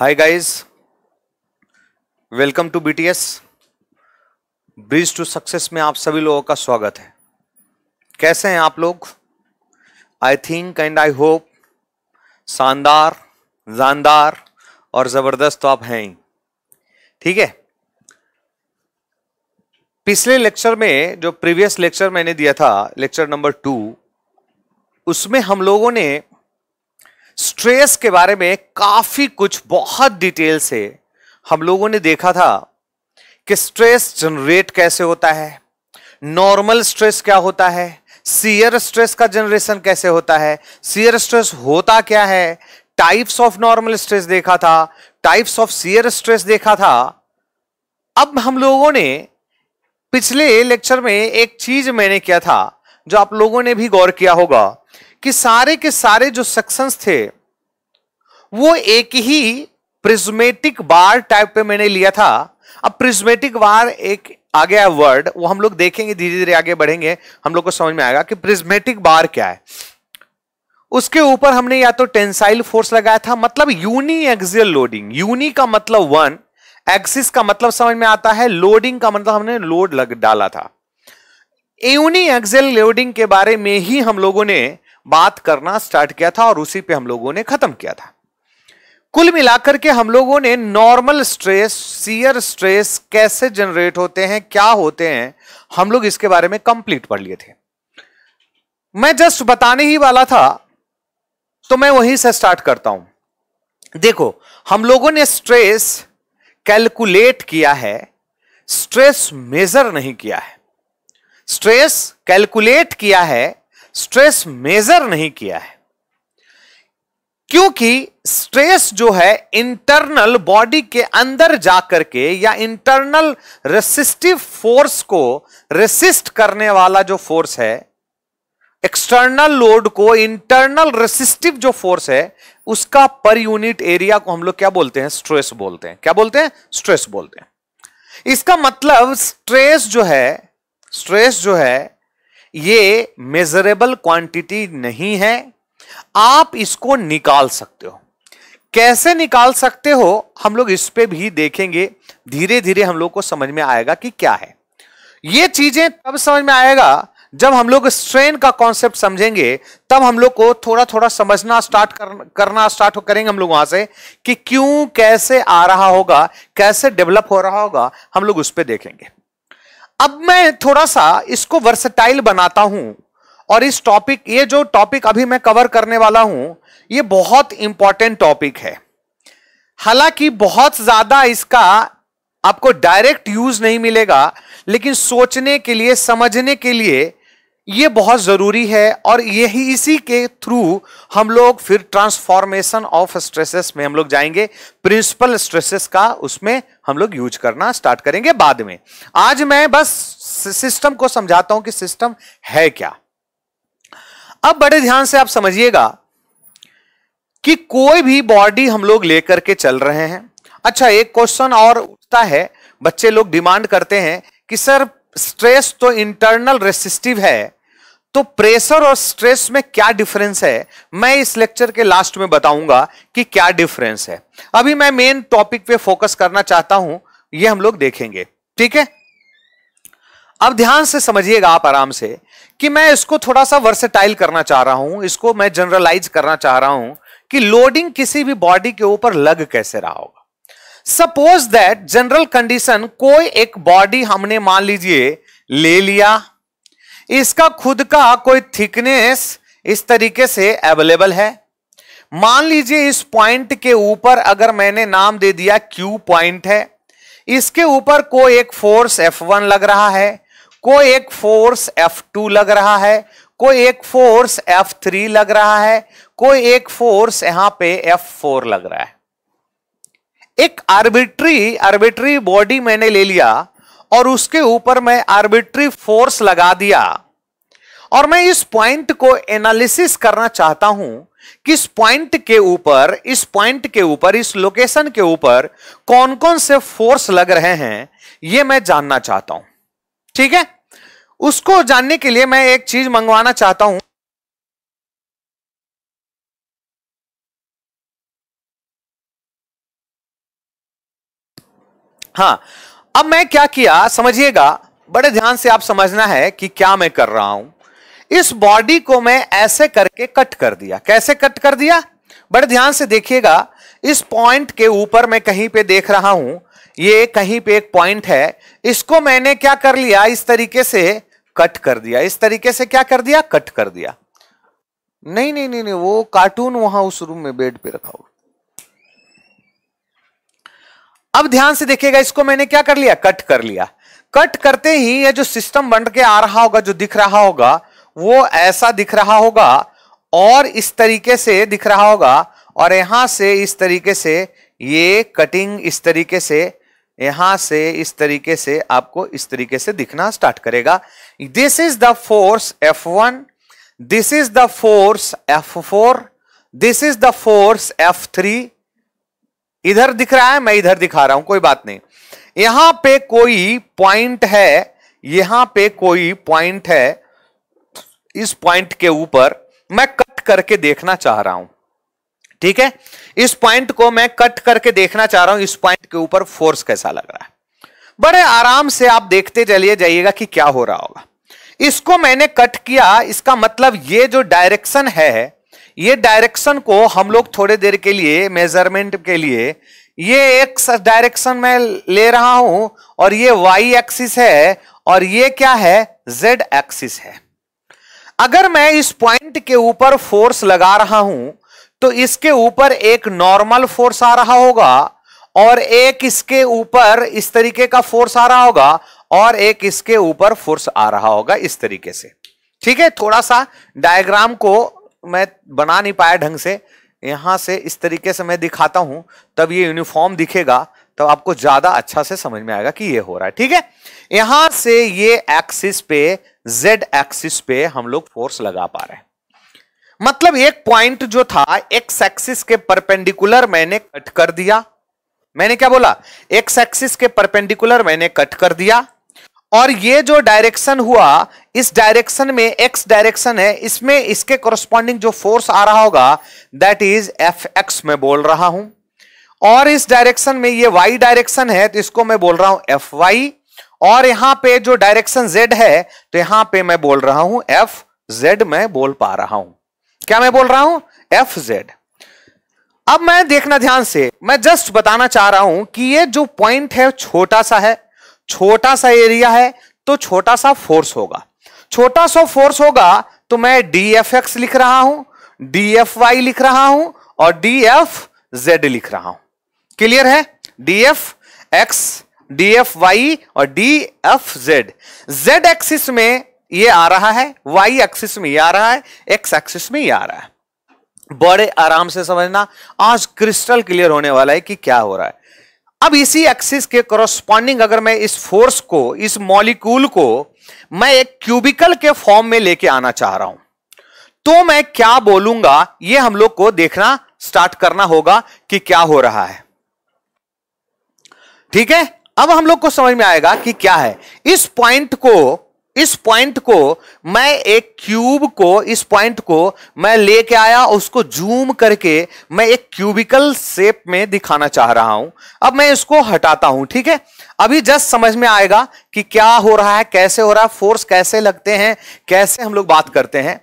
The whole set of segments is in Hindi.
Hi guys welcome to BTS bridge to success में आप सभी लोगों का स्वागत है कैसे हैं आप लोग I think and I hope शानदार जानदार और ज़बरदस्त तो आप हैं ही ठीक है पिछले लेक्चर में जो प्रीवियस लेक्चर मैंने दिया था लेक्चर नंबर टू उसमें हम लोगों ने स्ट्रेस के बारे में काफी कुछ बहुत डिटेल से हम लोगों ने देखा था कि स्ट्रेस जनरेट कैसे होता है नॉर्मल स्ट्रेस क्या होता है सीयर स्ट्रेस का जनरेशन कैसे होता है सीयर स्ट्रेस होता क्या है टाइप्स ऑफ नॉर्मल स्ट्रेस देखा था टाइप्स ऑफ सीयर स्ट्रेस देखा था अब हम लोगों ने पिछले लेक्चर में एक चीज मैंने किया था जो आप लोगों ने भी गौर किया होगा कि सारे के सारे जो सेक्शंस थे वो एक ही प्रिज्मेटिक बार टाइप पे मैंने लिया था अब प्रिज्मेटिक बार एक आ गया है वर्ड वो हम लोग देखेंगे धीरे धीरे आगे बढ़ेंगे हम लोग को समझ में आएगा कि प्रिज्मेटिक बार क्या है उसके ऊपर हमने या तो टेंसाइल फोर्स लगाया था मतलब यूनी एक्सियल लोडिंग यूनी का मतलब वन एक्सिस का मतलब समझ में आता है लोडिंग का मतलब हमने लोड लग डाला था यूनि एक्सियल लोडिंग के बारे में ही हम लोगों ने बात करना स्टार्ट किया था और उसी पे हम लोगों ने खत्म किया था कुल मिलाकर के हम लोगों ने नॉर्मल स्ट्रेस सीयर स्ट्रेस कैसे जनरेट होते हैं क्या होते हैं हम लोग इसके बारे में कंप्लीट पढ़ लिए थे मैं जस्ट बताने ही वाला था तो मैं वहीं से स्टार्ट करता हूं देखो हम लोगों ने स्ट्रेस कैलकुलेट किया है स्ट्रेस मेजर नहीं किया है स्ट्रेस कैलकुलेट किया है स्ट्रेस मेजर नहीं किया है क्योंकि स्ट्रेस जो है इंटरनल बॉडी के अंदर जाकर के या इंटरनल रेसिस्टिव फोर्स को रेसिस्ट करने वाला जो फोर्स है एक्सटर्नल लोड को इंटरनल रेसिस्टिव जो फोर्स है उसका पर यूनिट एरिया को हम लोग क्या बोलते हैं स्ट्रेस बोलते हैं क्या बोलते हैं स्ट्रेस बोलते हैं इसका मतलब स्ट्रेस जो है स्ट्रेस जो है ये मेजरेबल क्वांटिटी नहीं है आप इसको निकाल सकते हो कैसे निकाल सकते हो हम लोग इस पर भी देखेंगे धीरे धीरे हम लोग को समझ में आएगा कि क्या है ये चीजें तब समझ में आएगा जब हम लोग स्ट्रेन का कॉन्सेप्ट समझेंगे तब हम लोग को थोड़ा थोड़ा समझना स्टार्ट कर, करना स्टार्ट करेंगे हम लोग वहां से कि क्यों कैसे आ रहा होगा कैसे डेवलप हो रहा होगा हम लोग उस पर देखेंगे अब मैं थोड़ा सा इसको वर्सटाइल बनाता हूं और इस टॉपिक ये जो टॉपिक अभी मैं कवर करने वाला हूं ये बहुत इंपॉर्टेंट टॉपिक है हालांकि बहुत ज्यादा इसका आपको डायरेक्ट यूज नहीं मिलेगा लेकिन सोचने के लिए समझने के लिए ये बहुत ज़रूरी है और यही इसी के थ्रू हम लोग फिर ट्रांसफॉर्मेशन ऑफ स्ट्रेसेस में हम लोग जाएंगे प्रिंसिपल स्ट्रेसेस का उसमें हम लोग यूज करना स्टार्ट करेंगे बाद में आज मैं बस सिस्टम को समझाता हूं कि सिस्टम है क्या अब बड़े ध्यान से आप समझिएगा कि कोई भी बॉडी हम लोग लेकर के चल रहे हैं अच्छा एक क्वेश्चन और उठता है बच्चे लोग डिमांड करते हैं कि सर स्ट्रेस तो इंटरनल रेसिस्टिव है तो प्रेशर और स्ट्रेस में क्या डिफरेंस है मैं इस लेक्चर के लास्ट में बताऊंगा कि क्या डिफरेंस है अभी मैं मेन टॉपिक पे फोकस करना चाहता हूं ये हम लोग देखेंगे ठीक है अब ध्यान से समझिएगा आप आराम से कि मैं इसको थोड़ा सा वर्सेटाइल करना चाह रहा हूं इसको मैं जनरलाइज करना चाह रहा हूं कि लोडिंग किसी भी बॉडी के ऊपर लग कैसे रहा होगा सपोज दैट जनरल कंडीशन कोई एक बॉडी हमने मान लीजिए ले लिया इसका खुद का कोई थिकनेस इस तरीके से अवेलेबल है मान लीजिए इस पॉइंट के ऊपर अगर मैंने नाम दे दिया क्यू पॉइंट है इसके ऊपर कोई एक फोर्स F1 लग रहा है कोई एक फोर्स F2 लग रहा है कोई एक फोर्स F3 लग रहा है कोई एक फोर्स यहां पे F4 लग रहा है एक आर्बिट्री आर्बिट्री बॉडी मैंने ले लिया और उसके ऊपर मैं आर्बिट्री फोर्स लगा दिया और मैं इस पॉइंट को एनालिसिस करना चाहता हूं कि इस पॉइंट के ऊपर इस पॉइंट के ऊपर इस लोकेशन के ऊपर कौन कौन से फोर्स लग रहे हैं यह मैं जानना चाहता हूं ठीक है उसको जानने के लिए मैं एक चीज मंगवाना चाहता हूं हाँ अब मैं क्या किया समझिएगा बड़े ध्यान से आप समझना है कि क्या मैं कर रहा हूं इस बॉडी को मैं ऐसे करके कट कर दिया कैसे कट कर दिया बड़े ध्यान से देखिएगा इस पॉइंट के ऊपर मैं कहीं पे देख रहा हूं ये कहीं पे एक पॉइंट है इसको मैंने क्या कर लिया इस तरीके से कट कर दिया इस तरीके से क्या कर दिया कट कर दिया नहीं नहीं नहीं, नहीं वो कार्टून वहां उस रूम में बेड पे रखा हुआ अब ध्यान से देखिएगा इसको मैंने क्या कर लिया कट कर लिया कट करते ही यह जो सिस्टम बन के आ रहा होगा जो दिख रहा होगा वो ऐसा दिख रहा होगा और इस तरीके से दिख रहा होगा और यहां से इस तरीके से ये कटिंग इस तरीके से यहां से इस तरीके से आपको इस तरीके से दिखना स्टार्ट करेगा this is the force F one this is the force F four this is the force F three इधर दिख रहा है मैं इधर दिखा रहा हूं कोई बात नहीं यहां पे कोई पॉइंट है यहां पे कोई पॉइंट है इस पॉइंट के ऊपर मैं कट करके देखना चाह रहा हूं ठीक है इस पॉइंट को मैं कट करके देखना चाह रहा हूं इस पॉइंट के ऊपर फोर्स कैसा लग रहा है बड़े आराम से आप देखते चलिए जाइएगा कि क्या हो रहा होगा इसको मैंने कट किया इसका मतलब ये जो डायरेक्शन है ये डायरेक्शन को हम लोग थोड़े देर के लिए मेजरमेंट के लिए ये एक डायरेक्शन में ले रहा हूं और ये वाई एक्सिस है और ये क्या है जेड एक्सिस है अगर मैं इस पॉइंट के ऊपर फोर्स लगा रहा हूं तो इसके ऊपर एक नॉर्मल फोर्स आ रहा होगा और एक इसके ऊपर इस तरीके का फोर्स आ रहा होगा और एक इसके ऊपर फोर्स आ रहा होगा इस तरीके से ठीक है थोड़ा सा डायग्राम को मैं बना नहीं पाया ढंग से यहां से इस तरीके से मैं दिखाता हूं तब ये यूनिफॉर्म दिखेगा तब आपको ज़्यादा अच्छा से समझ में आएगा कि ये हो रहा है ठीक है यहां से ये एक्सिस पे जेड एक्सिस पे हम लोग फोर्स लगा पा रहे हैं मतलब एक पॉइंट जो था एक्स एक्सिस के परपेंडिकुलर मैंने कट कर दिया मैंने क्या बोला एक्स एक्सिस के परपेंडिकुलर मैंने कट कर दिया और ये जो डायरेक्शन हुआ इस डायरेक्शन में एक्स डायरेक्शन है इसमें इसके कॉरस्पॉन्डिंग जो फोर्स आ रहा होगा दैट इज एफ एक्स में बोल रहा हूं और इस डायरेक्शन में ये वाई डायरेक्शन है तो इसको मैं बोल रहा हूं एफ वाई और यहां पे जो डायरेक्शन जेड है तो यहां पे मैं बोल रहा हूं एफ जेड मैं बोल पा रहा हूं क्या मैं बोल रहा हूं एफ जेड अब मैं देखना ध्यान से मैं जस्ट बताना चाह रहा हूं कि ये जो पॉइंट है छोटा सा है छोटा सा एरिया है तो छोटा सा फोर्स होगा छोटा सा फोर्स होगा तो मैं डी एफ एक्स लिख रहा हूं डी एफ वाई लिख रहा हूं और डी एफ जेड लिख रहा हूं क्लियर है D F X D F Y और D F Z Z axis में ये आ रहा है वाई एक्सिस में ये आ रहा है एक्स एक्सिस में ये आ रहा है बड़े आराम से समझना आज क्रिस्टल क्लियर होने वाला है कि क्या हो रहा है अब इसी एक्सिस के कॉरस्पॉन्डिंग अगर मैं इस फोर्स को इस मॉलिक्यूल को मैं एक क्यूबिकल के फॉर्म में लेके आना चाह रहा हूं तो मैं क्या बोलूंगा ये हम लोग को देखना स्टार्ट करना होगा कि क्या हो रहा है ठीक है अब हम लोग को समझ में आएगा कि क्या है इस पॉइंट को इस पॉइंट को मैं एक क्यूब को इस पॉइंट को मैं लेके आया उसको जूम करके मैं एक क्यूबिकल शेप में दिखाना चाह रहा हूं अब मैं इसको हटाता हूं ठीक है अभी जस्ट समझ में आएगा कि क्या हो रहा है कैसे हो रहा है फोर्स कैसे लगते हैं कैसे हम लोग बात करते हैं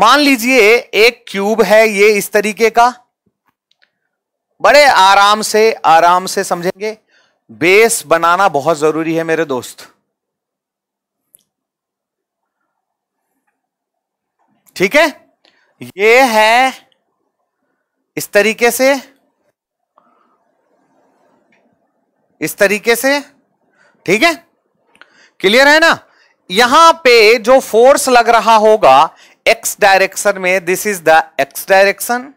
मान लीजिए एक क्यूब है ये इस तरीके का बड़े आराम से आराम से समझेंगे बेस बनाना बहुत जरूरी है मेरे दोस्त ठीक है ये है इस तरीके से इस तरीके से ठीक है क्लियर है ना यहां पे जो फोर्स लग रहा होगा एक्स डायरेक्शन में this is the X direction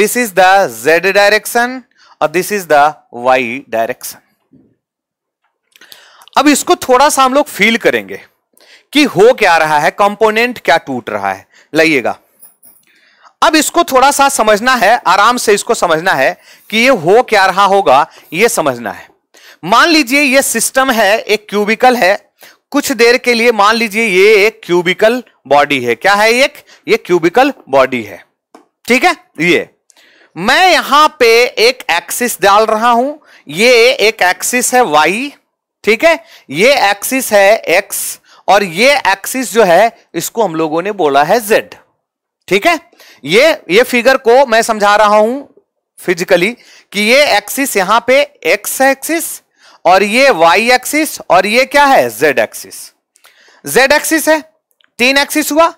this is the Z direction और this is the Y direction अब इसको थोड़ा सा हम लोग फील करेंगे कि हो क्या रहा है कंपोनेंट क्या टूट रहा है लाइएगा अब इसको थोड़ा सा समझना है आराम से इसको समझना है कि ये हो क्या रहा होगा ये समझना है मान लीजिए ये सिस्टम है एक क्यूबिकल है कुछ देर के लिए मान लीजिए ये एक क्यूबिकल बॉडी है क्या है एक ये क्यूबिकल बॉडी है ठीक है ये मैं यहां पे एक एक्सिस डाल रहा हूं ये एक एक्सिस है वाई ठीक है ये एक्सिस है एक्स और ये एक्सिस जो है इसको हम लोगों ने बोला है जेड ठीक है ये ये फिगर को मैं समझा रहा हूं फिजिकली कि ये एक्सिस यहां पे एक्स एक्सिस और ये वाई एक्सिस और ये क्या है जेड एक्सिस जेड एक्सिस है तीन एक्सिस हुआ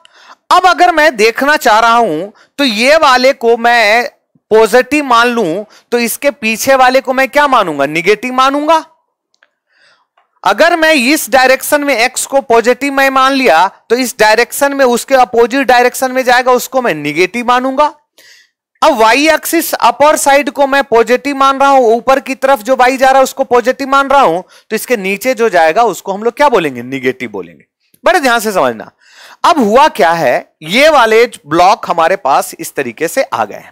अब अगर मैं देखना चाह रहा हूं तो ये वाले को मैं पॉजिटिव मान लू तो इसके पीछे वाले को मैं क्या मानूंगा निगेटिव मानूंगा अगर मैं इस डायरेक्शन में एक्स को पॉजिटिव मैं मान लिया तो इस डायरेक्शन में उसके अपोजिट डायरेक्शन में जाएगा उसको मैं निगेटिव मानूंगा अब वाई एक्सिस अपर साइड को मैं पॉजिटिव मान रहा हूं ऊपर की तरफ जो वाई जा रहा है उसको पॉजिटिव मान रहा हूं तो इसके नीचे जो जाएगा उसको हम लोग क्या बोलेंगे निगेटिव बोलेंगे बड़े ध्यान से समझना अब हुआ क्या है ये वाले ब्लॉक हमारे पास इस तरीके से आ गए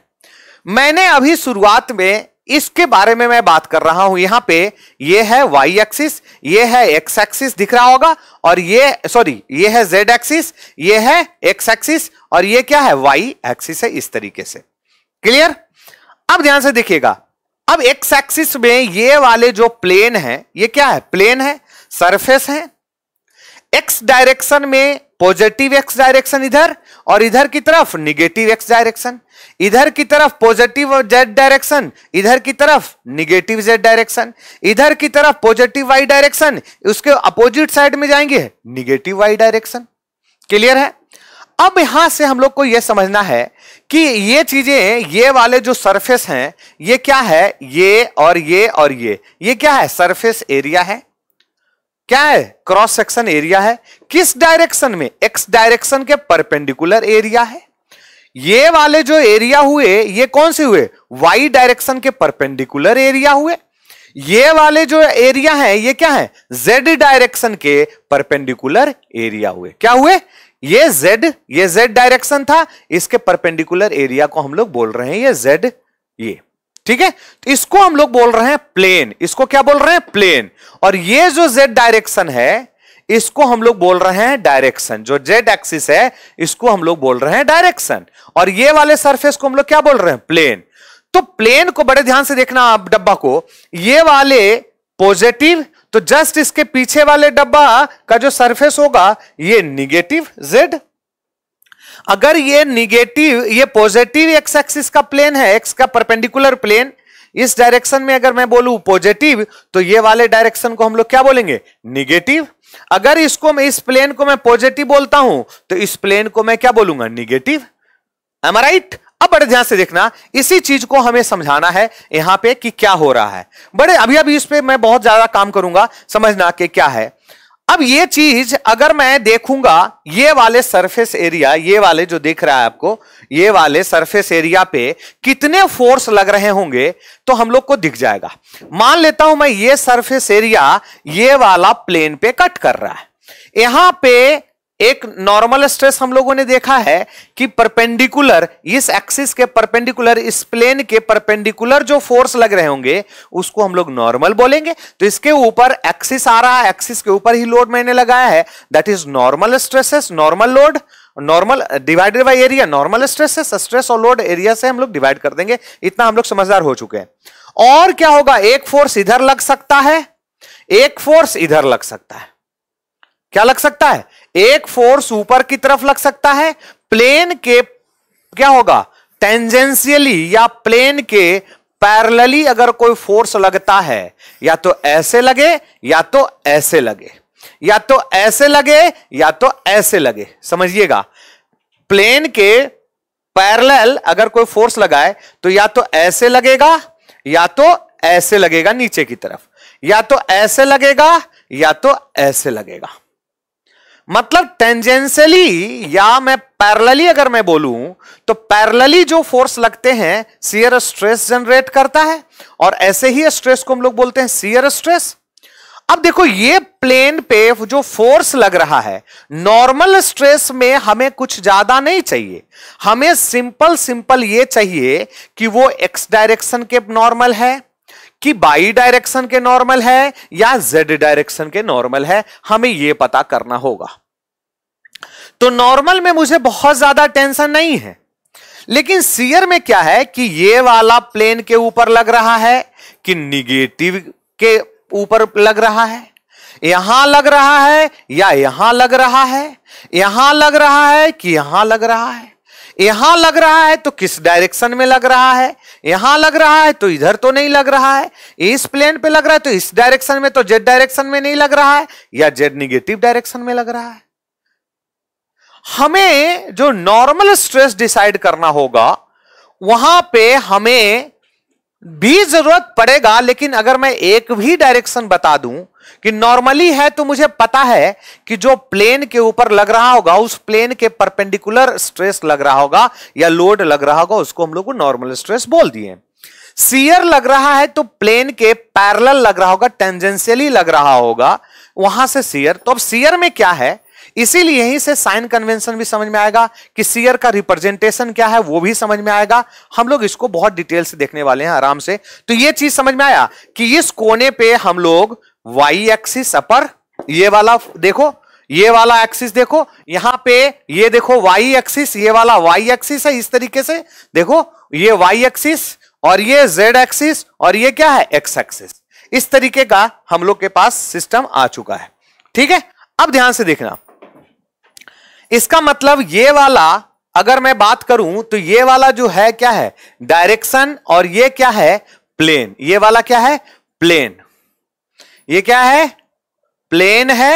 मैंने अभी शुरुआत में इसके बारे में मैं बात कर रहा हूं यहां पे ये है वाई एक्सिस ये है एक्स एक्सिस दिख रहा होगा और ये सॉरी ये है जेड एक्सिस ये है एक्स एक्सिस और ये क्या है वाई एक्सिस है इस तरीके से क्लियर अब ध्यान से देखिएगा अब एक्स एक्सिस में ये वाले जो प्लेन है ये क्या है प्लेन है सरफेस है एक्स डायरेक्शन में पॉजिटिव एक्स डायरेक्शन इधर और इधर की तरफ निगेटिव एक्स डायरेक्शन इधर की तरफ पॉजिटिव जेड डायरेक्शन इधर की तरफ निगेटिव जेड डायरेक्शन इधर की तरफ पॉजिटिव वाई डायरेक्शन उसके अपोजिट साइड में जाएंगे निगेटिव वाई डायरेक्शन क्लियर है अब यहां से हम लोग को यह समझना है कि ये चीजें ये वाले जो सरफेस हैं ये क्या है ये और ये और ये ये क्या है सरफेस एरिया है क्या है क्रॉस सेक्शन एरिया है किस डायरेक्शन में एक्स डायरेक्शन के परपेंडिकुलर एरिया है ये वाले जो एरिया हुए ये कौन से हुए वाई डायरेक्शन के परपेंडिकुलर एरिया हुए ये वाले जो एरिया है ये क्या है जेड डायरेक्शन के परपेंडिकुलर एरिया हुए क्या हुए ये जेड ये जेड डायरेक्शन था इसके परपेंडिकुलर एरिया को हम लोग बोल रहे हैं ये जेड ये ठीक है तो इसको हम लोग बोल रहे हैं प्लेन इसको क्या बोल रहे हैं प्लेन और ये जो जेड डायरेक्शन है इसको हम लोग बोल रहे हैं डायरेक्शन जो जेड एक्सिस है इसको हम लोग बोल रहे हैं डायरेक्शन और ये वाले सरफेस को हम लोग क्या बोल रहे हैं प्लेन तो प्लेन को बड़े ध्यान से देखना आप डब्बा को ये वाले पॉजिटिव तो जस्ट इसके पीछे वाले डब्बा का जो सरफेस होगा ये निगेटिव जेड अगर ये निगेटिव ये पॉजिटिव एक्स एक्सिस का प्लेन है एक्स का परपेंडिकुलर प्लेन इस डायरेक्शन में अगर मैं बोलू पॉजिटिव तो ये वाले डायरेक्शन को हम लोग क्या बोलेंगे निगेटिव अगर इसको मैं इस प्लेन को मैं पॉजिटिव बोलता हूं तो इस प्लेन को मैं क्या बोलूंगा निगेटिव एम राइट अब बड़े ध्यान से देखना इसी चीज को हमें समझाना है यहां पे कि क्या हो रहा है बड़े अभी अभी इस पे मैं बहुत ज्यादा काम करूंगा समझना कि क्या है अब ये चीज अगर मैं देखूंगा ये वाले सरफेस एरिया ये वाले जो दिख रहा है आपको ये वाले सरफेस एरिया पे कितने फोर्स लग रहे होंगे तो हम लोग को दिख जाएगा मान लेता हूं मैं ये सरफेस एरिया ये वाला प्लेन पे कट कर रहा है यहां पे एक नॉर्मल स्ट्रेस हम लोगों ने देखा है कि परपेंडिकुलर इस एक्सिस के परपेंडिकुलर इस प्लेन के परपेंडिकुलर जो फोर्स लग रहे होंगे उसको हम लोग नॉर्मल बोलेंगे तो इसके ऊपर एक्सिस आ रहा है एक्सिस के ऊपर ही लोड मैंने लगाया है that is normal stresses normal load normal divided by area normal stresses stress और लोड एरिया से हम लोग डिवाइड कर देंगे इतना हम लोग समझदार हो चुके हैं और क्या होगा एक फोर्स इधर लग सकता है एक फोर्स इधर लग सकता है क्या लग सकता है एक फोर्स ऊपर की तरफ लग सकता है प्लेन के क्या होगा टेंजेंशियली या प्लेन के पैरेलली अगर कोई फोर्स लगता है या तो ऐसे लगे या तो ऐसे लगे या तो ऐसे लगे या तो ऐसे लगे समझिएगा प्लेन के पैरेलल अगर कोई फोर्स लगाए तो या तो ऐसे लगेगा या तो ऐसे लगेगा नीचे की तरफ या तो ऐसे लगेगा या तो ऐसे लगेगा मतलब टेंजेंशियली या मैं पैरलली अगर मैं बोलूं तो पैरलली जो फोर्स लगते हैं सीयर स्ट्रेस जनरेट करता है और ऐसे ही स्ट्रेस को हम लोग बोलते हैं सीयर स्ट्रेस अब देखो ये प्लेन पे जो फोर्स लग रहा है नॉर्मल स्ट्रेस में हमें कुछ ज्यादा नहीं चाहिए हमें सिंपल सिंपल ये चाहिए कि वो एक्स डायरेक्शन के नॉर्मल है कि बाई डायरेक्शन के नॉर्मल है या जेड डायरेक्शन के नॉर्मल है हमें यह पता करना होगा तो नॉर्मल में मुझे बहुत ज्यादा टेंशन नहीं है लेकिन सीयर में क्या है कि ये वाला प्लेन के ऊपर लग रहा है कि निगेटिव के ऊपर लग रहा है यहां लग रहा है या यहां लग रहा है यहां लग रहा है कि यहां लग रहा है यहां लग रहा है तो किस डायरेक्शन में लग रहा है यहां लग रहा है तो इधर तो नहीं लग रहा है इस प्लेन पे लग रहा है तो इस डायरेक्शन में तो जेड डायरेक्शन में नहीं लग रहा है या जेड निगेटिव डायरेक्शन में लग रहा है हमें जो नॉर्मल स्ट्रेस डिसाइड करना होगा वहां पे हमें भी जरूरत पड़ेगा लेकिन अगर मैं एक भी डायरेक्शन बता दूं कि नॉर्मली है तो मुझे पता है कि जो प्लेन के ऊपर लग रहा होगा उस प्लेन के परपेंडिकुलर स्ट्रेस लग रहा होगा या लोड लग रहा होगा उसको हम लोग नॉर्मल स्ट्रेस बोल दिए सीयर लग रहा है तो प्लेन के पैरल लग रहा होगा टेंजेंशियली लग रहा होगा वहां से सीयर तो अब सीयर में क्या है इसीलिए यहीं से साइन कन्वेंशन भी समझ में आएगा कि सीयर का रिप्रेजेंटेशन क्या है वो भी समझ में आएगा हम लोग इसको बहुत डिटेल से देखने वाले हैं आराम से तो ये चीज समझ में आया कि इस कोने पे हम लोग वाई एक्सिस अपर ये वाला देखो ये वाला एक्सिस देखो यहां पे ये देखो वाई एक्सिस ये वाला वाई एक्सिस है इस तरीके से देखो ये वाई एक्सिस और ये जेड एक्सिस और ये क्या है एक्स एक्सिस इस तरीके का हम लोग के पास सिस्टम आ चुका है ठीक है अब ध्यान से देखना इसका मतलब ये वाला अगर मैं बात करूं तो ये वाला जो है क्या है डायरेक्शन और ये क्या है प्लेन ये वाला क्या है प्लेन ये क्या है प्लेन है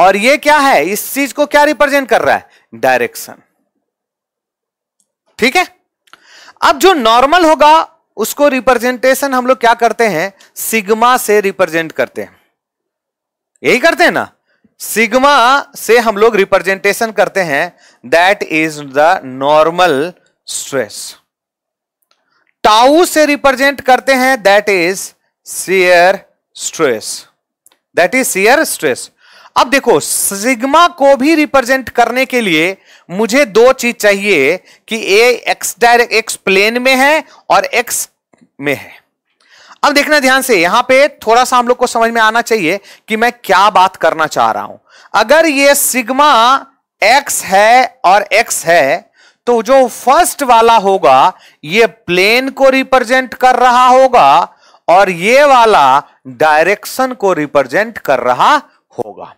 और ये क्या है इस चीज को क्या रिप्रेजेंट कर रहा है डायरेक्शन ठीक है अब जो नॉर्मल होगा उसको रिप्रेजेंटेशन हम लोग क्या करते हैं सिग्मा से रिप्रेजेंट करते हैं यही करते हैं ना सिग्मा से हम लोग रिप्रेजेंटेशन करते हैं that is the normal stress tau से रिप्रेजेंट करते हैं that is shear stress that is shear stress अब देखो सिग्मा को भी रिप्रेजेंट करने के लिए मुझे दो चीज चाहिए कि A X direct X plane में है और एक्स में है अब देखना ध्यान से यहां पे थोड़ा सा हम लोग को समझ में आना चाहिए कि मैं क्या बात करना चाह रहा हूं अगर ये सिग्मा एक्स है और एक्स है तो जो फर्स्ट वाला होगा ये प्लेन को रिप्रेजेंट कर रहा होगा और ये वाला डायरेक्शन को रिप्रेजेंट कर रहा होगा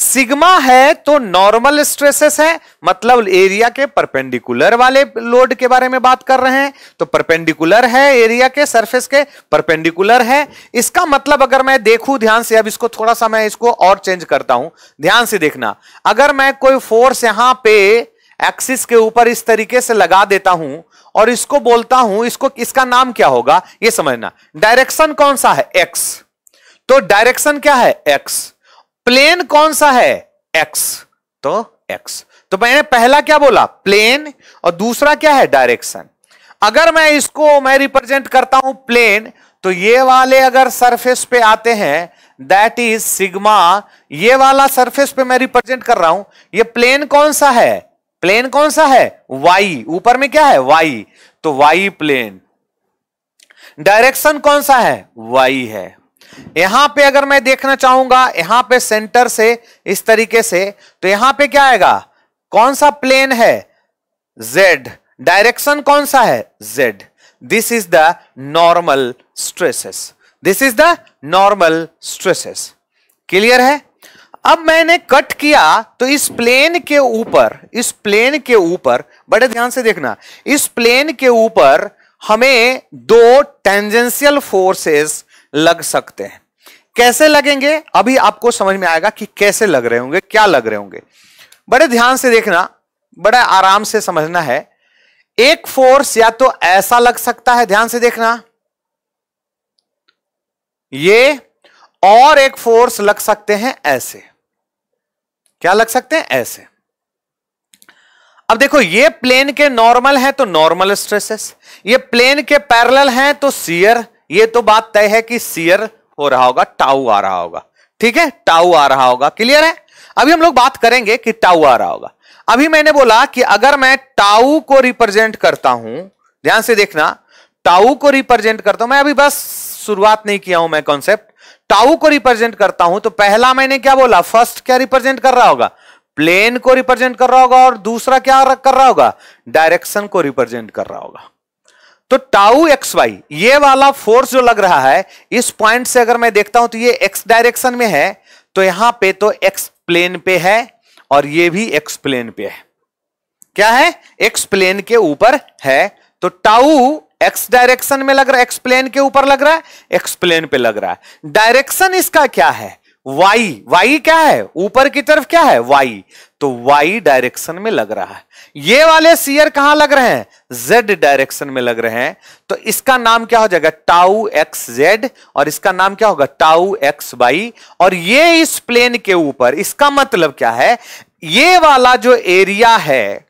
सिग्मा है तो नॉर्मल स्ट्रेसेस है मतलब एरिया के परपेंडिकुलर वाले लोड के बारे में बात कर रहे हैं तो परपेंडिकुलर है एरिया के सरफेस के परपेंडिकुलर है इसका मतलब अगर मैं देखूं ध्यान से अब इसको थोड़ा सा मैं इसको और चेंज करता हूं ध्यान से देखना अगर मैं कोई फोर्स यहां पे एक्सिस के ऊपर इस तरीके से लगा देता हूं और इसको बोलता हूं इसको इसका नाम क्या होगा ये समझना डायरेक्शन कौन सा है एक्स तो डायरेक्शन क्या है एक्स प्लेन कौन सा है एक्स तो एक्स तो मैंने पहला क्या बोला प्लेन और दूसरा क्या है डायरेक्शन अगर मैं इसको मैं रिप्रेजेंट करता हूं प्लेन तो ये वाले अगर सरफेस पे आते हैं दैट इज सिग्मा ये वाला सरफेस पे मैं रिप्रेजेंट कर रहा हूं ये प्लेन कौन सा है प्लेन कौन सा है वाई ऊपर में क्या है वाई तो वाई प्लेन डायरेक्शन कौन सा है वाई है यहां पे अगर मैं देखना चाहूंगा यहां पे सेंटर से इस तरीके से तो यहां पे क्या आएगा कौन सा प्लेन है जेड डायरेक्शन कौन सा है Z this is the normal stresses this is the normal stresses clear है अब मैंने कट किया तो इस प्लेन के ऊपर इस प्लेन के ऊपर बड़े ध्यान से देखना इस प्लेन के ऊपर हमें दो टेंजेंशियल फोर्सेस लग सकते हैं कैसे लगेंगे अभी आपको समझ में आएगा कि कैसे लग रहे होंगे क्या लग रहे होंगे बड़े ध्यान से देखना बड़े आराम से समझना है एक फोर्स या तो ऐसा लग सकता है ध्यान से देखना ये और एक फोर्स लग सकते हैं ऐसे क्या लग सकते हैं ऐसे अब देखो ये प्लेन के नॉर्मल है तो नॉर्मल स्ट्रेसेस ये प्लेन के पैरेलल हैं तो सीयर ये तो बात तय है कि सीयर हो रहा होगा टाउ आ रहा होगा ठीक है टाउ आ रहा होगा क्लियर है अभी हम लोग बात करेंगे कि टाऊ आ रहा होगा अभी मैंने बोला कि अगर मैं टाउ को रिप्रेजेंट करता हूं ध्यान से देखना टाउ को रिप्रेजेंट करता हूं मैं अभी बस शुरुआत नहीं किया हूं मैं कॉन्सेप्ट टाउ को रिप्रेजेंट करता हूं तो पहला मैंने क्या बोला फर्स्ट क्या रिप्रेजेंट कर रहा होगा प्लेन को रिप्रेजेंट कर रहा होगा और दूसरा क्या कर रहा होगा डायरेक्शन को रिप्रेजेंट कर रहा होगा तो टाउ एक्स वाई ये वाला फोर्स जो लग रहा है इस पॉइंट से अगर मैं देखता हूं तो ये एक्स डायरेक्शन में है तो यहां पे तो एक्स प्लेन पे है और ये भी एक्स प्लेन पे है क्या है एक्स प्लेन के ऊपर है तो टाउ एक्स डायरेक्शन में लग रहा है एक्स प्लेन के ऊपर लग रहा है एक्स प्लेन पे लग रहा है डायरेक्शन इसका क्या है वाई वाई क्या है ऊपर की तरफ क्या है वाई तो वाई डायरेक्शन में लग रहा है ये वाले सीयर कहां लग रहे हैं जेड डायरेक्शन में लग रहे हैं तो इसका नाम क्या हो जाएगा टाउ एक्स जेड और इसका नाम क्या होगा टाउ एक्स बाई और ये इस प्लेन के ऊपर इसका मतलब क्या है ये वाला जो एरिया है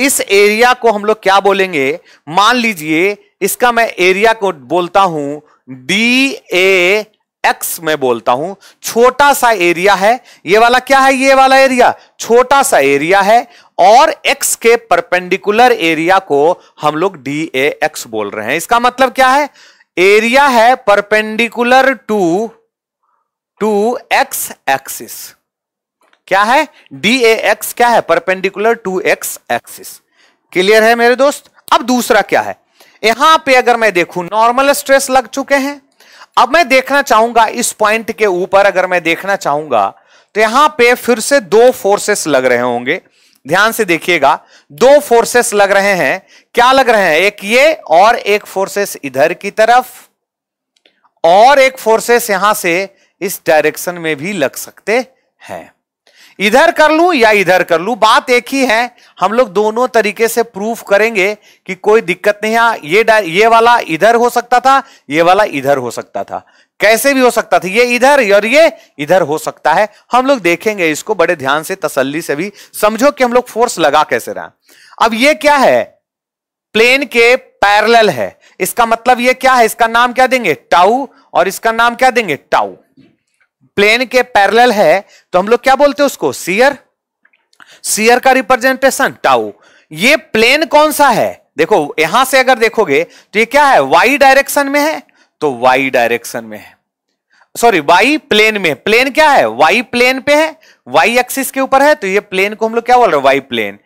इस एरिया को हम लोग क्या बोलेंगे मान लीजिए इसका मैं एरिया को बोलता हूं डी ए एक्स में बोलता हूं छोटा सा एरिया है ये वाला क्या है ये वाला एरिया छोटा सा एरिया है और x के परपेंडिकुलर एरिया को हम लोग डी ए एक्स बोल रहे हैं इसका मतलब क्या है एरिया है perpendicular to to X axis क्या है डी ए एक्स क्या है perpendicular to X axis clear है मेरे दोस्त अब दूसरा क्या है यहां पे अगर मैं देखूं नॉर्मल स्ट्रेस लग चुके हैं अब मैं देखना चाहूंगा इस पॉइंट के ऊपर अगर मैं देखना चाहूंगा तो यहां पे फिर से दो फोर्सेस लग रहे होंगे ध्यान से देखिएगा दो फोर्सेस लग रहे हैं क्या लग रहे हैं एक ये और एक फोर्सेस इधर की तरफ और एक फोर्सेस यहां से इस डायरेक्शन में भी लग सकते हैं इधर कर लूं या इधर कर लूं बात एक ही है हम लोग दोनों तरीके से प्रूफ करेंगे कि कोई दिक्कत नहीं है ये ये वाला इधर हो सकता था ये वाला इधर हो सकता था कैसे भी हो सकता था ये इधर और ये इधर हो सकता है हम लोग देखेंगे इसको बड़े ध्यान से तसल्ली से भी समझो कि हम लोग फोर्स लगा कैसे रहा अब ये क्या है प्लेन के पैरेलल है इसका मतलब ये क्या है इसका नाम क्या देंगे टाउ और इसका नाम क्या देंगे टाउ प्लेन के पैरेलल है तो हम लोग क्या बोलते हैं उसको सीयर सीयर का रिप्रेजेंटेशन टाउ ये प्लेन कौन सा है देखो यहां से अगर देखोगे तो ये क्या है वाई डायरेक्शन में है तो वाई डायरेक्शन में है सॉरी वाई प्लेन में प्लेन क्या है वाई प्लेन पे है वाई एक्सिस के ऊपर है तो ये प्लेन को हम लोग क्या बोल रहे हैं वाई प्लेन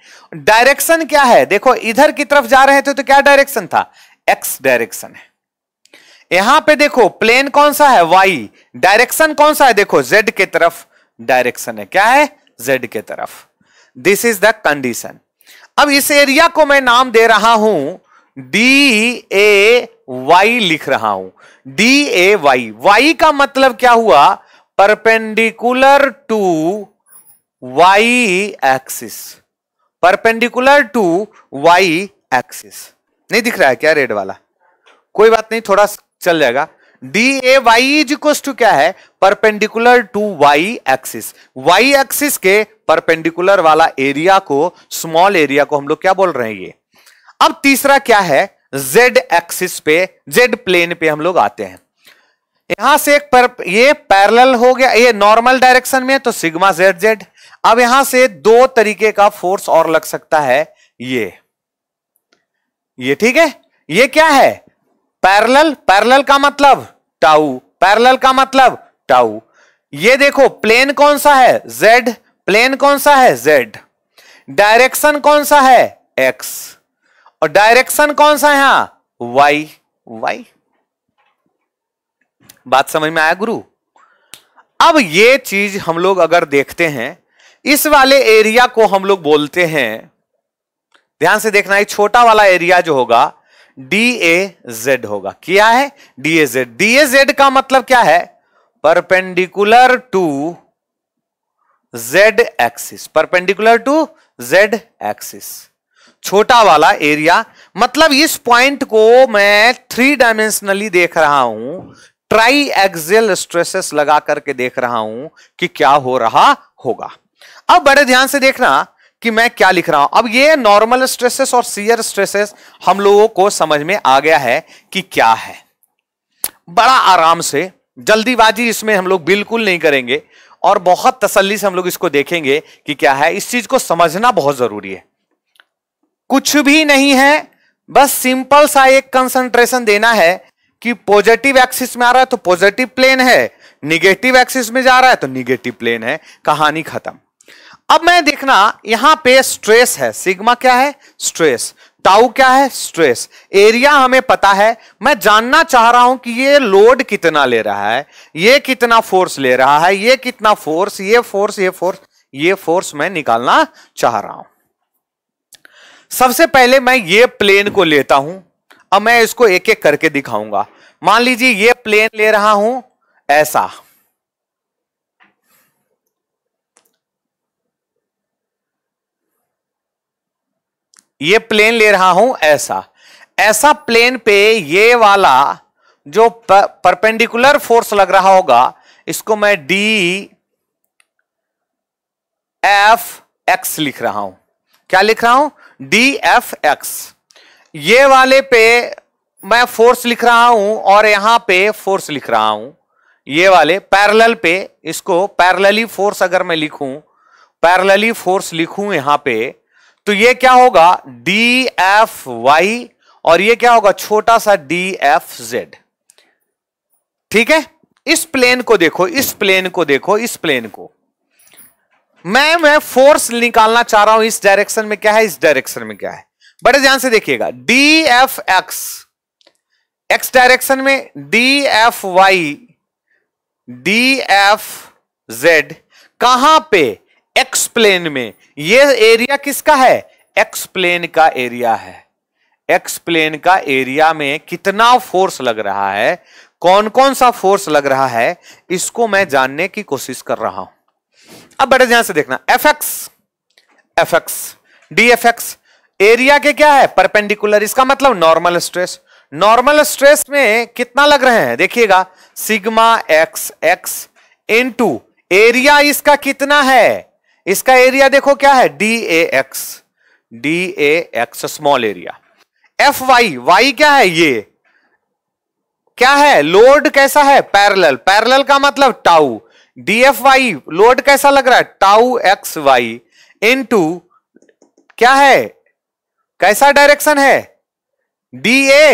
डायरेक्शन क्या है देखो इधर की तरफ जा रहे थे तो क्या डायरेक्शन था एक्स डायरेक्शन है यहां पे देखो प्लेन कौन सा है वाई डायरेक्शन कौन सा है देखो जेड के तरफ डायरेक्शन है क्या है जेड के तरफ दिस इज द कंडीशन अब इस एरिया को मैं नाम दे रहा हूं डी ए वाई लिख रहा हूं डी ए वाई वाई का मतलब क्या हुआ perpendicular to Y axis perpendicular to Y axis नहीं दिख रहा है क्या रेड वाला कोई बात नहीं थोड़ा चल जाएगा D A Y is equal to क्या है perpendicular to Y axis Y axis के परपेंडिकुलर वाला एरिया को स्मॉल एरिया को हम लोग क्या बोल रहे हैं ये अब तीसरा क्या है जेड एक्सिस पे जेड प्लेन पे हम लोग आते हैं यहां से एक पर ये पैरेलल हो गया ये नॉर्मल डायरेक्शन में है तो सिग्मा जेड जेड अब यहां से दो तरीके का फोर्स और लग सकता है ये ये ठीक है ये क्या है पैरेलल पैरेलल का मतलब टाउ पैरेलल का मतलब टाउ ये देखो प्लेन कौन सा है जेड प्लेन कौन सा है जेड डायरेक्शन कौन सा है एक्स और डायरेक्शन कौन सा है यहां वाई वाई बात समझ में आया गुरु अब ये चीज हम लोग अगर देखते हैं इस वाले एरिया को हम लोग बोलते हैं ध्यान से देखना ये छोटा वाला एरिया जो होगा डी ए जेड होगा क्या है D A Z D A Z का मतलब क्या है perpendicular to Z axis perpendicular to Z axis छोटा वाला एरिया मतलब इस पॉइंट को मैं थ्री डायमेंशनली देख रहा हूं ट्राई एक्सल स्ट्रेसेस लगा करके देख रहा हूं कि क्या हो रहा होगा अब बड़े ध्यान से देखना कि मैं क्या लिख रहा हूं अब ये नॉर्मल स्ट्रेसेस और सीयर स्ट्रेसेस हम लोगों को समझ में आ गया है कि क्या है बड़ा आराम से जल्दीबाजी इसमें हम लोग बिल्कुल नहीं करेंगे और बहुत तसल्ली से हम लोग इसको देखेंगे कि क्या है इस चीज को समझना बहुत जरूरी है कुछ भी नहीं है बस सिंपल सा एक कंसंट्रेशन देना है कि पॉजिटिव एक्सिस में आ रहा है तो पॉजिटिव प्लेन है निगेटिव एक्सिस में जा रहा है तो निगेटिव प्लेन है कहानी खत्म अब मैं देखना यहां पे स्ट्रेस है सिग्मा क्या है स्ट्रेस टाउ क्या है स्ट्रेस एरिया हमें पता है मैं जानना चाह रहा हूं कि ये लोड कितना ले रहा है ये कितना फोर्स ले रहा है ये कितना फोर्स ये फोर्स ये फोर्स ये फोर्स मैं निकालना चाह रहा हूं सबसे पहले मैं ये प्लेन को लेता हूं अब मैं इसको एक एक करके दिखाऊंगा मान लीजिए ये प्लेन ले रहा हूं ऐसा ये प्लेन ले रहा हूं ऐसा ऐसा प्लेन पे ये वाला जो परपेंडिकुलर फोर्स लग रहा होगा इसको मैं डी एफ एक्स लिख रहा हूं क्या लिख रहा हूं डी एफ एक्स ये वाले पे मैं फोर्स लिख रहा हूं और यहां पे फोर्स लिख रहा हूं ये वाले पैरेलल पे इसको पैरेलली फोर्स अगर मैं लिखूं पैरेलली फोर्स लिखूं यहां पे तो ये क्या होगा डी एफ वाई और ये क्या होगा छोटा सा डी एफ जेड ठीक है इस प्लेन को देखो इस प्लेन को देखो इस प्लेन को मैं मैं फोर्स निकालना चाह रहा हूं इस डायरेक्शन में क्या है इस डायरेक्शन में क्या है बड़े ध्यान से देखिएगा D F X x direction में D F Y D F Z कहां पे एक्स प्लेन में ये एरिया किसका है एक्स प्लेन का एरिया है एक्स प्लेन का एरिया में कितना फोर्स लग रहा है कौन कौन सा फोर्स लग रहा है इसको मैं जानने की कोशिश कर रहा हूं अब बड़े ध्यान से देखना F X F X D F X area के क्या है परपेंडिकुलर इसका मतलब नॉर्मल स्ट्रेस नॉर्मल स्ट्रेस में कितना लग रहे हैं देखिएगा sigma x X in area इसका कितना है इसका एरिया देखो क्या है D A X D A X small area F Y Y क्या है ये क्या है लोड कैसा है पैरेलल पैरेलल का मतलब tau D F Y load कैसा लग रहा है tau x Y into क्या है कैसा डायरेक्शन है डी ए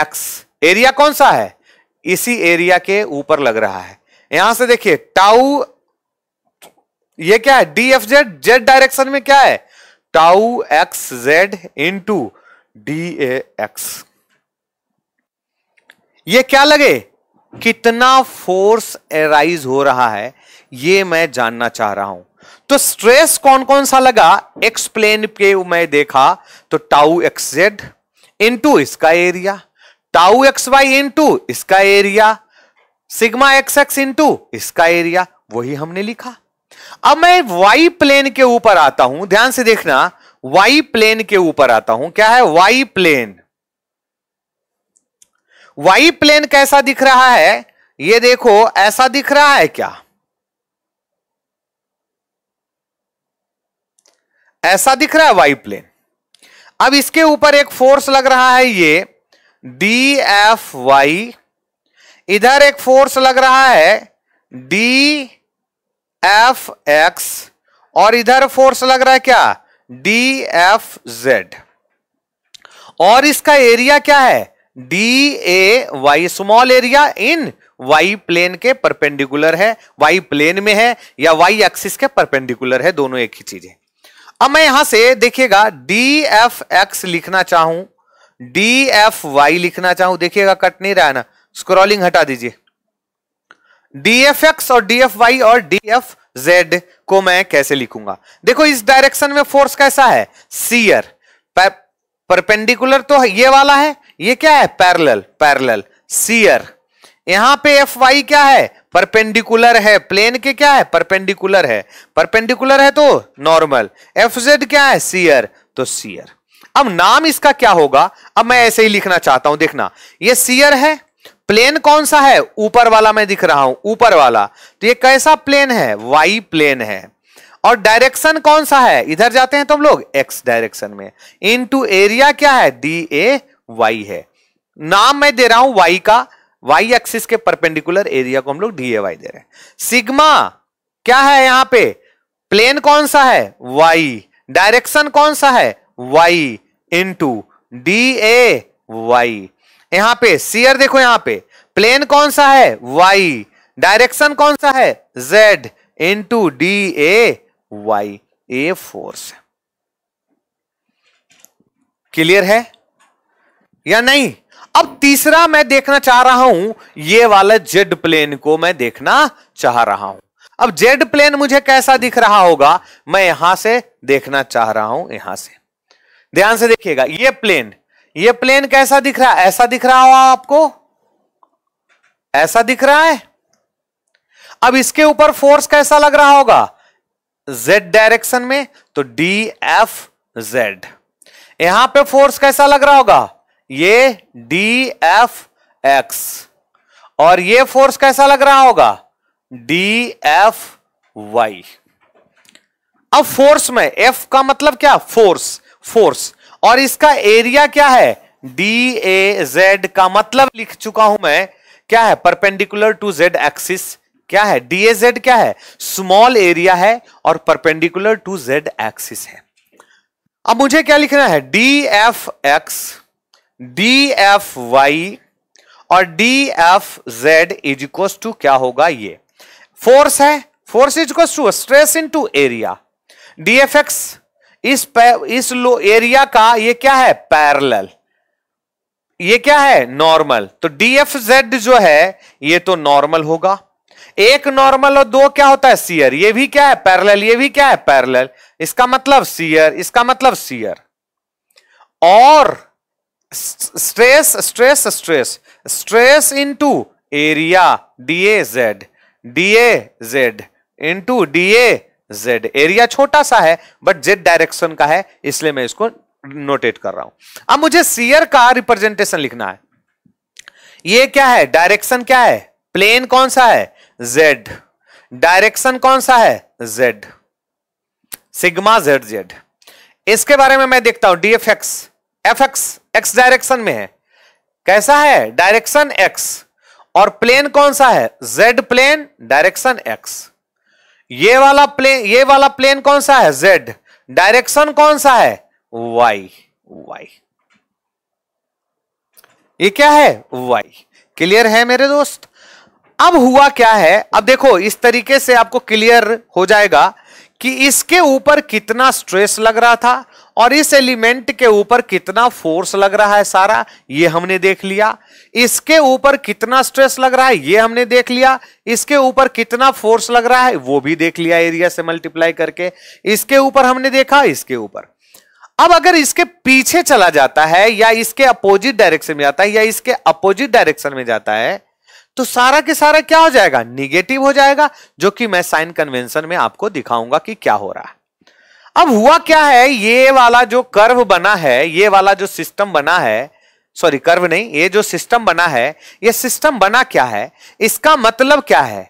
एक्स एरिया कौन सा है इसी एरिया के ऊपर लग रहा है यहां से देखिए टाउ ये क्या है D F Z Z direction में क्या है tau X Z in to D X ये क्या लगे कितना फोर्स एराइज हो रहा है ये मैं जानना चाह रहा हूं तो स्ट्रेस कौन कौन सा लगा एक्स प्लेन पे मैं देखा तो टाउ एक्स जेड इंटू इसका area tau x Y into इसका area sigma x X into इसका एरिया वही हमने लिखा अब मैं वाई प्लेन के ऊपर आता हूं ध्यान से देखना वाई प्लेन के ऊपर आता हूं क्या है वाई प्लेन वाई प्लेन कैसा दिख रहा है ये देखो ऐसा दिख रहा है क्या ऐसा दिख रहा है वाई प्लेन अब इसके ऊपर एक फोर्स लग रहा है ये डी एफ वाई इधर एक फोर्स लग रहा है डी एफ एक्स और इधर फोर्स लग रहा है क्या डी एफ जेड और इसका एरिया क्या है D A Y small area in Y plane के परपेंडिकुलर है वाई प्लेन में है या वाई एक्सिस के परपेंडिकुलर है दोनों एक ही चीज है अब मैं यहां से देखिएगा डी एफ एक्स लिखना चाहूं डी एफ वाई लिखना चाहूं देखिएगा कट नहीं रहा है ना स्क्रॉलिंग हटा दीजिए डी एफ एक्स और डी एफ वाई और डी एफ जेड को मैं कैसे लिखूंगा देखो इस डायरेक्शन में फोर्स कैसा है सीयर परपेंडिकुलर तो ये वाला है ये क्या है पैरेलल पैरेलल सीयर यहां पे एफ वाई क्या है परपेंडिकुलर है प्लेन के क्या है परपेंडिकुलर है परपेंडिकुलर है तो नॉर्मल एफ जेड क्या है सीयर तो सीयर अब नाम इसका क्या होगा अब मैं ऐसे ही लिखना चाहता हूं देखना ये सीयर है प्लेन कौन सा है ऊपर वाला मैं दिख रहा हूं ऊपर वाला तो ये कैसा प्लेन है वाई प्लेन है और डायरेक्शन कौन सा है इधर जाते हैं तो हम लोग एक्स डायरेक्शन में इनटू एरिया क्या है डी ए वाई है नाम मैं दे रहा हूं वाई का वाई एक्सिस के परपेंडिकुलर एरिया को हम लोग डी ए वाई दे रहे हैं सिग्मा क्या है यहां पे प्लेन कौन सा है वाई डायरेक्शन कौन सा है Y into D A Y यहां पे सीयर देखो यहां पे प्लेन कौन सा है वाई डायरेक्शन कौन सा है Z in to D A Y A force clear है या नहीं अब तीसरा मैं देखना चाह रहा हूं ये वाला जेड प्लेन को मैं देखना चाह रहा हूं अब जेड प्लेन मुझे कैसा दिख रहा होगा मैं यहां से देखना चाह रहा हूं यहां से ध्यान से देखिएगा ये प्लेन ये प्लेन कैसा दिख रहा है ऐसा दिख रहा होगा आपको ऐसा दिख रहा है अब इसके ऊपर फोर्स कैसा लग रहा होगा z डायरेक्शन में तो डी एफ जेड यहां पे फोर्स कैसा लग रहा होगा ये डी एफ एक्स और ये फोर्स कैसा लग रहा होगा डी एफ वाई अब फोर्स में एफ का मतलब क्या फोर्स फोर्स और इसका एरिया क्या है डी ए जेड का मतलब लिख चुका हूं मैं क्या है परपेंडिकुलर टू जेड एक्सिस क्या है डी ए जेड क्या है स्मॉल एरिया है और परपेंडिकुलर टू जेड एक्सिस है अब मुझे क्या लिखना है D F X D F Y और D F Z is equal to क्या होगा ये फोर्स है force is equal to stress into area D F X इस इस लो एरिया का ये क्या है पैरेलल ये क्या है नॉर्मल तो डीएफजेड जो है ये तो नॉर्मल होगा एक नॉर्मल और दो क्या होता है सीयर ये भी क्या है पैरेलल ये भी क्या है पैरेलल इसका मतलब सीयर इसका मतलब सीयर और stress stress stress stress into area D A Z D A Z into D A Z area छोटा सा है बट जेड डायरेक्शन का है इसलिए मैं इसको नोटेट कर रहा हूं अब मुझे सीयर का रिप्रेजेंटेशन लिखना है ये क्या है डायरेक्शन क्या है प्लेन कौन सा है जेड डायरेक्शन कौन सा है जेड सिग्मा जेड जेड इसके बारे में मैं देखता हूं D F X F X x direction में है कैसा है डायरेक्शन एक्स और प्लेन कौन सा है जेड प्लेन डायरेक्शन एक्स ये वाला प्लेन ये वाला प्लेन कौन सा है जेड डायरेक्शन कौन सा है वाई वाई ये क्या है वाई क्लियर है मेरे दोस्त अब हुआ क्या है अब देखो इस तरीके से आपको क्लियर हो जाएगा कि इसके ऊपर कितना स्ट्रेस लग रहा था और इस एलिमेंट के ऊपर कितना फोर्स लग रहा है सारा ये हमने देख लिया इसके ऊपर कितना स्ट्रेस लग रहा है ये हमने देख लिया इसके ऊपर कितना फोर्स लग रहा है वो भी देख लिया एरिया से मल्टीप्लाई करके इसके ऊपर हमने देखा इसके ऊपर अब अगर इसके पीछे चला जाता है या इसके अपोजिट डायरेक्शन में जाता है या इसके अपोजिट डायरेक्शन में जाता है तो सारा के सारा क्या हो जाएगा निगेटिव हो जाएगा जो कि मैं साइन कन्वेंशन में आपको दिखाऊंगा कि क्या हो रहा है अब हुआ क्या है ये वाला जो कर्व बना है ये वाला जो सिस्टम बना है सॉरी कर्व नहीं ये जो सिस्टम बना है ये सिस्टम बना क्या है इसका मतलब क्या है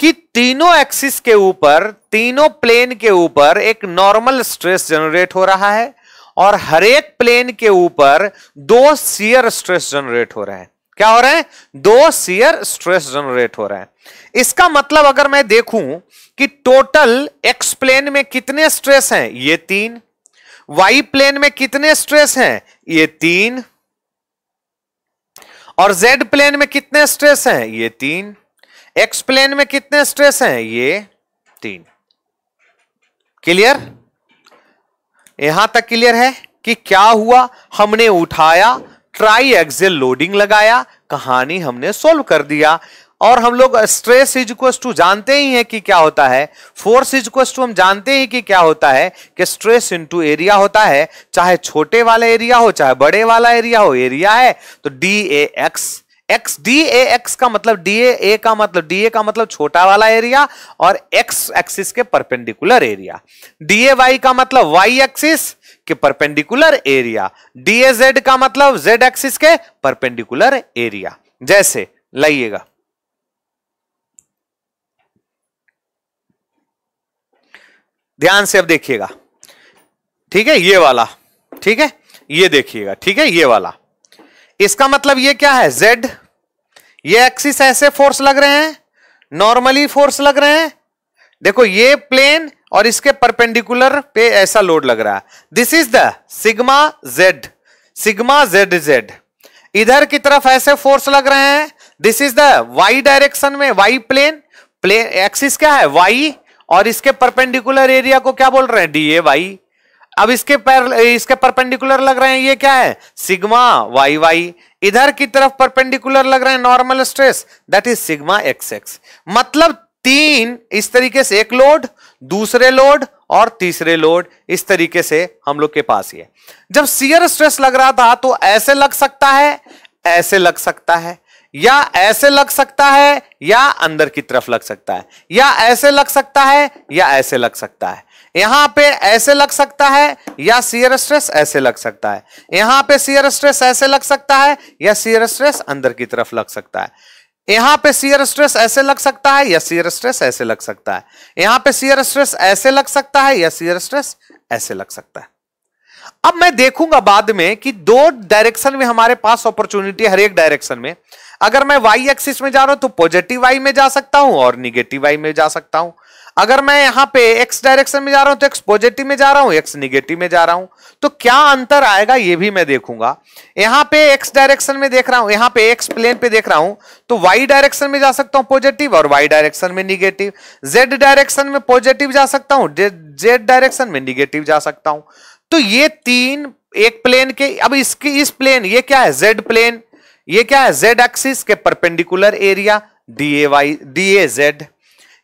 कि तीनों एक्सिस के ऊपर तीनों प्लेन के ऊपर एक नॉर्मल स्ट्रेस जनरेट हो रहा है और हरेक प्लेन के ऊपर दो सीयर स्ट्रेस जनरेट हो रहे हैं क्या हो रहा है दो सीयर स्ट्रेस जनरेट हो रहे हैं इसका मतलब अगर मैं देखूं कि टोटल एक्स प्लेन में कितने स्ट्रेस हैं ये तीन वाई प्लेन में कितने स्ट्रेस हैं ये तीन और जेड प्लेन में कितने स्ट्रेस हैं ये तीन एक्स प्लेन में कितने स्ट्रेस हैं ये तीन क्लियर यहां तक क्लियर है कि क्या हुआ हमने उठाया ट्राई एक्सेल लोडिंग लगाया कहानी हमने सोल्व कर दिया और हम लोग स्ट्रेस इज इक्वस टू जानते ही हैं कि क्या होता है फोर्स इज इक्वस टू हम जानते ही कि क्या होता है कि स्ट्रेस इनटू एरिया होता है चाहे छोटे वाला एरिया हो चाहे बड़े वाला एरिया हो एरिया है तो D A X X D A X का मतलब डी ए ए का मतलब डी ए का मतलब छोटा वाला एरिया और एक्स एक्सिस के perpendicular area D A Y का मतलब वाई एक्सिस के perpendicular area D A Z का मतलब जेड एक्सिस के परपेंडिकुलर एरिया जैसे लाइएगा ध्यान से अब देखिएगा ठीक है ये वाला ठीक है ये देखिएगा ठीक है ये वाला इसका मतलब ये क्या है z ये एक्सिस ऐसे फोर्स लग रहे हैं नॉर्मली फोर्स लग रहे हैं देखो ये प्लेन और इसके परपेंडिकुलर पे ऐसा लोड लग रहा है this is the sigma Z sigma Z Z इधर की तरफ ऐसे फोर्स लग रहे हैं this is the Y direction में वाई प्लेन प्लेन एक्सिस क्या है वाई और इसके परपेंडिकुलर एरिया को क्या बोल रहे हैं डी ए वाई अब इसके पैर इसके परपेंडिकुलर लग रहे हैं ये क्या है सिग्मा वाई वाई इधर की तरफ परपेंडिकुलर लग रहे हैं normal stress that is sigma x X मतलब तीन इस तरीके से एक लोड दूसरे लोड और तीसरे लोड इस तरीके से हम लोग के पास ये जब सियर स्ट्रेस लग रहा था तो ऐसे लग सकता है ऐसे लग सकता है या ऐसे लग सकता है या अंदर की तरफ लग सकता है या ऐसे लग सकता है या ऐसे लग सकता है यहां पे ऐसे लग सकता है या सीयर स्ट्रेस ऐसे लग सकता है यहां पे सीयर स्ट्रेस ऐसे लग सकता है या सीयर स्ट्रेस अंदर की तरफ लग सकता है यहां पे सीयर स्ट्रेस ऐसे लग सकता है या सीयर स्ट्रेस ऐसे लग सकता है यहां पे सीयर स्ट्रेस ऐसे लग सकता है या सीयर स्ट्रेस ऐसे लग सकता है अब मैं देखूंगा बाद में कि दो डायरेक्शन में हमारे पास अपॉर्चुनिटी हर एक डायरेक्शन में अगर मैं वाई एक्सिस में जा रहा हूं तो पॉजिटिव वाई में जा सकता हूं और निगेटिव वाई में जा सकता हूं अगर मैं यहां पे एक्स डायरेक्शन में जा रहा हूं तो एक्स पॉजिटिव में जा रहा हूं एक्स निगेटिव में जा रहा हूं तो क्या अंतर आएगा ये भी मैं देखूंगा यहां पे एक्स डायरेक्शन में देख रहा हूं यहां पे एक्स प्लेन पे देख रहा हूं तो वाई डायरेक्शन में जा सकता हूं पॉजिटिव और वाई डायरेक्शन में निगेटिव जेड डायरेक्शन में पॉजिटिव जा सकता हूं जेड डायरेक्शन में निगेटिव जा सकता हूं तो ये तीन एक प्लेन के अब इसकी इस प्लेन ये क्या है जेड प्लेन ये क्या है जेड एक्सिस के perpendicular area D A Y D A Z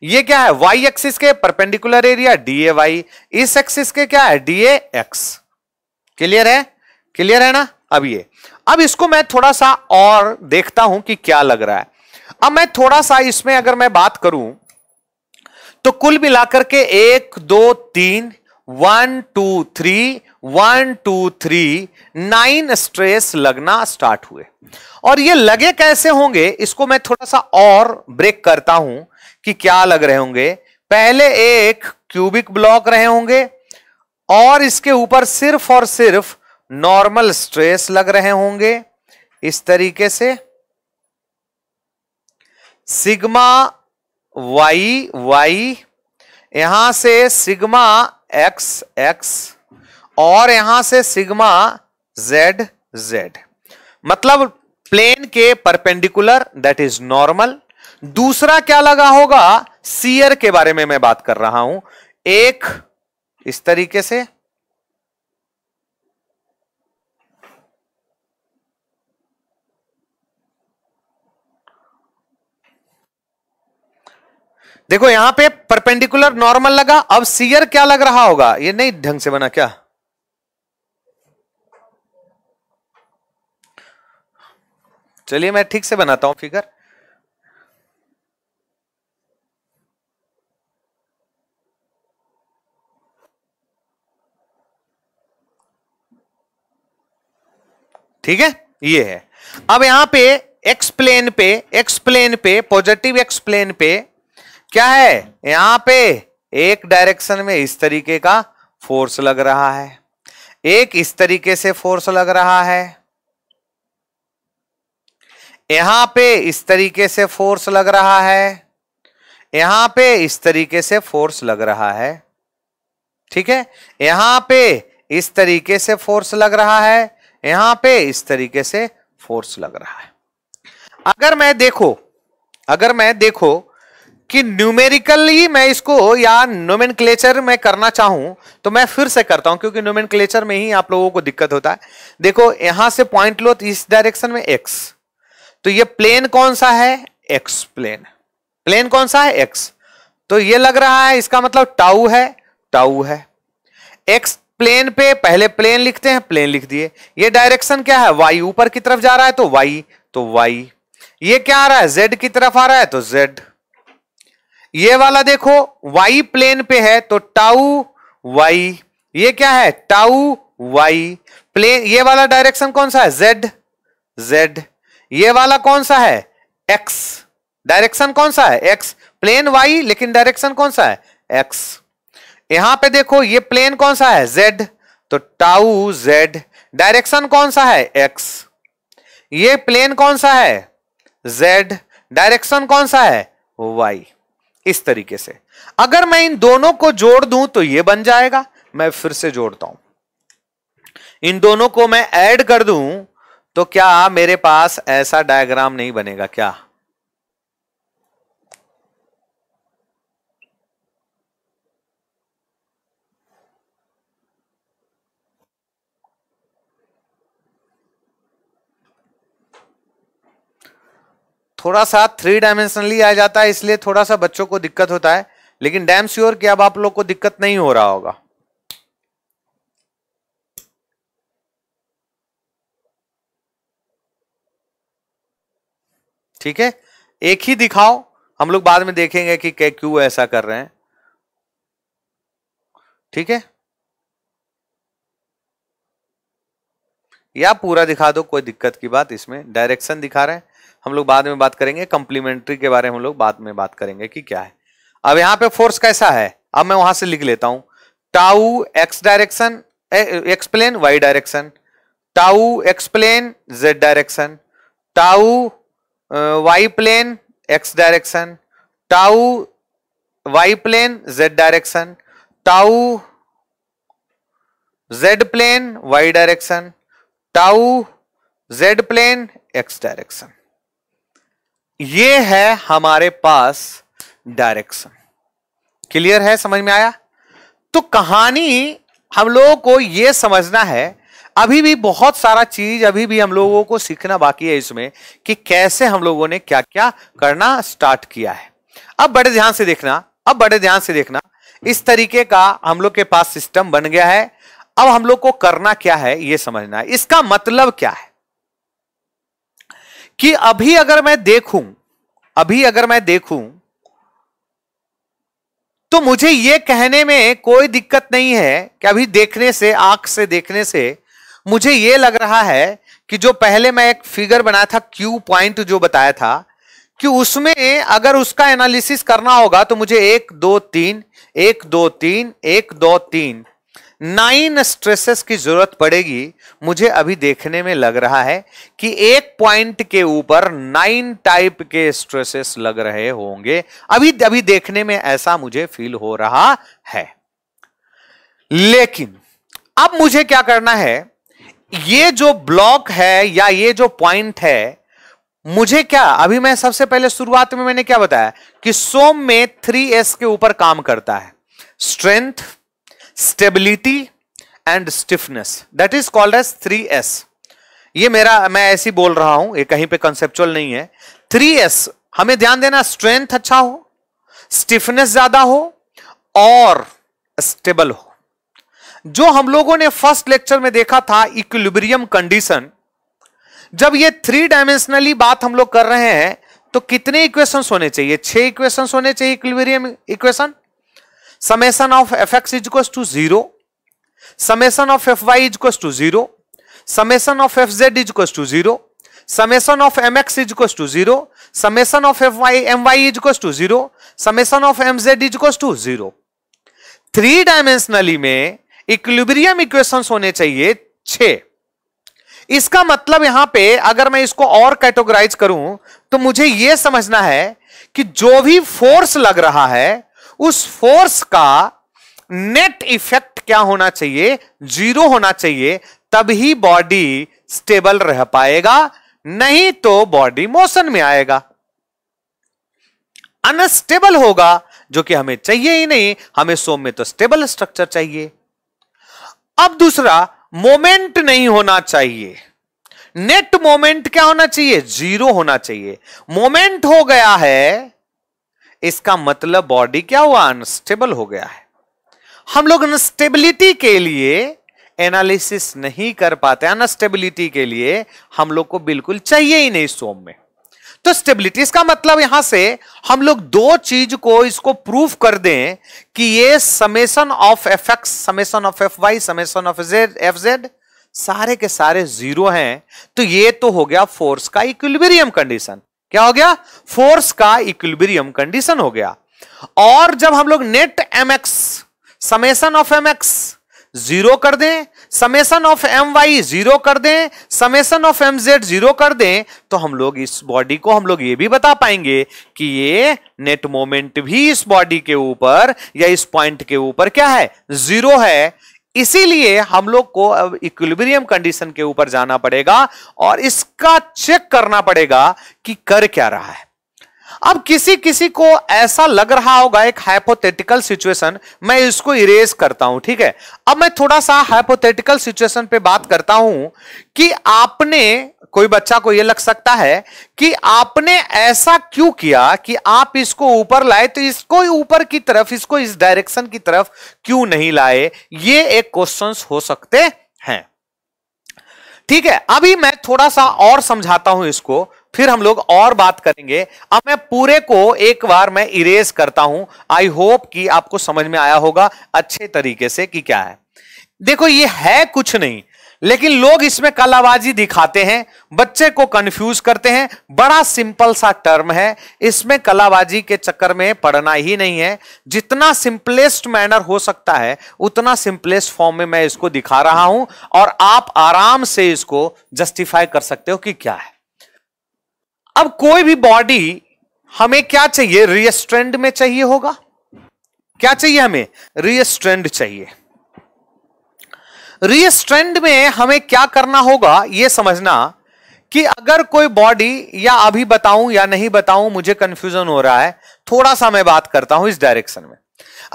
ये क्या है वाई एक्सिस के perpendicular area D A Y इस एक्सिस के क्या है डी ए एक्स क्लियर है क्लियर है ना अब ये अब इसको मैं थोड़ा सा और देखता हूं कि क्या लग रहा है अब मैं थोड़ा सा इसमें अगर मैं बात करूं तो कुल मिलाकर के एक दो तीन one two three one two three nine stress लगना स्टार्ट हुए और ये लगे कैसे होंगे इसको मैं थोड़ा सा और ब्रेक करता हूं कि क्या लग रहे होंगे पहले एक क्यूबिक ब्लॉक रहे होंगे और इसके ऊपर सिर्फ और सिर्फ नॉर्मल स्ट्रेस लग रहे होंगे इस तरीके से सिग्मा वाई वाई यहां से सिग्मा एक्स एक्स और यहां से सिग्मा जेड जेड मतलब प्लेन के परपेंडिकुलर दैट इज नॉर्मल दूसरा क्या लगा होगा सीयर के बारे में मैं बात कर रहा हूं एक इस तरीके से देखो यहां पे परपेंडिकुलर नॉर्मल लगा अब सीयर क्या लग रहा होगा ये नहीं ढंग से बना क्या चलिए मैं ठीक से बनाता हूं फिगर ठीक है ये है अब यहां पे एक्स प्लेन पे एक्स प्लेन पे पॉजिटिव एक्स प्लेन पे क्या है यहां पे एक डायरेक्शन में इस तरीके का फोर्स लग रहा है एक इस तरीके से फोर्स लग रहा है यहां पे इस तरीके से फोर्स लग रहा है यहां पे इस तरीके से फोर्स लग रहा है ठीक है यहां पे इस तरीके से फोर्स लग रहा है यहां पे इस तरीके से फोर्स लग रहा है अगर मैं देखो अगर मैं देखो कि न्यूमेरिकली मैं इसको या नोमेन में करना चाहूं तो मैं फिर से करता हूं क्योंकि नोमेन में ही आप लोगों को दिक्कत होता है देखो यहां से पॉइंट लो तो इस डायरेक्शन में एक्स तो ये प्लेन कौन सा है एक्स प्लेन प्लेन कौन सा है एक्स तो ये लग रहा है इसका मतलब टाउ है टाउ है एक्स प्लेन पे पहले प्लेन लिखते हैं प्लेन लिख दिए ये डायरेक्शन क्या है वाई ऊपर की तरफ जा रहा है तो वाई तो वाई ये क्या आ रहा है जेड की तरफ आ रहा है तो जेड ये वाला देखो वाई प्लेन पे है तो टाउ वाई ये क्या है टाउ वाई प्लेन ये वाला डायरेक्शन कौन सा है जेड जेड ये वाला कौन सा है एक्स डायरेक्शन कौन सा है एक्स प्लेन वाई लेकिन डायरेक्शन कौन सा है एक्स यहां पे देखो ये प्लेन कौन सा है जेड तो टाउ जेड डायरेक्शन कौन सा है एक्स ये प्लेन कौन सा है जेड डायरेक्शन कौन सा है वाई इस तरीके से अगर मैं इन दोनों को जोड़ दूं तो ये बन जाएगा मैं फिर से जोड़ता हूं इन दोनों को मैं ऐड कर दूं तो क्या मेरे पास ऐसा डायग्राम नहीं बनेगा क्या थोड़ा सा थ्री डायमेंशनली आ जाता है इसलिए थोड़ा सा बच्चों को दिक्कत होता है लेकिन डैम श्योर कि अब आप लोग को दिक्कत नहीं हो रहा होगा ठीक है एक ही दिखाओ हम लोग बाद में देखेंगे कि क्या क्यों ऐसा कर रहे हैं ठीक है या पूरा दिखा दो कोई दिक्कत की बात इसमें डायरेक्शन दिखा रहे हैं हम लोग बाद में बात करेंगे कंप्लीमेंट्री के बारे में हम लोग बाद में बात करेंगे कि क्या है अब यहां पे फोर्स कैसा है अब मैं वहां से लिख लेता हूं tau X direction X plane Y direction tau X plane Z direction tau Y plane x direction tau Y plane Z direction tau Z plane Y direction tau Z plane x direction ये है हमारे पास डायरेक्शन क्लियर है समझ में आया तो कहानी हम लोगों को यह समझना है अभी भी बहुत सारा चीज अभी भी हम लोगों को सीखना बाकी है इसमें कि कैसे हम लोगों ने क्या क्या करना स्टार्ट किया है अब बड़े ध्यान से देखना अब बड़े ध्यान से देखना इस तरीके का हम लोग के पास सिस्टम बन गया है अब हम लोग को करना क्या है यह समझना है इसका मतलब क्या है कि अभी अगर मैं देखूं अभी अगर मैं देखूं तो मुझे यह कहने में कोई दिक्कत नहीं है कि अभी देखने से आंख से देखने से मुझे यह लग रहा है कि जो पहले मैं एक फिगर बनाया था क्यू पॉइंट जो बताया था कि उसमें अगर उसका एनालिसिस करना होगा तो मुझे एक दो तीन एक दो तीन एक दो तीन नाइन स्ट्रेसेस की जरूरत पड़ेगी मुझे अभी देखने में लग रहा है कि एक पॉइंट के ऊपर नाइन टाइप के स्ट्रेसेस लग रहे होंगे अभी अभी देखने में ऐसा मुझे फील हो रहा है लेकिन अब मुझे क्या करना है ये जो ब्लॉक है या ये जो पॉइंट है मुझे क्या अभी मैं सबसे पहले शुरुआत में मैंने क्या बताया कि सोम में थ्री एस के ऊपर काम करता है strength stability and stiffness that is called as three S ये मेरा मैं ऐसी बोल रहा हूं ये कहीं पे कंसेप्चुअल नहीं है थ्री एस हमें ध्यान देना स्ट्रेंथ अच्छा हो स्टिफनेस ज्यादा हो और स्टेबल हो जो हम लोगों ने फर्स्ट लेक्चर में देखा था इक्विलिब्रियम कंडीशन जब ये थ्री डायमेंशनली बात हम लोग कर रहे हैं तो कितने इक्वेशंस होने चाहिए छह इक्वेशंस होने चाहिए equilibrium equation summation of F X is equal to zero summation of F Y is equal to zero summation of F Z is equal to zero summation of M X is equal to zero summation of F Y M Y is equal to zero summation of M Z is equal to zero three dimensionally में इक्लिब्रियम इक्वेशन होने चाहिए छ इसका मतलब यहां पे अगर मैं इसको और कैटेगराइज करूं तो मुझे यह समझना है कि जो भी फोर्स लग रहा है उस फोर्स का नेट इफेक्ट क्या होना चाहिए जीरो होना चाहिए तभी बॉडी स्टेबल रह पाएगा नहीं तो बॉडी मोशन में आएगा अनस्टेबल होगा जो कि हमें चाहिए ही नहीं हमें सोम में तो स्टेबल स्ट्रक्चर चाहिए अब दूसरा मोमेंट नहीं होना चाहिए नेट मोमेंट क्या होना चाहिए जीरो होना चाहिए मोमेंट हो गया है इसका मतलब बॉडी क्या हुआ अनस्टेबल हो गया है हम लोग अनस्टेबिलिटी के लिए एनालिसिस नहीं कर पाते अनस्टेबिलिटी के लिए हम लोग को बिल्कुल चाहिए ही नहीं सोम में तो स्टेबिलिटी इसका मतलब यहां से हम लोग दो चीज को इसको प्रूफ कर दें कि ये summation of F X summation of F Y summation of Z F Z सारे के सारे जीरो हैं तो ये तो हो गया फोर्स का इक्विलिब्रियम कंडीशन क्या हो गया फोर्स का इक्विलिब्रियम कंडीशन हो गया और जब हम लोग net M X summation of M X zero कर दें summation of M Y zero कर दें summation of M Z zero कर दें तो हम लोग इस बॉडी को हम लोग ये भी बता पाएंगे कि ये नेट मोमेंट भी इस बॉडी के ऊपर या इस पॉइंट के ऊपर क्या है जीरो है इसीलिए हम लोग को अब इक्विलिब्रियम कंडीशन के ऊपर जाना पड़ेगा और इसका चेक करना पड़ेगा कि कर क्या रहा है अब किसी किसी को ऐसा लग रहा होगा एक हाइपोथेटिकल सिचुएशन मैं इसको इरेज करता हूं ठीक है अब मैं थोड़ा सा हाइपोथेटिकल सिचुएशन पे बात करता हूं कि आपने कोई बच्चा को यह लग सकता है कि आपने ऐसा क्यों किया कि आप इसको ऊपर लाए तो इसको ऊपर की तरफ इसको इस डायरेक्शन की तरफ क्यों नहीं लाए ये एक क्वेश्चन हो सकते हैं ठीक है अभी मैं थोड़ा सा और समझाता हूं इसको फिर हम लोग और बात करेंगे अब मैं पूरे को एक बार मैं इरेज करता हूं आई होप कि आपको समझ में आया होगा अच्छे तरीके से कि क्या है देखो ये है कुछ नहीं लेकिन लोग इसमें कलाबाजी दिखाते हैं बच्चे को कंफ्यूज करते हैं बड़ा सिंपल सा टर्म है इसमें कलाबाजी के चक्कर में पढ़ना ही नहीं है जितना सिंपलेस्ट मैनर हो सकता है उतना सिंपलेस्ट फॉर्म में मैं इसको दिखा रहा हूं और आप आराम से इसको जस्टिफाई कर सकते हो कि क्या है अब कोई भी बॉडी हमें क्या चाहिए रियस्ट्रेंड में चाहिए होगा क्या चाहिए हमें रियस्ट्रेंड चाहिए रियस्ट्रेंड में हमें क्या करना होगा यह समझना कि अगर कोई बॉडी या अभी बताऊं या नहीं बताऊं मुझे कंफ्यूजन हो रहा है थोड़ा सा मैं बात करता हूं इस डायरेक्शन में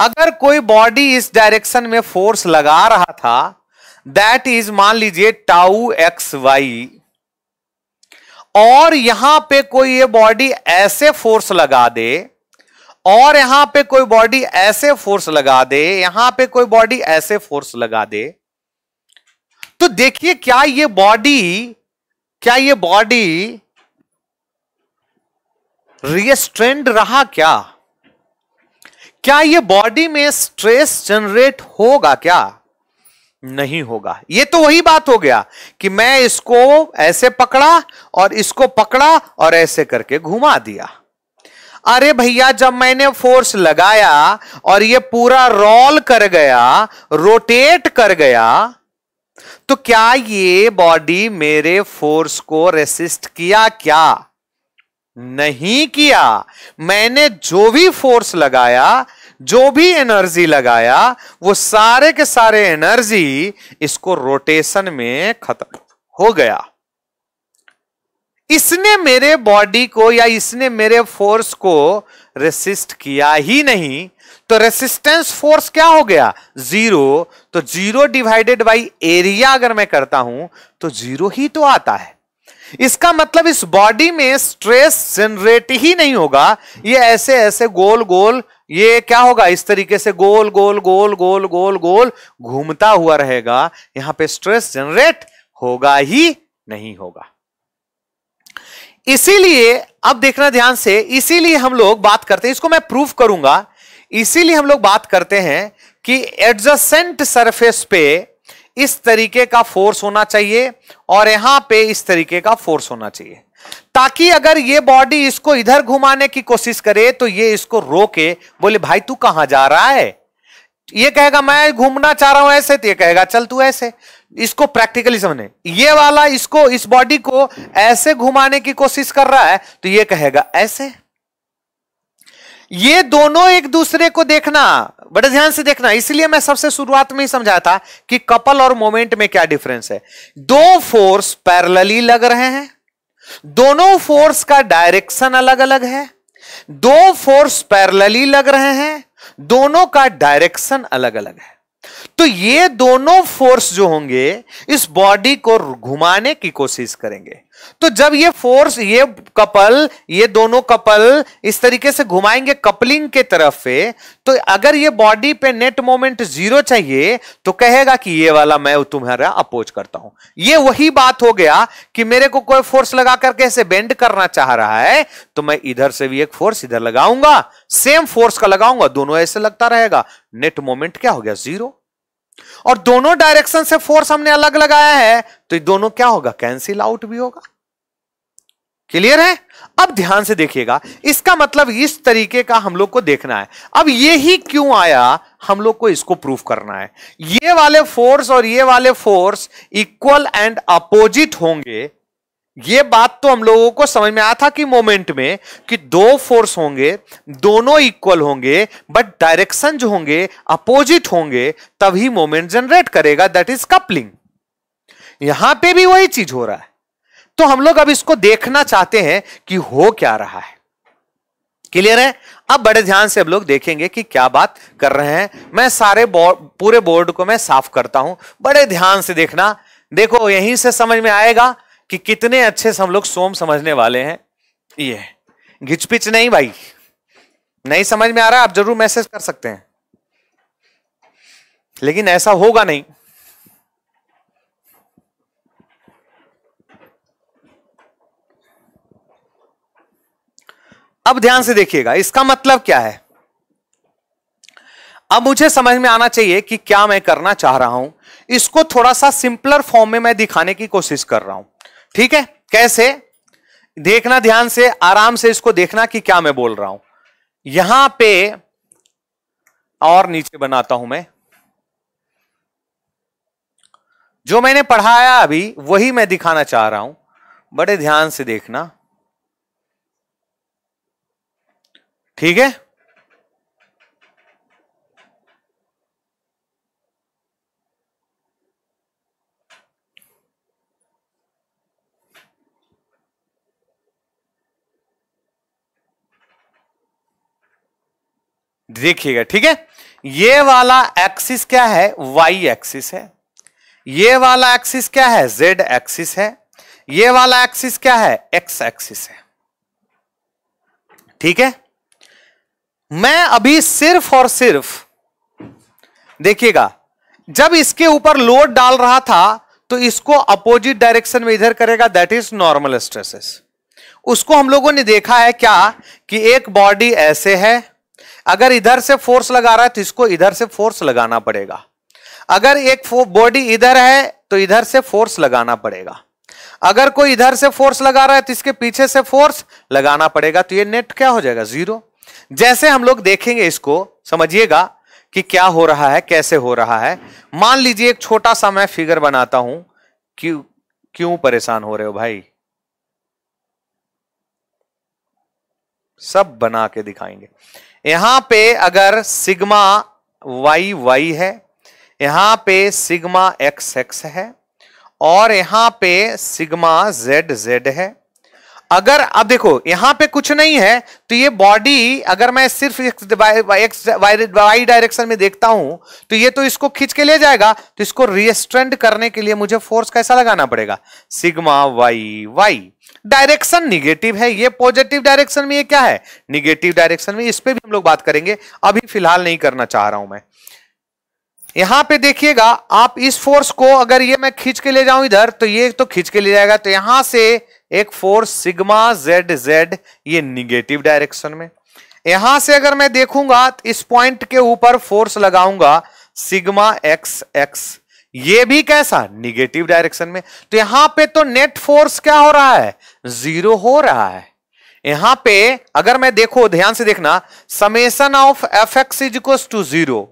अगर कोई बॉडी इस डायरेक्शन में फोर्स लगा रहा था दैट इज मान लीजिए टाउ एक्स वाई और यहां पे कोई ये बॉडी ऐसे फोर्स लगा दे और यहां पे कोई बॉडी ऐसे फोर्स लगा दे यहां पे कोई बॉडी ऐसे फोर्स लगा दे तो देखिए क्या ये बॉडी क्या ये बॉडी रियस्ट्रेंड रहा क्या क्या ये बॉडी में स्ट्रेस जनरेट होगा क्या नहीं होगा ये तो वही बात हो गया कि मैं इसको ऐसे पकड़ा और इसको पकड़ा और ऐसे करके घुमा दिया अरे भैया जब मैंने फोर्स लगाया और ये पूरा रोल कर गया रोटेट कर गया तो क्या ये बॉडी मेरे फोर्स को रेसिस्ट किया क्या नहीं किया मैंने जो भी फोर्स लगाया जो भी एनर्जी लगाया वो सारे के सारे एनर्जी इसको रोटेशन में खत्म हो गया इसने मेरे बॉडी को या इसने मेरे फोर्स को रेसिस्ट किया ही नहीं तो रेसिस्टेंस फोर्स क्या हो गया जीरो तो जीरो डिवाइडेड बाई एरिया अगर मैं करता हूं तो जीरो ही तो आता है इसका मतलब इस बॉडी में स्ट्रेस जनरेट ही नहीं होगा ये ऐसे ऐसे गोल गोल ये क्या होगा इस तरीके से गोल गोल गोल गोल गोल गोल घूमता हुआ रहेगा यहां पे स्ट्रेस जनरेट होगा ही नहीं होगा इसीलिए अब देखना ध्यान से इसीलिए हम लोग बात करते हैं इसको मैं प्रूफ करूंगा इसीलिए हम लोग बात करते हैं कि एडजसेंट सरफेस पे इस तरीके का फोर्स होना चाहिए और यहां पे इस तरीके का फोर्स होना चाहिए ताकि अगर ये बॉडी इसको इधर घुमाने की कोशिश करे तो ये इसको रोके बोले भाई तू कहां जा रहा है ये कहेगा मैं घूमना चाह रहा हूं ऐसे तो ये कहेगा चल तू ऐसे इसको प्रैक्टिकली समझे ये वाला इसको इस बॉडी को ऐसे घुमाने की कोशिश कर रहा है तो ये कहेगा ऐसे ये दोनों एक दूसरे को देखना बड़े ध्यान से देखना इसलिए मैं सबसे शुरुआत में ही समझा था कि कपल और मोमेंट में क्या डिफरेंस है दो फोर्स पैरेलली लग रहे हैं दोनों फोर्स का डायरेक्शन अलग अलग है दो फोर्स पैरेलली लग रहे हैं दोनों का डायरेक्शन अलग अलग है तो ये दोनों फोर्स जो होंगे इस बॉडी को घुमाने की कोशिश करेंगे तो जब ये फोर्स ये कपल ये दोनों कपल इस तरीके से घुमाएंगे कपलिंग के तरफ से तो अगर ये बॉडी पे नेट मोमेंट जीरो चाहिए तो कहेगा कि ये वाला मैं तुम्हारा अपोज करता हूं ये वही बात हो गया कि मेरे को कोई फोर्स लगा करके ऐसे बेंड करना चाह रहा है तो मैं इधर से भी एक फोर्स इधर लगाऊंगा सेम फोर्स का लगाऊंगा दोनों ऐसे लगता रहेगा नेट मोमेंट क्या हो गया जीरो और दोनों डायरेक्शन से फोर्स हमने अलग लगाया है तो ये दोनों क्या होगा कैंसिल आउट भी होगा क्लियर है अब ध्यान से देखिएगा इसका मतलब इस तरीके का हम लोग को देखना है अब ये ही क्यों आया हम लोग को इसको प्रूफ करना है ये वाले फोर्स और ये वाले फोर्स इक्वल एंड अपोजिट होंगे ये बात तो हम लोगों को समझ में आया था कि मोमेंट में कि दो फोर्स होंगे दोनों इक्वल होंगे बट डायरेक्शन जो होंगे अपोजिट होंगे तभी मोमेंट जनरेट करेगा दैट इज कपलिंग यहां पे भी वही चीज हो रहा है तो हम लोग अब इसको देखना चाहते हैं कि हो क्या रहा है क्लियर है अब बड़े ध्यान से हम लोग देखेंगे कि क्या बात कर रहे हैं मैं सारे बोर्ड पूरे बोर्ड को मैं साफ करता हूं बड़े ध्यान से देखना देखो यहीं से समझ में आएगा कि कितने अच्छे से हम लोग सोम समझने वाले हैं ये घिचपिच नहीं भाई नहीं समझ में आ रहा आप जरूर मैसेज कर सकते हैं लेकिन ऐसा होगा नहीं अब ध्यान से देखिएगा इसका मतलब क्या है अब मुझे समझ में आना चाहिए कि क्या मैं करना चाह रहा हूं इसको थोड़ा सा सिंपलर फॉर्म में मैं दिखाने की कोशिश कर रहा हूं ठीक है कैसे देखना ध्यान से आराम से इसको देखना कि क्या मैं बोल रहा हूं यहां पे और नीचे बनाता हूं मैं जो मैंने पढ़ाया अभी वही मैं दिखाना चाह रहा हूं बड़े ध्यान से देखना ठीक है देखिएगा ठीक है ये वाला एक्सिस क्या है वाई एक्सिस है ये वाला एक्सिस क्या है जेड एक्सिस है ये वाला एक्सिस क्या है एक्स एक्सिस है ठीक है मैं अभी सिर्फ और सिर्फ देखिएगा जब इसके ऊपर लोड डाल रहा था तो इसको अपोजिट डायरेक्शन में इधर करेगा दैट इज नॉर्मल स्ट्रेसेस उसको हम लोगों ने देखा है क्या कि एक बॉडी ऐसे है अगर इधर से फोर्स लगा रहा है तो इसको इधर से फोर्स लगाना पड़ेगा अगर एक बॉडी इधर है तो इधर से फोर्स लगाना पड़ेगा अगर कोई इधर से फोर्स लगा रहा है तो इसके पीछे से फोर्स लगाना पड़ेगा तो ये नेट क्या हो जाएगा जीरो जैसे हम लोग देखेंगे इसको समझिएगा कि क्या हो रहा है कैसे हो रहा है मान लीजिए एक छोटा सा मैं फिगर बनाता हूं क्यों क्यों परेशान हो रहे हो भाई सब बना के दिखाएंगे यहां पे अगर सिग्मा वाई वाई है यहां पे सिग्मा एक्स एक्स है और यहां पे सिग्मा जेड जेड है अगर अब देखो यहां पे कुछ नहीं है तो ये बॉडी अगर मैं सिर्फ एक्स वाई डायरेक्शन में देखता हूं तो ये तो इसको खींच के ले जाएगा तो इसको रिएस्ट्रेंड करने के लिए मुझे फोर्स कैसा लगाना पड़ेगा sigma Y Y direction negative है ये पॉजिटिव डायरेक्शन में ये क्या है निगेटिव डायरेक्शन में इस पर भी हम लोग बात करेंगे अभी फिलहाल नहीं करना चाह रहा हूं मैं यहां पे देखिएगा आप इस फोर्स को अगर ये मैं खींच के ले जाऊं इधर तो ये तो खींच के ले जाएगा तो यहां से एक फोर्स सिग्मा जेड जेड ये निगेटिव डायरेक्शन में यहां से अगर मैं देखूंगा तो इस पॉइंट के ऊपर फोर्स लगाऊंगा सिग्मा एक्स एक्स ये भी कैसा निगेटिव डायरेक्शन में तो यहां पे तो नेट फोर्स क्या हो रहा है जीरो हो रहा है यहां पे अगर मैं देखो ध्यान से देखना summation of F X is equal to zero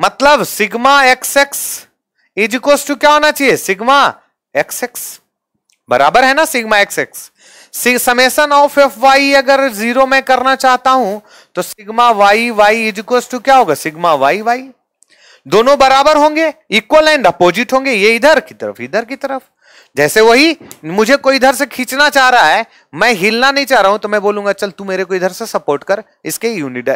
मतलब sigma x X is equal to क्या होना चाहिए सिग्मा एक्स एक्स बराबर है ना sigma x X summation of F Y अगर जीरो में करना चाहता हूं तो sigma Y Y is equal to क्या होगा सिग्मा वाई वाई दोनों बराबर होंगे इक्वल एंड अपोजिट होंगे ये इधर की तरफ इधर की तरफ जैसे वही मुझे कोई इधर से खींचना चाह रहा है मैं हिलना नहीं चाह रहा हूं तो मैं बोलूंगा चल तू मेरे को इधर से सपोर्ट कर इसके यूनिट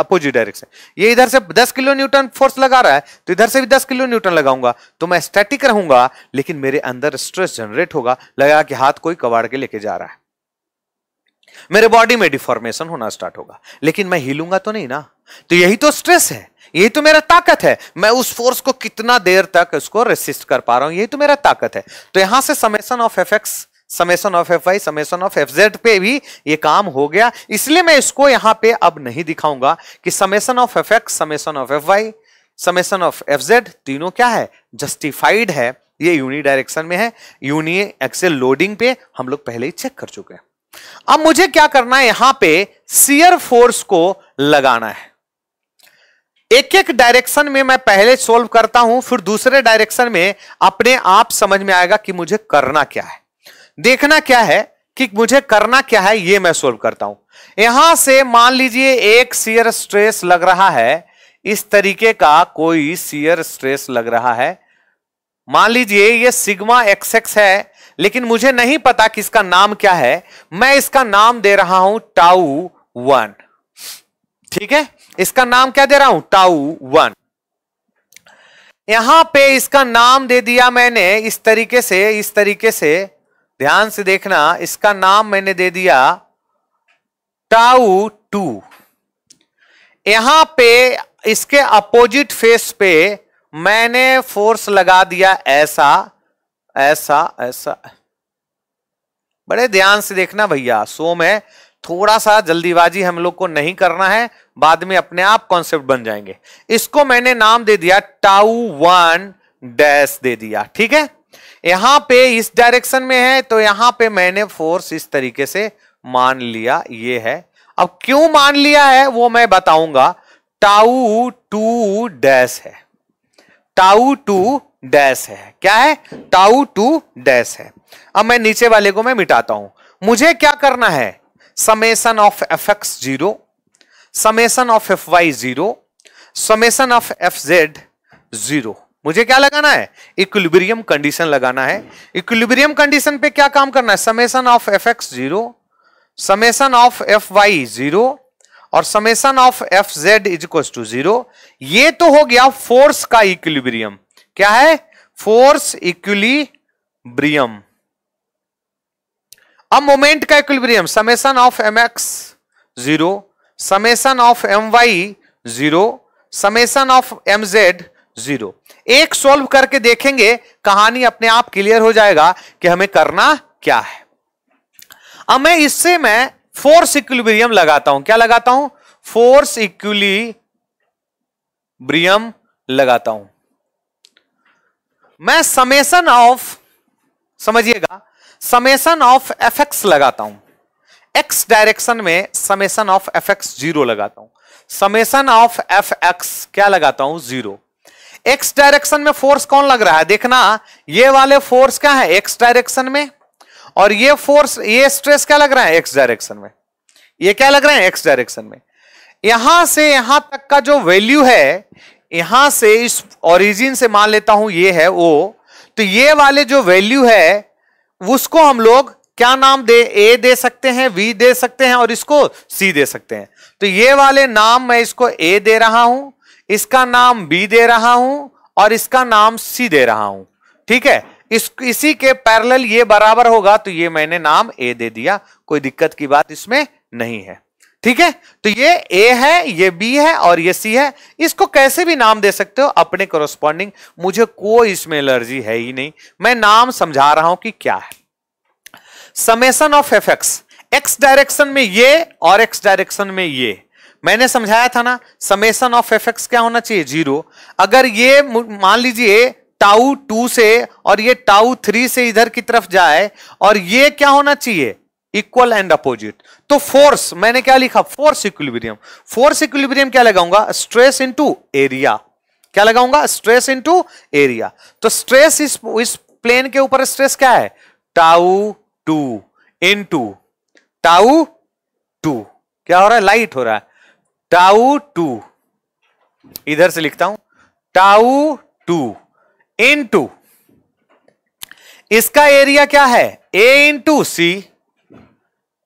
अपोजिट डायरेक्शन ये इधर से 10 किलो न्यूटन फोर्स लगा रहा है तो इधर से भी 10 किलो न्यूटन लगाऊंगा तो मैं स्टैटिक रहूंगा लेकिन मेरे अंदर स्ट्रेस जनरेट होगा लगा कि हाथ कोई कबाड़ के लेके जा रहा है मेरे बॉडी में डिफॉर्मेशन होना स्टार्ट होगा लेकिन मैं हिलूंगा तो नहीं ना तो यही तो स्ट्रेस है ये तो मेरा ताकत है मैं उस फोर्स को कितना देर तक उसको रेसिस्ट कर पा रहा हूं यही तो मेरा ताकत है तो यहां से summation of F X summation of F I summation of F Z पे भी ये काम हो गया इसलिए मैं इसको यहां पे अब नहीं दिखाऊंगा कि summation of F X summation of F Y summation of F Z तीनों क्या है जस्टिफाइड है ये यूनि डायरेक्शन में है यूनि एक्सेल लोडिंग पे हम लोग पहले ही चेक कर चुके हैं अब मुझे क्या करना है यहां पे सीयर फोर्स को लगाना है एक एक डायरेक्शन में मैं पहले सोल्व करता हूं फिर दूसरे डायरेक्शन में अपने आप समझ में आएगा कि मुझे करना क्या है देखना क्या है कि मुझे करना क्या है यह मैं सोल्व करता हूं यहां से मान लीजिए एक सीयर स्ट्रेस लग रहा है इस तरीके का कोई सीयर स्ट्रेस लग रहा है मान लीजिए ये सिग्मा एक्सएक्स है लेकिन मुझे नहीं पता कि इसका नाम क्या है मैं इसका नाम दे रहा हूं टाउ वन ठीक है इसका नाम क्या दे रहा हूं टाउ वन यहां पे इसका नाम दे दिया मैंने इस तरीके से इस तरीके से ध्यान से देखना इसका नाम मैंने दे दिया टाउ टू यहां पे इसके अपोजिट फेस पे मैंने फोर्स लगा दिया ऐसा ऐसा ऐसा बड़े ध्यान से देखना भैया सो में थोड़ा सा जल्दीबाजी हम लोग को नहीं करना है बाद में अपने आप कॉन्सेप्ट बन जाएंगे इसको मैंने नाम दे दिया टाउ वन डैश दे दिया ठीक है यहां पे इस डायरेक्शन में है तो यहां पे मैंने फोर्स इस तरीके से मान लिया ये है अब क्यों मान लिया है वो मैं बताऊंगा टाउ टू डैश है टाउ टू डैश है क्या है टाउ टू डैश है अब मैं नीचे वाले को मैं मिटाता हूं मुझे क्या करना है summation of fx 0 summation of F Y zero summation of F Z zero मुझे क्या लगाना है इक्विलिब्रियम कंडीशन लगाना है इक्विलिब्रियम कंडीशन पे क्या काम करना है summation of F X zero summation of F Y zero और summation of F Z is equal to zero ये तो हो गया फोर्स का इक्विलिब्रियम क्या है फोर्स इक्विलिब्रियम अब मोमेंट का equilibrium summation of M X zero summation of M Y zero summation of M Z zero एक सॉल्व करके देखेंगे कहानी अपने आप क्लियर हो जाएगा कि हमें करना क्या है अब मैं इससे मैं फोर्स इक्विलिब्रियम लगाता हूं क्या लगाता हूं फोर्स इक्विलिब्रियम लगाता हूं मैं समेसन ऑफ समझिएगा समेसन ऑफ एफ लगाता हूं एक्स डायरेक्शन में summation of F X zero लगाता हूं समेसन ऑफ एफ एक्स क्या लगाता हूं जीरो एक्स डायरेक्शन में फोर्स कौन लग रहा है देखना ये वाले फोर्स क्या है एक्स डायरेक्शन में और ये फोर्स ये स्ट्रेस क्या लग रहा है एक्स डायरेक्शन में ये क्या लग रहा है एक्स डायरेक्शन में यहां से यहां तक का जो वैल्यू है यहां से इस ओरिजिन से मान लेता हूं ये है ओ तो ये वाले जो वैल्यू है उसको हम लोग क्या नाम दे ए दे सकते हैं वी दे सकते हैं और इसको सी दे सकते हैं तो ये वाले नाम मैं इसको ए दे रहा हूं इसका नाम बी दे रहा हूं और इसका नाम सी दे रहा हूं ठीक है इस इसी के पैरेलल ये बराबर होगा तो ये मैंने नाम ए दे दिया कोई दिक्कत की बात इसमें नहीं है ठीक है तो ये ए है ये बी है और ये सी है इसको कैसे भी नाम दे सकते हो अपने कोरोस्पॉन्डिंग मुझे कोई इसमें एलर्जी है ही नहीं मैं नाम समझा रहा हूं कि क्या है summation of F X x direction में ये और एक्स डायरेक्शन में ये मैंने समझाया था ना समेसन ऑफ एफ एक्स क्या होना चाहिए जीरो अगर ये मान लीजिए टाउ टू से और ये टाउ थ्री से इधर की तरफ जाए और ये क्या होना चाहिए इक्वल एंड अपोजिट तो फोर्स मैंने क्या लिखा फोर्स इक्विलिब्रियम फोर्स इक्विलिब्रियम क्या लगाऊंगा स्ट्रेस इनटू एरिया क्या लगाऊंगा स्ट्रेस इनटू एरिया तो स्ट्रेस इस इस प्लेन के ऊपर स्ट्रेस क्या है tau two into tau two क्या हो रहा है लाइट हो रहा है टाउ टू इधर से लिखता हूं टाउ टू इन टू इसका एरिया क्या है A into C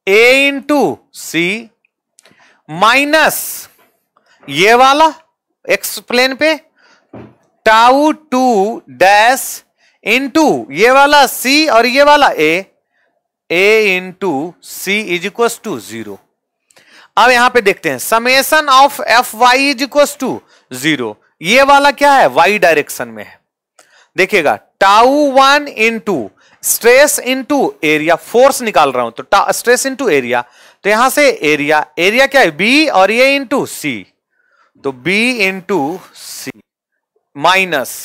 A into C minus ये वाला एक्स प्लेन पे टाउ टू डैश इंटू ये वाला सी और ये वाला A A into C is equal to zero अब यहां पे देखते हैं summation of F Y is equal to zero ये वाला क्या है वाई डायरेक्शन में है देखिएगा tau one into stress into area force निकाल रहा हूं तो स्ट्रेस इनटू एरिया तो यहां से एरिया एरिया क्या है बी और ये इंटू सी तो बी इंटू सी माइनस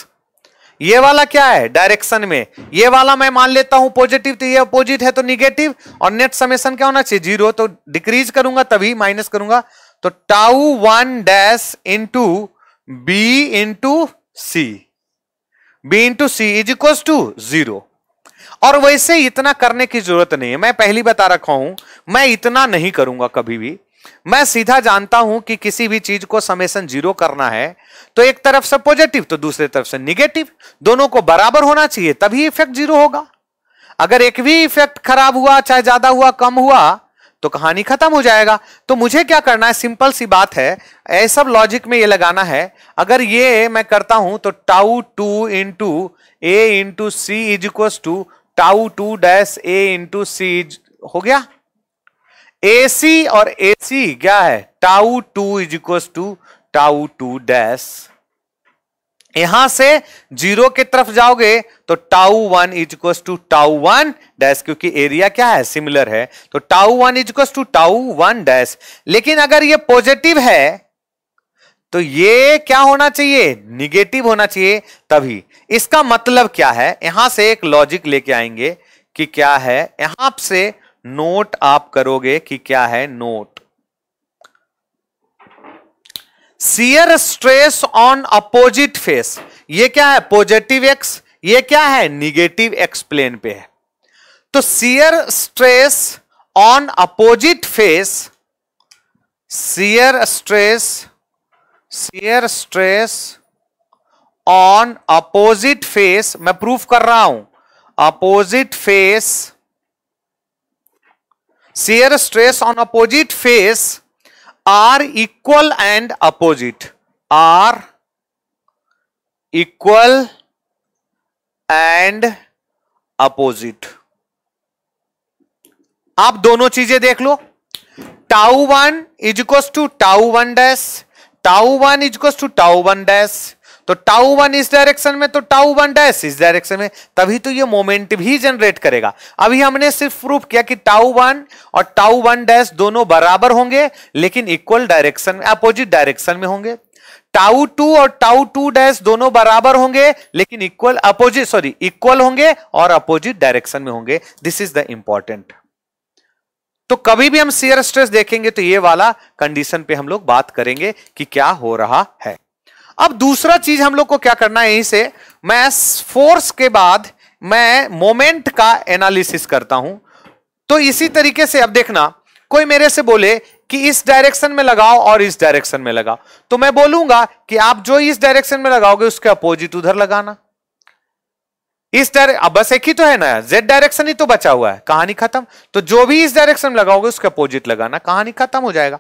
ये वाला क्या है डायरेक्शन में ये वाला मैं मान लेता हूं पॉजिटिव तो ये अपोजिट है तो निगेटिव और नेट समेशन क्या होना चाहिए जीरो तो डिक्रीज करूंगा तभी माइनस करूंगा तो tau one dash into B into C B into C is equal to zero और वैसे इतना करने की जरूरत नहीं है मैं पहली बता रखा हूं मैं इतना नहीं करूंगा कभी भी मैं सीधा जानता हूं कि किसी भी चीज को समेसन जीरो करना है तो एक तरफ से पॉजिटिव तो दूसरी तरफ से निगेटिव दोनों को बराबर होना चाहिए तभी इफेक्ट जीरो होगा अगर एक भी इफेक्ट खराब हुआ चाहे ज्यादा हुआ कम हुआ तो कहानी खत्म हो जाएगा तो मुझे क्या करना है सिंपल सी बात है ये सब लॉजिक में ये लगाना है अगर ये मैं करता हूं तो tau two into A into C is equal to tau two dash A into C हो गया ए सी और ए सी क्या है tau two is equal to tau two dash यहां से जीरो के तरफ जाओगे तो tau one is equal to tau one dash क्योंकि एरिया क्या है सिमिलर है तो tau one is equal to tau one dash लेकिन अगर ये पॉजिटिव है तो ये क्या होना चाहिए निगेटिव होना चाहिए तभी इसका मतलब क्या है यहां से एक लॉजिक लेके आएंगे कि क्या है यहां से नोट आप करोगे कि क्या है note shear stress on opposite face ये क्या है पॉजिटिव एक्स ये क्या है निगेटिव एक्स प्लेन पे है तो shear stress on opposite face shear stress shear stress on opposite face मैं प्रूफ कर रहा हूं opposite face shear stress on opposite face are equal and opposite are equal and opposite आप दोनों चीजें देख लो टाउ वन इजकोस to tau one dash tau one इजकोस टू टाउ वन डैश तो टाउ वन इस डायरेक्शन में तो टाउ वन डैश इस डायरेक्शन में तभी तो ये मोमेंट भी जनरेट करेगा अभी हमने सिर्फ प्रूफ किया कि टाउ वन और टाउ वन डैश दोनों बराबर होंगे लेकिन इक्वल डायरेक्शन में अपोजिट डायरेक्शन में होंगे टाउ टू और टाउ टू डैश दोनों बराबर होंगे लेकिन इक्वल अपोजिट सॉरी इक्वल होंगे और अपोजिट डायरेक्शन में होंगे दिस इज द इंपॉर्टेंट तो कभी भी हम सीयर स्ट्रेस देखेंगे तो ये वाला कंडीशन पे हम लोग बात करेंगे कि क्या हो रहा है अब दूसरा चीज हम लोग को क्या करना है यहीं से मैं फोर्स के बाद मैं मोमेंट का एनालिसिस करता हूं तो इसी तरीके से अब देखना कोई मेरे से बोले कि इस डायरेक्शन में लगाओ और इस डायरेक्शन में लगाओ तो मैं बोलूंगा कि आप जो इस डायरेक्शन में लगाओगे उसके अपोजिट उधर लगाना इस डायरेक्ट बस एक ही तो है ना जेड डायरेक्शन ही तो बचा हुआ है कहानी खत्म तो जो भी इस डायरेक्शन में लगाओगे उसके अपोजिट लगाना कहानी खत्म हो जाएगा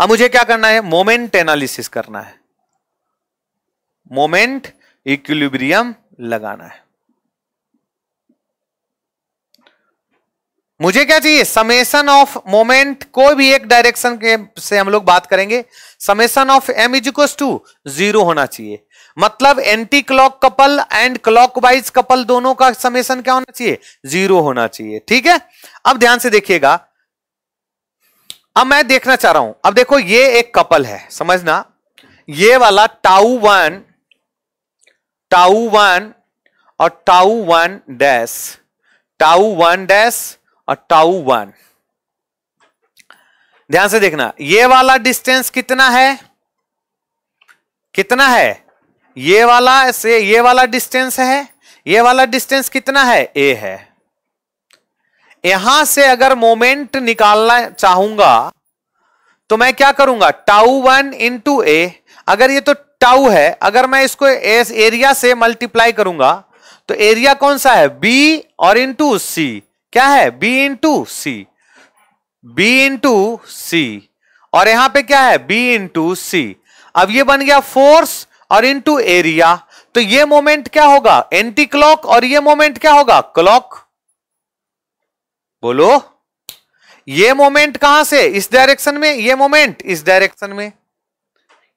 अब मुझे क्या करना है मोमेंट एनालिसिस करना है मोमेंट इक्विलिब्रियम लगाना है मुझे क्या चाहिए समेसन ऑफ मोमेंट कोई भी एक डायरेक्शन के से हम लोग बात करेंगे summation of M is equal to zero होना चाहिए मतलब anti clock couple and clockwise couple दोनों का समेसन क्या होना चाहिए जीरो होना चाहिए ठीक है अब ध्यान से देखिएगा अब मैं देखना चाह रहा हूं अब देखो ये एक कपल है समझना ये वाला टाउ वन टाउ वन और tau one dash tau one dash और टाउ वन ध्यान से देखना ये वाला डिस्टेंस कितना है कितना है ये वाला से ये वाला डिस्टेंस है ये वाला डिस्टेंस कितना है ए है यहां से अगर मोमेंट निकालना चाहूंगा तो मैं क्या करूंगा टाउ वन इंटू ए अगर ये तो टाउ है अगर मैं इसको एस एरिया से मल्टीप्लाई करूंगा तो एरिया कौन सा है बी और इंटू सी क्या है B into C B into C और यहां पे क्या है बी इंटू सी अब ये बन गया फोर्स और इंटू एरिया तो ये मोमेंट क्या होगा एंटी क्लॉक और ये मोमेंट क्या होगा क्लॉक बोलो ये मोमेंट कहां से इस डायरेक्शन में ये मोमेंट इस डायरेक्शन में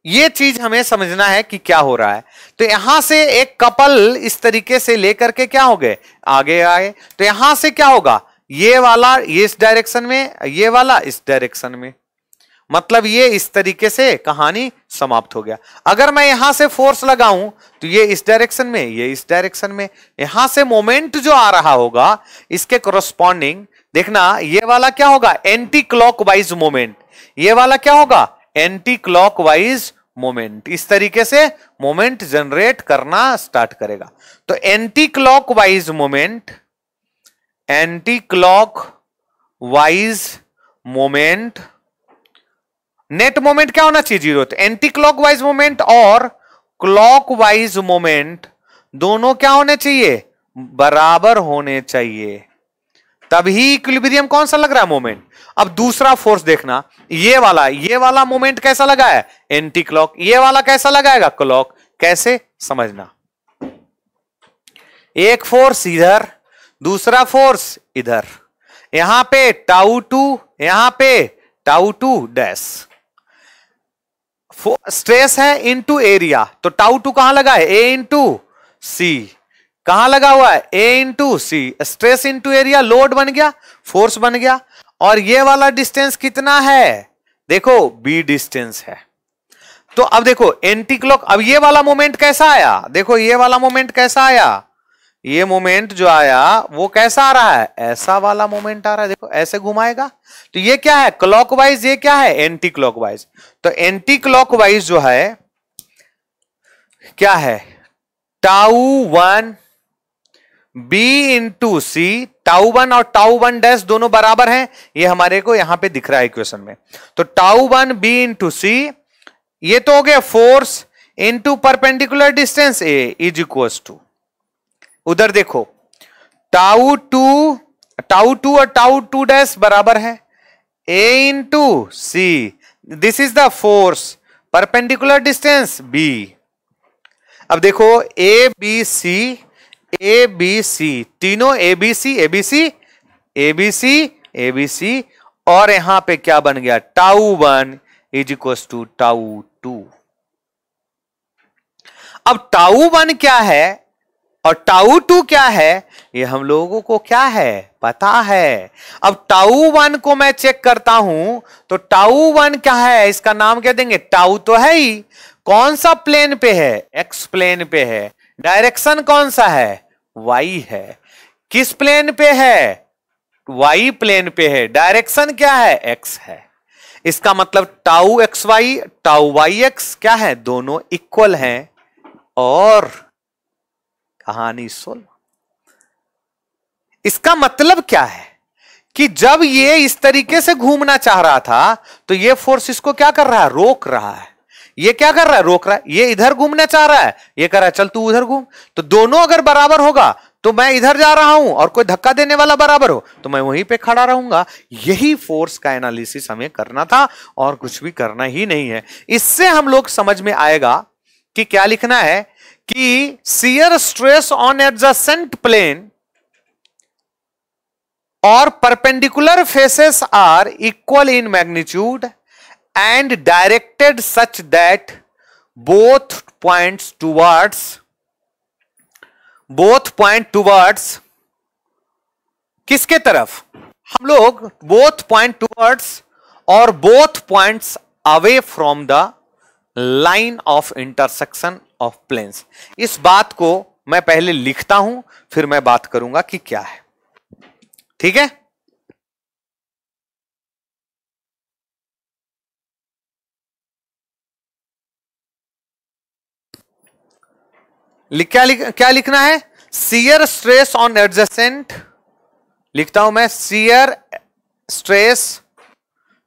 ये चीज हमें समझना है कि क्या हो रहा है तो यहां से एक कपल इस तरीके से लेकर के क्या हो गए आगे आए तो यहां से क्या होगा ये वाला ये इस डायरेक्शन में ये वाला इस डायरेक्शन में मतलब ये इस तरीके से कहानी समाप्त हो गया अगर मैं यहां से फोर्स लगाऊं तो ये इस डायरेक्शन में ये इस डायरेक्शन में यहां से मोमेंट जो आ रहा होगा इसके कोरोस्पॉन्डिंग देखना ये वाला क्या होगा एंटी क्लॉक वाइज मोमेंट ये वाला क्या होगा एंटी क्लॉक वाइज मोमेंट इस तरीके से मोमेंट जनरेट करना स्टार्ट करेगा तो clock wise moment clock wise moment net moment क्या होना चाहिए zero clock wise moment और क्लॉक वाइज मोमेंट दोनों क्या होने चाहिए बराबर होने चाहिए तभी इक्विलिब्रियम कौन सा लग रहा है मोमेंट अब दूसरा फोर्स देखना ये वाला ये वाला मोमेंट कैसा लगा है एंटी क्लॉक ये वाला कैसा लगाएगा क्लॉक कैसे समझना एक फोर्स इधर दूसरा फोर्स इधर यहां पे टाउ टू यहां पे टाउ टू डैश स्ट्रेस है इनटू एरिया तो टाउ टू कहां लगा है ए इंटू सी कहां लगा हुआ है A into C stress into area load बन गया फोर्स बन गया और ये वाला डिस्टेंस कितना है देखो बी डिस्टेंस है तो अब देखो एंटी क्लॉक अब ये वाला मोमेंट कैसा आया देखो ये वाला मोमेंट कैसा आया ये मोमेंट जो आया वो कैसा आ रहा है ऐसा वाला मोमेंट आ रहा है देखो ऐसे घुमाएगा तो ये क्या है क्लॉकवाइज ये क्या है एंटी क्लॉकवाइज तो एंटी क्लॉकवाइज जो है क्या है tau one B into C tau one और टाउ वन डैश दोनों बराबर हैं ये हमारे को यहां पे दिख रहा है इक्वेशन में तो tau one B into C ये तो हो गया force into perpendicular distance A is equal to उधर देखो टाउ टू टाउ टू और टाउ टू डैश बराबर है A into C this is the force perpendicular distance B अब देखो A B C A B C तीनों A B C A B C A B C A B C और यहां पे क्या बन गया tau one is equal to tau two अब टाउ वन क्या है और टाउ टू क्या है ये हम लोगों को क्या है पता है अब टाउ वन को मैं चेक करता हूं तो टाउ वन क्या है इसका नाम क्या देंगे टाउ तो है ही कौन सा प्लेन पे है एक्स प्लेन पे है डायरेक्शन कौन सा है वाई है किस प्लेन पे है वाई प्लेन पे है डायरेक्शन क्या है एक्स है इसका मतलब tau x Y tau Y X क्या है दोनों इक्वल हैं और कहानी सोल इसका मतलब क्या है कि जब ये इस तरीके से घूमना चाह रहा था तो ये फोर्स इसको क्या कर रहा है रोक रहा है ये क्या कर रहा है रोक रहा है ये इधर घूमने चाह रहा है ये कह रहा है चल तू उधर घूम तो दोनों अगर बराबर होगा तो मैं इधर जा रहा हूं और कोई धक्का देने वाला बराबर हो तो मैं वहीं पे खड़ा रहूंगा यही फोर्स का एनालिसिस हमें करना था और कुछ भी करना ही नहीं है इससे हम लोग समझ में आएगा कि क्या लिखना है कि shear stress on adjacent plane और perpendicular faces are equal in magnitude and directed such that both points towards both point towards किसके तरफ हम लोग both point towards or both points away from the line of intersection of planes इस बात को मैं पहले लिखता हूं फिर मैं बात करूंगा कि क्या है ठीक है लिख क्या लिख क्या लिखना है सीयर स्ट्रेस ऑन एडजेसेंट लिखता हूं मैं shear stress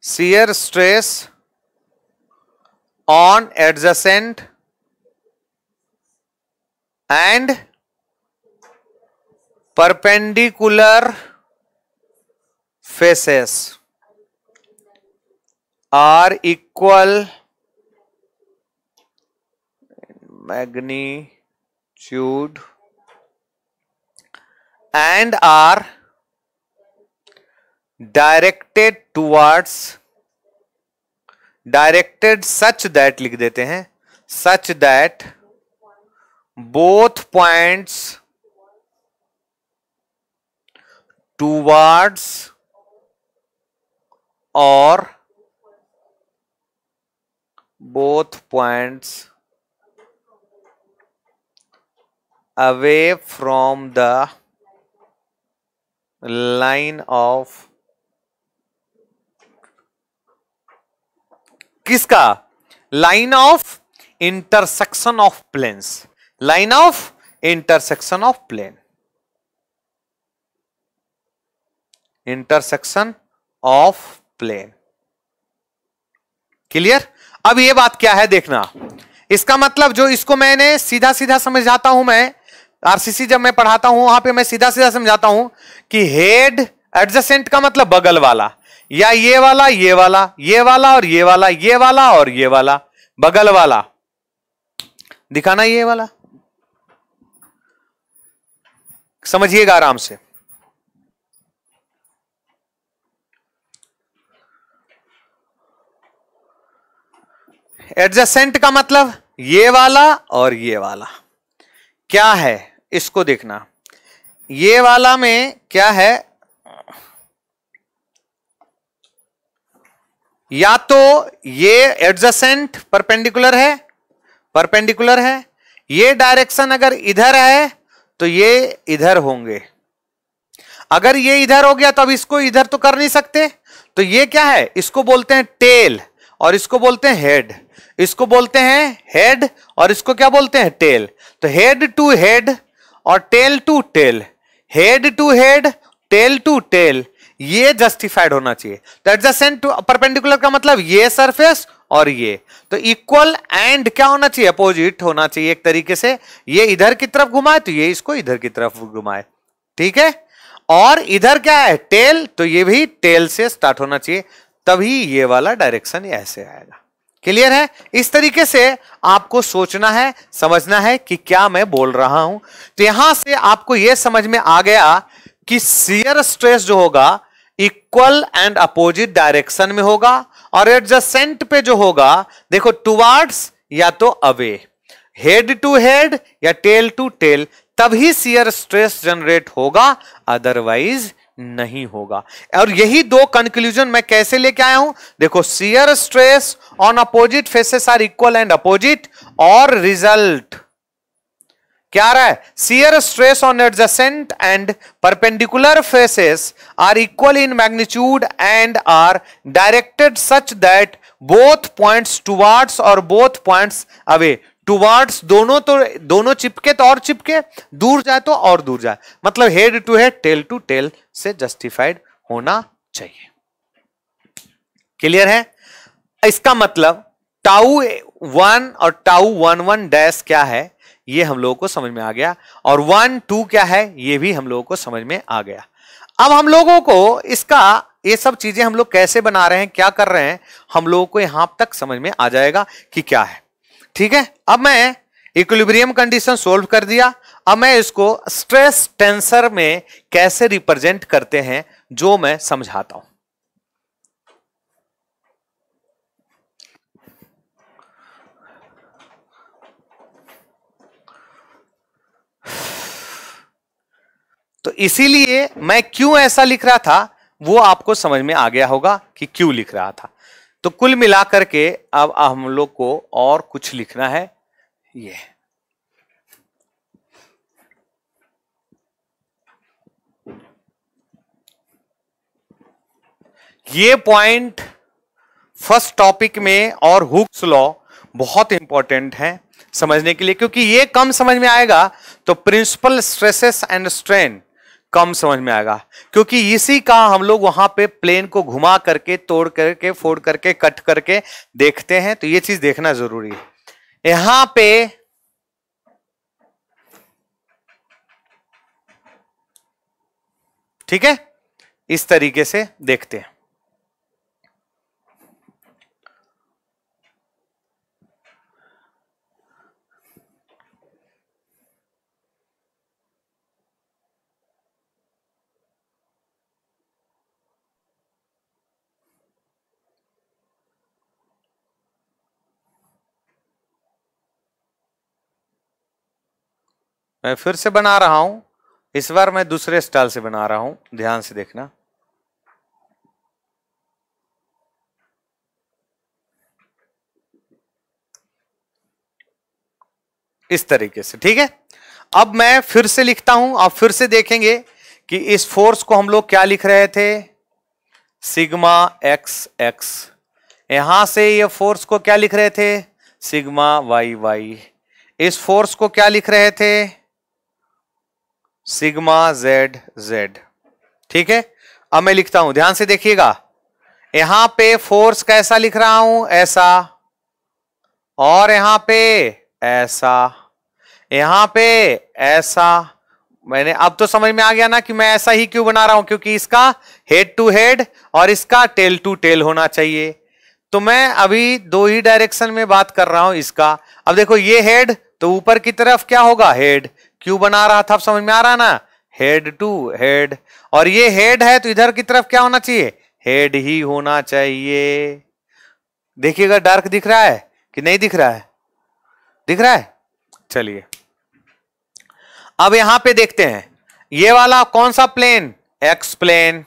shear stress on adjacent and perpendicular faces are equal magnitude Jude and are directed towards directed such that लिख देते हैं such that both points towards or both points away from the line of किसका line of intersection of planes line of intersection of plane intersection of plane clear अब ये बात क्या है देखना इसका मतलब जो इसको मैंने सीधा सीधा समझाता हूं मैं आरसीसी जब मैं पढ़ाता हूं वहां पे मैं सीधा सीधा समझाता हूं कि हेड एडजेसेंट का मतलब बगल वाला या ये वाला ये वाला ये वाला और ये वाला ये वाला और ये वाला बगल वाला दिखाना ये वाला समझिएगा आराम से एडजेसेंट का मतलब ये वाला और ये वाला क्या है इसको देखना ये वाला में क्या है या तो ये एडजसेंट परपेंडिकुलर है परपेंडिकुलर है ये डायरेक्शन अगर इधर है तो ये इधर होंगे अगर ये इधर हो गया तो अब इसको इधर तो कर नहीं सकते तो ये क्या है इसको बोलते हैं टेल और इसको बोलते हैं हेड इसको बोलते हैं हेड और इसको क्या बोलते हैं टेल तो हेड टू हेड और tail to tail head to head tail to tail ये जस्टिफाइड होना चाहिए तो टू परपेंडिकुलर का मतलब ये सरफेस और ये तो इक्वल एंड क्या होना चाहिए अपोजिट होना चाहिए एक तरीके से ये इधर की तरफ घुमाए तो ये इसको इधर की तरफ घुमाए ठीक है और इधर क्या है टेल तो ये भी टेल से स्टार्ट होना चाहिए तभी ये वाला डायरेक्शन ऐसे आएगा क्लियर है इस तरीके से आपको सोचना है समझना है कि क्या मैं बोल रहा हूं तो यहां से आपको यह समझ में आ गया कि सियर स्ट्रेस जो होगा इक्वल एंड अपोजिट डायरेक्शन में होगा और एडजस्टेंट पे जो होगा देखो टुवार्ड्स या तो अवे हेड टू हेड या टेल टू टेल तभी सियर स्ट्रेस जनरेट होगा अदरवाइज नहीं होगा और यही दो कंक्लूजन मैं कैसे लेके आया हूं देखो shear stress on opposite faces are equal and opposite और रिजल्ट क्या रहा है shear stress on adjacent and perpendicular faces are equal in magnitude and are directed such that both points towards or both points away towards दोनों तो दोनों चिपके तो और चिपके दूर जाए तो और दूर जाए मतलब head to head tail to tail से जस्टिफाइड होना चाहिए क्लियर है इसका मतलब टाउ वन और टाउ वन वन डैश क्या है ये हम लोगों को समझ में आ गया और वन टू क्या है ये भी हम लोगों को समझ में आ गया अब हम लोगों को इसका ये सब चीजें हम लोग कैसे बना रहे हैं क्या कर रहे हैं हम लोगों को यहां तक समझ में आ जाएगा कि क्या है ठीक है अब मैं इक्विलिब्रियम कंडीशन सोल्व कर दिया अब मैं इसको स्ट्रेस टेंसर में कैसे रिप्रेजेंट करते हैं जो मैं समझाता हूं तो इसीलिए मैं क्यों ऐसा लिख रहा था वो आपको समझ में आ गया होगा कि क्यों लिख रहा था तो कुल मिलाकर के अब हम लोग को और कुछ लिखना है ये ये पॉइंट फर्स्ट टॉपिक में और हुक्स लॉ बहुत इंपॉर्टेंट है समझने के लिए क्योंकि ये कम समझ में आएगा तो प्रिंसिपल स्ट्रेसेस एंड स्ट्रेन कम समझ में आएगा क्योंकि इसी का हम लोग वहां पे प्लेन को घुमा करके तोड़ करके फोड़ करके कट करके देखते हैं तो ये चीज देखना जरूरी है यहां पे ठीक है इस तरीके से देखते हैं मैं फिर से बना रहा हूं इस बार मैं दूसरे स्टाइल से बना रहा हूं ध्यान से देखना इस तरीके से ठीक है अब मैं फिर से लिखता हूं आप फिर से देखेंगे कि इस फोर्स को हम लोग क्या लिख रहे थे सिग्मा एक्स एक्स यहां से ये फोर्स को क्या लिख रहे थे सिग्मा वाई वाई इस फोर्स को क्या लिख रहे थे सिग्मा जेड जेड ठीक है अब मैं लिखता हूं ध्यान से देखिएगा यहां पे फोर्स कैसा लिख रहा हूं ऐसा और यहां पे ऐसा यहां पे ऐसा मैंने अब तो समझ में आ गया ना कि मैं ऐसा ही क्यों बना रहा हूं क्योंकि इसका हेड टू हेड और इसका टेल टू टेल होना चाहिए तो मैं अभी दो ही डायरेक्शन में बात कर रहा हूं इसका अब देखो ये हेड तो ऊपर की तरफ क्या होगा हेड क्यों बना रहा था समझ में आ रहा ना हेड टू हेड और ये हेड है तो इधर की तरफ क्या होना चाहिए हेड ही होना चाहिए देखिएगा डार्क दिख रहा है कि नहीं दिख रहा है दिख रहा है चलिए अब यहां पे देखते हैं ये वाला कौन सा प्लेन एक्स प्लेन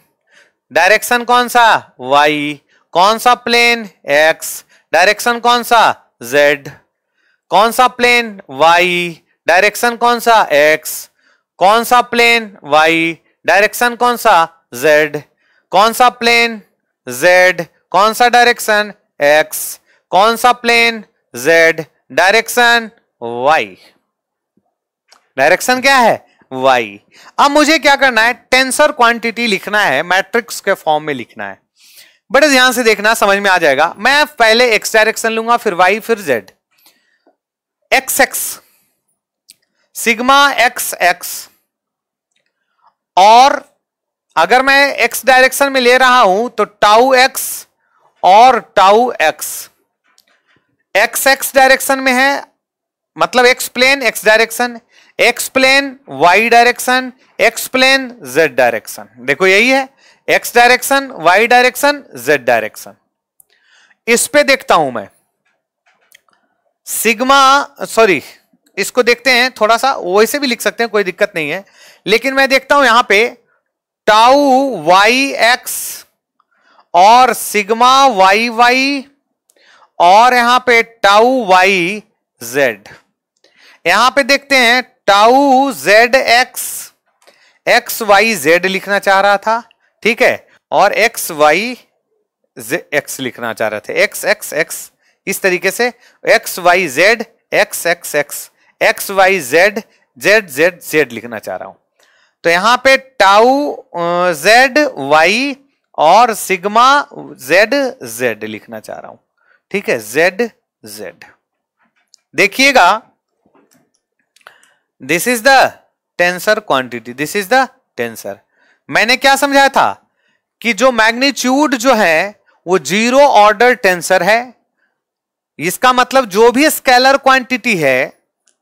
डायरेक्शन कौन सा वाई कौन सा प्लेन एक्स डायरेक्शन कौन सा जेड कौन सा प्लेन वाई डायरेक्शन कौन सा एक्स कौन सा प्लेन वाई डायरेक्शन कौन सा जेड कौन सा प्लेन जेड कौन सा डायरेक्शन एक्स कौन सा plane Z direction Y direction क्या है वाई अब मुझे क्या करना है टेंसर क्वांटिटी लिखना है मैट्रिक्स के फॉर्म में लिखना है बड़े ध्यान से देखना समझ में आ जाएगा मैं पहले एक्स डायरेक्शन लूंगा फिर वाई फिर Z x x sigma x X और अगर मैं एक्स डायरेक्शन में ले रहा हूं तो टाउ एक्स और tau x x x direction में है मतलब x plane x direction x plane Y direction x plane Z direction देखो यही है x direction Y direction z direction इस पे देखता हूं मैं सिग्मा सॉरी इसको देखते हैं थोड़ा सा वैसे भी लिख सकते हैं कोई दिक्कत नहीं है लेकिन मैं देखता हूं यहां पे टाउ वाई एक्स और सिग्मा वाई वाई और यहां पे टाउ वाई जेड यहां पे देखते हैं tau Z x x y z लिखना चाह रहा था ठीक है और एक्स वाई एक्स लिखना चाह रहे थे एक्स एक्स एक्स इस तरीके से x y z x x x x y z z z z लिखना चाह रहा हूं तो यहां पे टाउ जेड वाई और सिग्मा जेड जेड लिखना चाह रहा हूं ठीक है जेड जेड देखिएगा this is the tensor quantity this is the tensor मैंने क्या समझाया था कि जो मैग्नीट्यूड जो है वो जीरो ऑर्डर टेंसर है इसका मतलब जो भी स्केलर क्वांटिटी है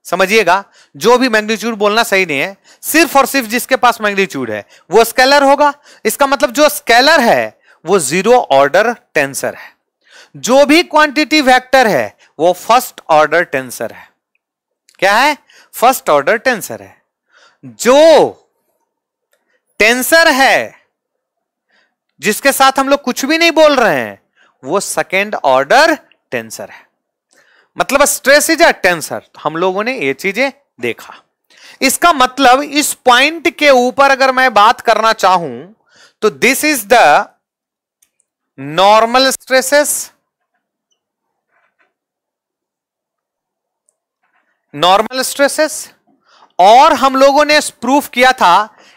समझिएगा जो भी मैग्नीट्यूड बोलना सही नहीं है सिर्फ और सिर्फ जिसके पास मैग्नीट्यूड है वो स्केलर होगा इसका मतलब जो स्केलर है वो जीरो ऑर्डर टेंसर है जो भी क्वांटिटी वेक्टर है वो फर्स्ट ऑर्डर टेंसर है क्या है फर्स्ट ऑर्डर टेंसर है जो टेंसर है जिसके साथ हम लोग कुछ भी नहीं बोल रहे हैं वो सेकेंड ऑर्डर टेंसर है मतलब स्ट्रेस इज अ टेंसर हम लोगों ने ये चीजें देखा इसका मतलब इस पॉइंट के ऊपर अगर मैं बात करना चाहूं तो this is the normal stresses normal stresses और हम लोगों ने प्रूफ किया था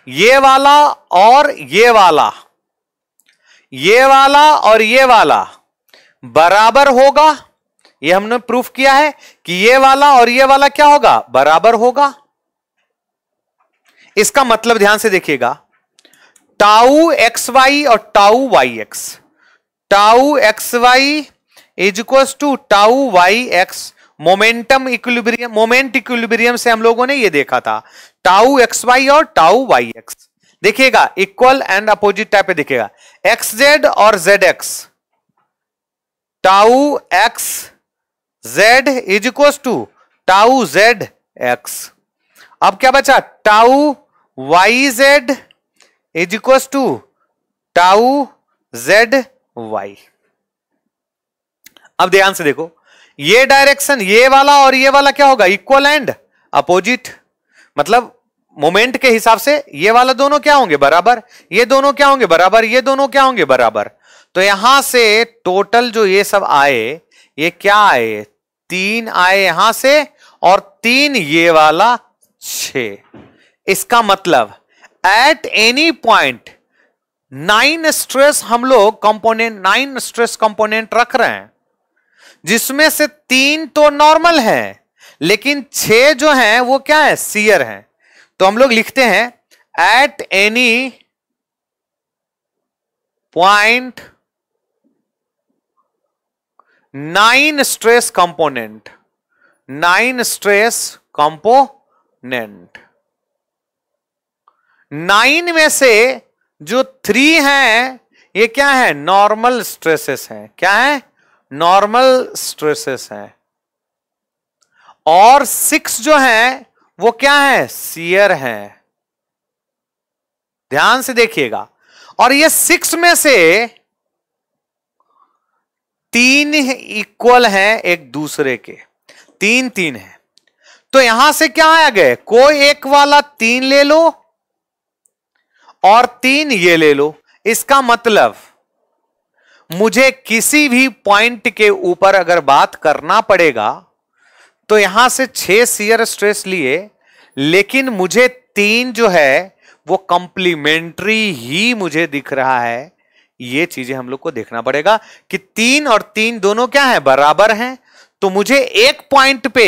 ये वाला और ये वाला ये वाला और ये वाला बराबर होगा ये हमने प्रूफ किया है कि ये वाला और ये वाला क्या होगा बराबर होगा इसका मतलब ध्यान से देखिएगा टाउ एक्स वाई और tau Y X tau x Y is equal to tau Y X momentum equilibrium moment equilibrium से हम लोगों ने ये देखा था टाउ एक्स वाई और टाउ वाई एक्स देखिएगा इक्वल एंड अपोजिट टाइप देखिएगा एक्स जेड और Z X tau X z is equals to tau Z X अब क्या बचा tau Y Z is equal to tau Z Y अब ध्यान से देखो ये डायरेक्शन ये वाला और ये वाला क्या होगा इक्वल एंड अपोजिट मतलब मोमेंट के हिसाब से ये वाला दोनों क्या होंगे बराबर ये दोनों क्या होंगे बराबर ये दोनों क्या होंगे बराबर तो यहां से टोटल जो ये सब आए ये क्या आए तीन आए यहां से और तीन ये वाला छ इसका मतलब at any point nine stress हम लोग कंपोनेंट नाइन स्ट्रेस कंपोनेंट रख रहे हैं जिसमें से तीन तो नॉर्मल है लेकिन छह जो हैं वो क्या है सीयर हैं तो हम लोग लिखते हैं at any point nine stress component nine stress component nine में से जो थ्री हैं ये क्या है नॉर्मल स्ट्रेसेस हैं क्या है नॉर्मल स्ट्रेसेस हैं और सिक्स जो है वो क्या है सियर है ध्यान से देखिएगा और ये सिक्स में से तीन इक्वल हैं एक दूसरे के तीन तीन है तो यहां से क्या आया गए कोई एक वाला तीन ले लो और तीन ये ले लो इसका मतलब मुझे किसी भी पॉइंट के ऊपर अगर बात करना पड़ेगा तो यहां से छह सीयर स्ट्रेस लिए लेकिन मुझे तीन जो है वो कंप्लीमेंट्री ही मुझे दिख रहा है ये चीजें हम लोग को देखना पड़ेगा कि तीन और तीन दोनों क्या है बराबर हैं तो मुझे एक पॉइंट पे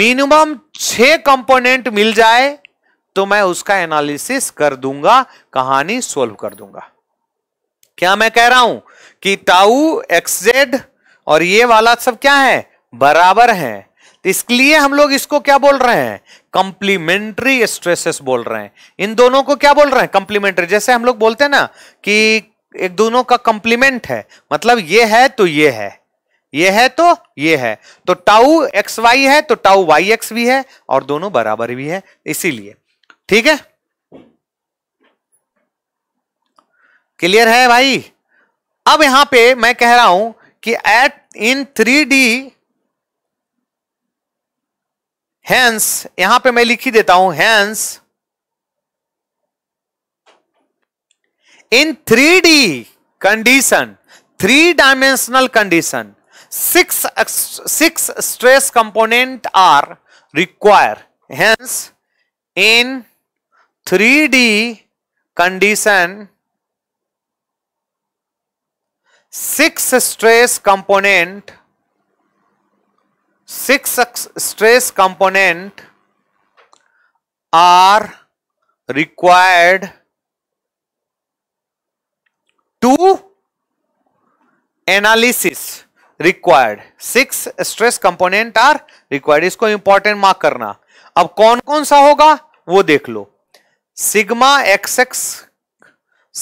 मिनिमम छह कंपोनेंट मिल जाए तो मैं उसका एनालिसिस कर दूंगा कहानी सोल्व कर दूंगा क्या मैं कह रहा हूं कि ताऊ एक्सजेड और ये वाला सब क्या है बराबर हैं इसलिए हम लोग इसको क्या बोल रहे हैं कंप्लीमेंट्री स्ट्रेसेस बोल रहे हैं इन दोनों को क्या बोल रहे हैं कंप्लीमेंट्री जैसे हम लोग बोलते हैं ना कि एक दोनों का कंप्लीमेंट है मतलब ये है तो ये है ये है तो ये है तो टाउ एक्स वाई है तो टाउ वाई एक्स भी है और दोनों बराबर भी है इसीलिए ठीक है क्लियर है भाई अब यहां पे मैं कह रहा हूं कि at in three D hence यहां पे मैं लिख ही देता हूं hence in three D condition three dimensional condition six six stress component are require hence in three D condition six stress component six stress component are required to analysis required six stress component are required इसको important mark करना अब कौन कौन सा होगा वो देख लो sigma x x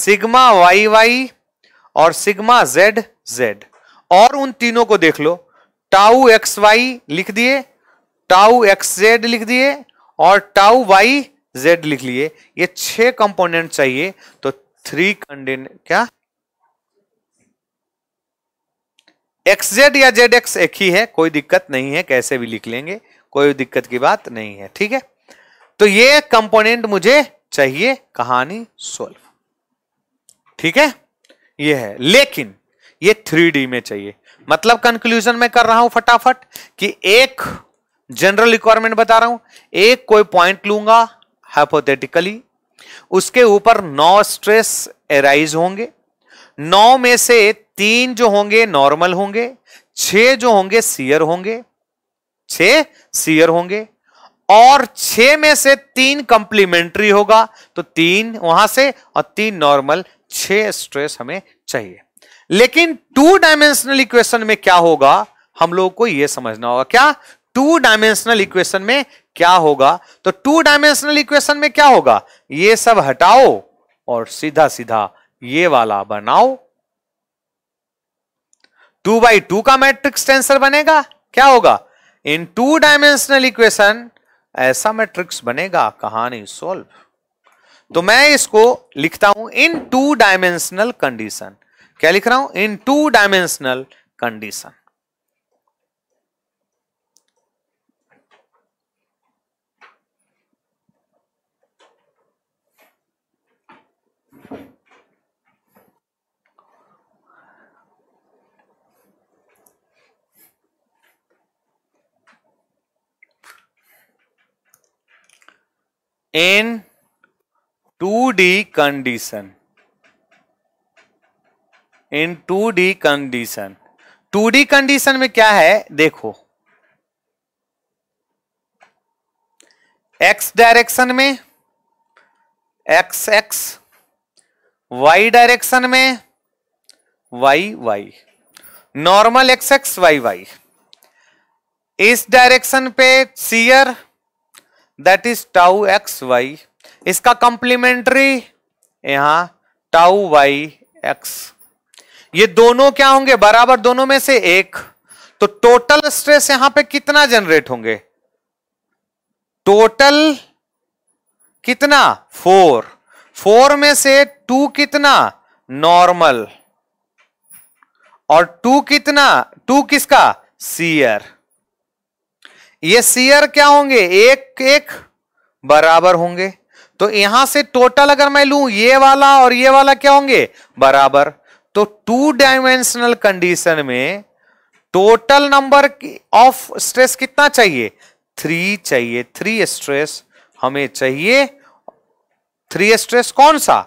sigma Y y और सिग्मा जेड जेड और उन तीनों को देख लो टाउ एक्स वाई लिख दिए टाउ एक्स जेड लिख दिए और टाउ वाई जेड लिख लिए ये छह कंपोनेंट चाहिए तो थ्री कंडेन क्या एक्स जेड या जेड एक्स एक ही है कोई दिक्कत नहीं है कैसे भी लिख लेंगे कोई दिक्कत की बात नहीं है ठीक है तो ये कंपोनेंट मुझे चाहिए कहानी सोल्व ठीक है ये है लेकिन ये थ्री में चाहिए मतलब कंक्लूजन में कर रहा हूं फटाफट कि एक जनरल रिक्वायरमेंट बता रहा हूं एक कोई पॉइंट लूंगा हाइपोथेटिकली उसके ऊपर नौ स्ट्रेस एराइज होंगे नौ में से तीन जो होंगे नॉर्मल होंगे छह जो होंगे सीयर होंगे छह सीयर होंगे और छह में से तीन कंप्लीमेंट्री होगा तो तीन वहां से और तीन नॉर्मल छह स्ट्रेस हमें चाहिए लेकिन टू डायमेंशनल इक्वेशन में क्या होगा हम लोग को यह समझना होगा क्या टू डायमेंशनल इक्वेशन में क्या होगा तो टू डायमेंशनल इक्वेशन में क्या होगा ये सब हटाओ और सीधा सीधा ये वाला बनाओ टू बाई टू का मैट्रिक्स टेंसर बनेगा क्या होगा इन टू डायमेंशनल इक्वेशन ऐसा मैट्रिक्स बनेगा कहानी सोल्व तो मैं इसको लिखता हूं इन टू डायमेंशनल कंडीशन क्या लिख रहा हूं in two dimensional condition in 2D condition in to D condition two D condition में क्या है देखो एक्स डायरेक्शन में एक्स एक्स वाई डायरेक्शन में y y normal x x y Y इस डायरेक्शन पे shear that is tau x y इसका कंप्लीमेंट्री यहां टाउ वाई एक्स ये दोनों क्या होंगे बराबर दोनों में से एक तो टोटल स्ट्रेस यहां पे कितना जनरेट होंगे टोटल कितना फोर फोर में से टू कितना नॉर्मल और टू कितना टू किसका सीयर ये सीयर क्या होंगे एक एक बराबर होंगे तो यहां से टोटल अगर मैं लू ये वाला और ये वाला क्या होंगे बराबर तो टू डायमेंशनल कंडीशन में टोटल नंबर ऑफ स्ट्रेस कितना चाहिए थ्री चाहिए थ्री स्ट्रेस हमें चाहिए थ्री स्ट्रेस कौन सा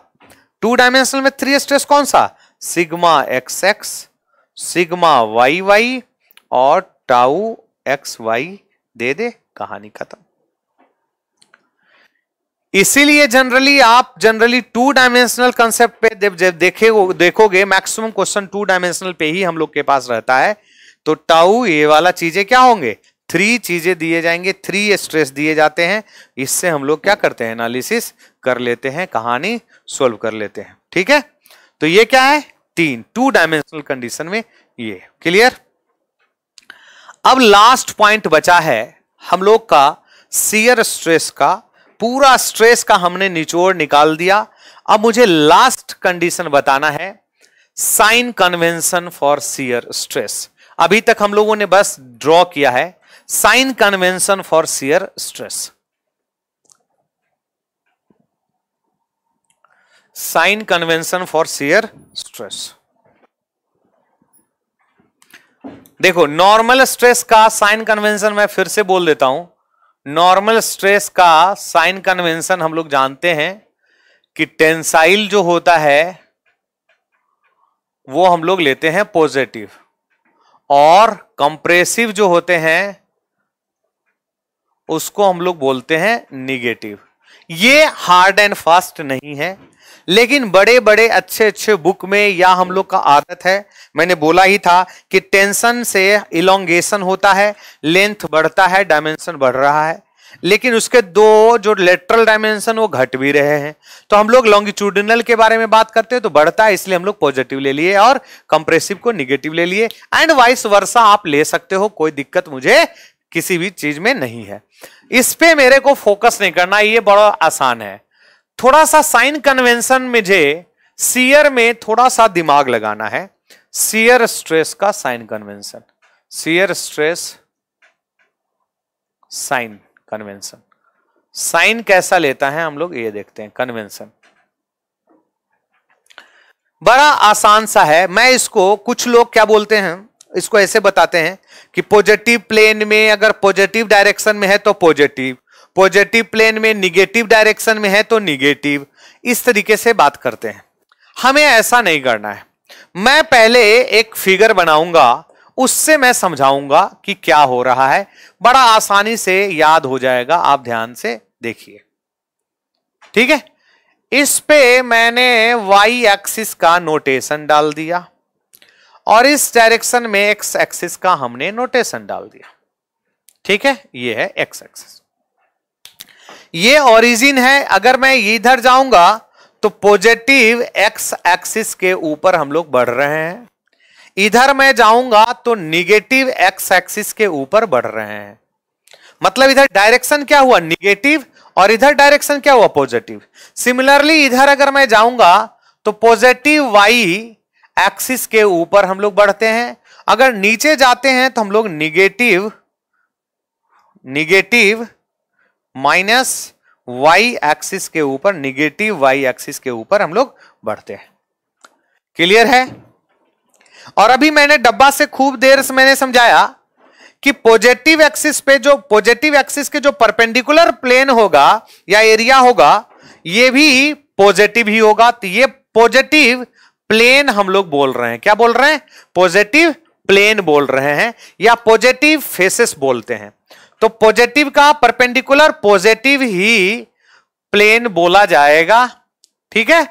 टू डायमेंशनल में थ्री स्ट्रेस कौन सा sigma x x sigma Y y और टाउ एक्स वाई दे दे कहानी खत्म इसीलिए जनरली आप जनरली टू डायमेंशनल कंसेप्ट पे जब जब देखे देखोगे मैक्सिमम क्वेश्चन टू डायमेंशनल पे ही हम लोग के पास रहता है तो टाउ ये वाला चीजें क्या होंगे थ्री चीजें दिए जाएंगे थ्री स्ट्रेस दिए जाते हैं इससे हम लोग क्या करते हैं एनालिसिस कर लेते हैं कहानी सोल्व कर लेते हैं ठीक है तो ये क्या है तीन टू डायमेंशनल कंडीशन में ये क्लियर अब लास्ट पॉइंट बचा है हम लोग का सीयर स्ट्रेस का पूरा स्ट्रेस का हमने निचोड़ निकाल दिया अब मुझे लास्ट कंडीशन बताना है sign convention for shear stress अभी तक हम लोगों ने बस ड्रॉ किया है sign convention for shear stress sign convention for shear stress देखो नॉर्मल स्ट्रेस का साइन कन्वेंशन मैं फिर से बोल देता हूं नॉर्मल स्ट्रेस का साइन कन्वेंशन हम लोग जानते हैं कि टेंसाइल जो होता है वो हम लोग लेते हैं पॉजिटिव और कंप्रेसिव जो होते हैं उसको हम लोग बोलते हैं निगेटिव ये हार्ड एंड फास्ट नहीं है लेकिन बड़े बड़े अच्छे अच्छे बुक में या हम लोग का आदत है मैंने बोला ही था कि टेंशन से इलोंगेशन होता है लेंथ बढ़ता है डायमेंशन बढ़ रहा है लेकिन उसके दो जो लेटरल डायमेंशन वो घट भी रहे हैं तो हम लोग लॉन्गिट्यूडिनल के बारे में बात करते हैं तो बढ़ता है इसलिए हम लोग पॉजिटिव ले लिए और कंप्रेसिव को निगेटिव ले लिए एंड वाइस वर्षा आप ले सकते हो कोई दिक्कत मुझे किसी भी चीज में नहीं है इस पे मेरे को फोकस नहीं करना ये बड़ा आसान है थोड़ा सा साइन कन्वेंशन मुझे सीयर में थोड़ा सा दिमाग लगाना है सीयर स्ट्रेस का sign convention shear stress sign convention sign कैसा लेता है हम लोग ये देखते हैं कन्वेंशन बड़ा आसान सा है मैं इसको कुछ लोग क्या बोलते हैं इसको ऐसे बताते हैं कि पॉजिटिव प्लेन में अगर पॉजिटिव डायरेक्शन में है तो पॉजिटिव पॉजिटिव प्लेन में निगेटिव डायरेक्शन में है तो निगेटिव इस तरीके से बात करते हैं हमें ऐसा नहीं करना है मैं पहले एक फिगर बनाऊंगा उससे मैं समझाऊंगा कि क्या हो रहा है बड़ा आसानी से याद हो जाएगा आप ध्यान से देखिए ठीक है इस पे मैंने y एक्सिस का नोटेशन डाल दिया और इस डायरेक्शन में x एक्सिस का हमने नोटेशन डाल दिया ठीक है ये है x एक्सिस ये ओरिजिन है अगर मैं इधर जाऊंगा तो पॉजिटिव एक्स एक्सिस के ऊपर हम लोग बढ़ रहे हैं इधर मैं जाऊंगा तो निगेटिव एक्स एक्सिस के ऊपर बढ़ रहे हैं मतलब इधर डायरेक्शन क्या हुआ निगेटिव और इधर डायरेक्शन क्या हुआ पॉजिटिव सिमिलरली इधर अगर मैं जाऊंगा तो पॉजिटिव वाई एक्सिस के ऊपर हम लोग बढ़ते हैं अगर नीचे जाते हैं तो हम लोग negative negative minus y axis के ऊपर निगेटिव वाई एक्सिस के ऊपर हम लोग बढ़ते हैं क्लियर है और अभी मैंने डब्बा से खूब देर से मैंने समझाया कि पॉजिटिव एक्सिस पे जो पॉजिटिव एक्सिस के जो परपेंडिकुलर प्लेन होगा या एरिया होगा ये भी पॉजिटिव ही होगा तो ये पॉजिटिव प्लेन हम लोग बोल रहे हैं क्या बोल रहे हैं पॉजिटिव प्लेन बोल रहे हैं या पॉजिटिव फेसेस बोलते हैं तो पॉजिटिव का परपेंडिकुलर पॉजिटिव ही प्लेन बोला जाएगा ठीक है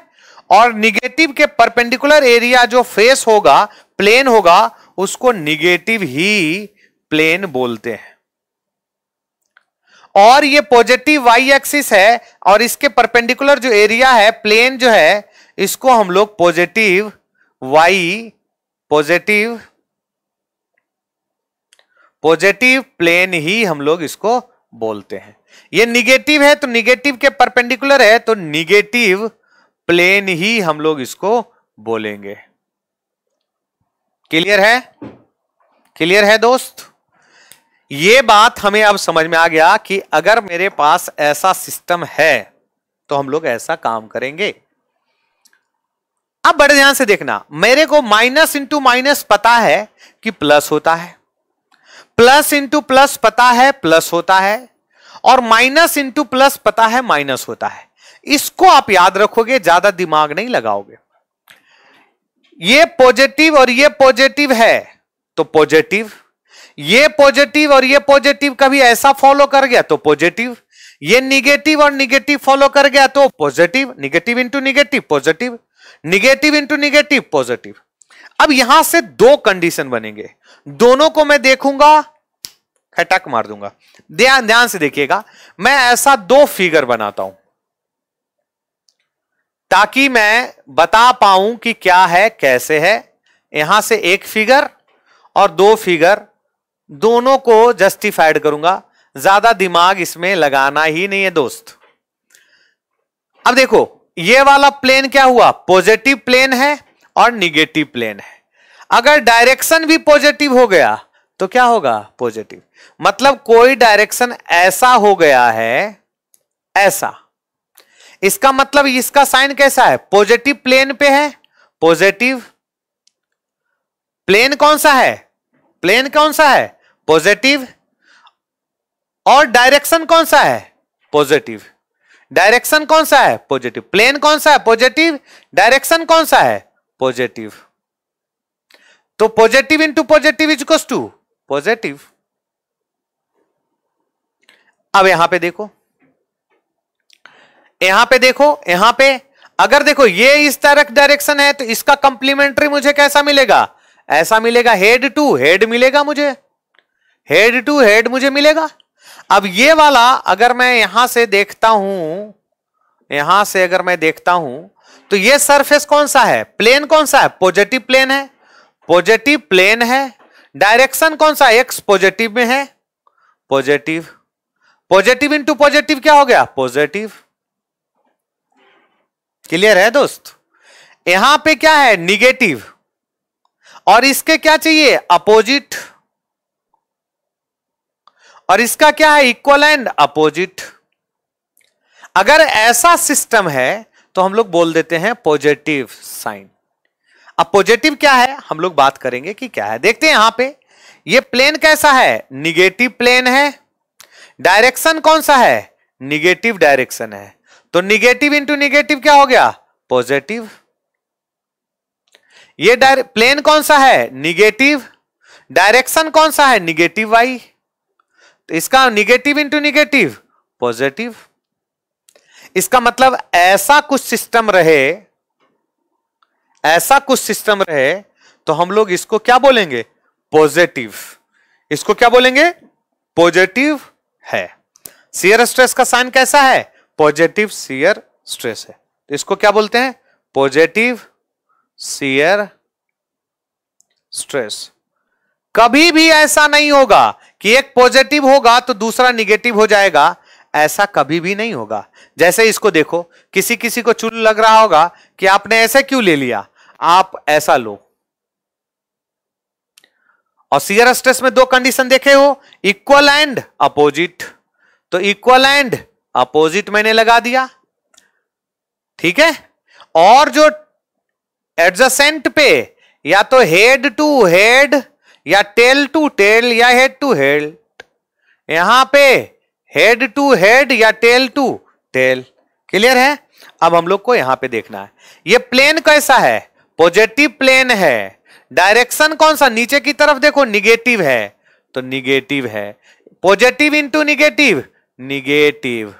और निगेटिव के परपेंडिकुलर एरिया जो फेस होगा प्लेन होगा उसको निगेटिव ही प्लेन बोलते हैं और ये पॉजिटिव वाई एक्सिस है और इसके परपेंडिकुलर जो एरिया है प्लेन जो है इसको हम लोग positive y positive positive plane ही हम लोग इसको बोलते हैं ये निगेटिव है तो निगेटिव के परपेंडिकुलर है तो निगेटिव प्लेन ही हम लोग इसको बोलेंगे क्लियर है क्लियर है दोस्त ये बात हमें अब समझ में आ गया कि अगर मेरे पास ऐसा सिस्टम है तो हम लोग ऐसा काम करेंगे अब बड़े ध्यान से देखना मेरे को माइनस इंटू माइनस पता है कि प्लस होता है प्लस इंटू प्लस पता है प्लस होता है और माइनस इंटू प्लस पता है माइनस होता है इसको आप याद रखोगे ज्यादा दिमाग नहीं लगाओगे ये पॉजिटिव और ये पॉजिटिव है तो पॉजिटिव ये पॉजिटिव और ये पॉजिटिव कभी ऐसा फॉलो कर गया तो पॉजिटिव ये निगेटिव और निगेटिव फॉलो कर गया तो positive negative into negative positive negative into negative positive अब यहां से दो कंडीशन बनेंगे दोनों को मैं देखूंगा खटक मार दूंगा ध्यान ध्यान से देखिएगा मैं ऐसा दो फिगर बनाता हूं ताकि मैं बता पाऊं कि क्या है कैसे है यहां से एक फिगर और दो फिगर दोनों को जस्टिफाइड करूंगा ज्यादा दिमाग इसमें लगाना ही नहीं है दोस्त अब देखो ये वाला प्लेन क्या हुआ पॉजिटिव प्लेन है और निगेटिव प्लेन है अगर डायरेक्शन भी पॉजिटिव हो गया तो क्या होगा पॉजिटिव मतलब कोई डायरेक्शन ऐसा हो गया है ऐसा इसका मतलब इसका साइन कैसा है पॉजिटिव प्लेन पे है पॉजिटिव प्लेन कौन सा है प्लेन कौन सा है पॉजिटिव और डायरेक्शन कौन सा है पॉजिटिव डायरेक्शन कौन सा है पॉजिटिव प्लेन कौन सा है पॉजिटिव डायरेक्शन कौन सा है पॉजिटिव तो positive into positive is equals to positive अब यहां पे देखो यहां पे देखो यहां पे अगर देखो ये इस तरह डायरेक्शन है तो इसका कंप्लीमेंट्री मुझे कैसा मिलेगा ऐसा मिलेगा हेड टू हेड मिलेगा मुझे हेड टू हेड मुझे मिलेगा अब ये वाला अगर मैं यहां से देखता हूं यहां से अगर मैं देखता हूं तो ये सरफेस कौन सा है प्लेन कौन सा है पॉजिटिव प्लेन है पॉजिटिव प्लेन है डायरेक्शन कौन सा एक्स पॉजिटिव में है पॉजिटिव पॉजिटिव इंटू पॉजिटिव क्या हो गया पॉजिटिव क्लियर है दोस्त यहां पे क्या है निगेटिव और इसके क्या चाहिए अपोजिट और इसका क्या है इक्वल एंड अपोजिट अगर ऐसा सिस्टम है तो हम लोग बोल देते हैं पॉजिटिव साइन अब पॉजिटिव क्या है हम लोग बात करेंगे कि क्या है देखते हैं यहां पे ये प्लेन कैसा है निगेटिव प्लेन है डायरेक्शन कौन सा है निगेटिव डायरेक्शन है तो निगेटिव इंटू निगेटिव क्या हो गया पॉजिटिव ये प्लेन कौन सा है निगेटिव डायरेक्शन कौन सा है निगेटिव वाई तो इसका निगेटिव इंटू निगेटिव पॉजिटिव इसका मतलब ऐसा कुछ सिस्टम रहे ऐसा कुछ सिस्टम रहे तो हम लोग इसको क्या बोलेंगे पॉजिटिव इसको क्या बोलेंगे पॉजिटिव है सीयर स्ट्रेस का साइन कैसा है पॉजिटिव सीयर स्ट्रेस है तो इसको क्या बोलते हैं पॉजिटिव सीयर स्ट्रेस कभी भी ऐसा नहीं होगा कि एक पॉजिटिव होगा तो दूसरा निगेटिव हो जाएगा ऐसा कभी भी नहीं होगा जैसे इसको देखो किसी किसी को चुन लग रहा होगा कि आपने ऐसे क्यों ले लिया आप ऐसा लो और सीयर स्ट्रेस में दो कंडीशन देखे हो इक्वल एंड अपोजिट तो इक्वल एंड अपोजिट मैंने लगा दिया ठीक है और जो एडजसेंट पे या तो हेड टू हेड या टेल टू टेल या हेड टू हेड यहां पे हेड टू हेड या टेल टू टेल क्लियर है अब हम लोग को यहां पे देखना है ये प्लेन कैसा है पॉजिटिव प्लेन है डायरेक्शन कौन सा नीचे की तरफ देखो निगेटिव है तो निगेटिव है पॉजिटिव इंटू निगेटिव निगेटिव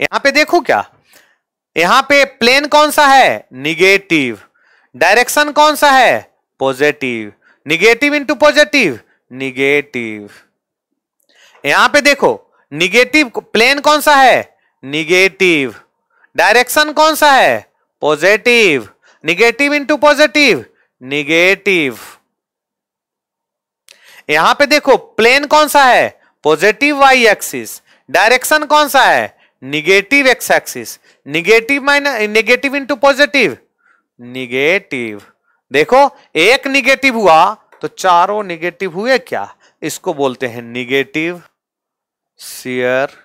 यहां पे देखो क्या यहां पे प्लेन कौन सा है निगेटिव डायरेक्शन कौन सा है positive negative into positive negative यहां पे देखो निगेटिव प्लेन कौन सा है निगेटिव डायरेक्शन कौन सा है positive negative into positive negative यहां पे देखो प्लेन कौन सा है पॉजिटिव वाई एक्सिस डायरेक्शन कौन सा है negative x axis negative minus negative into positive negative देखो एक निगेटिव हुआ तो चारों निगेटिव हुए क्या इसको बोलते हैं निगेटिव शेयर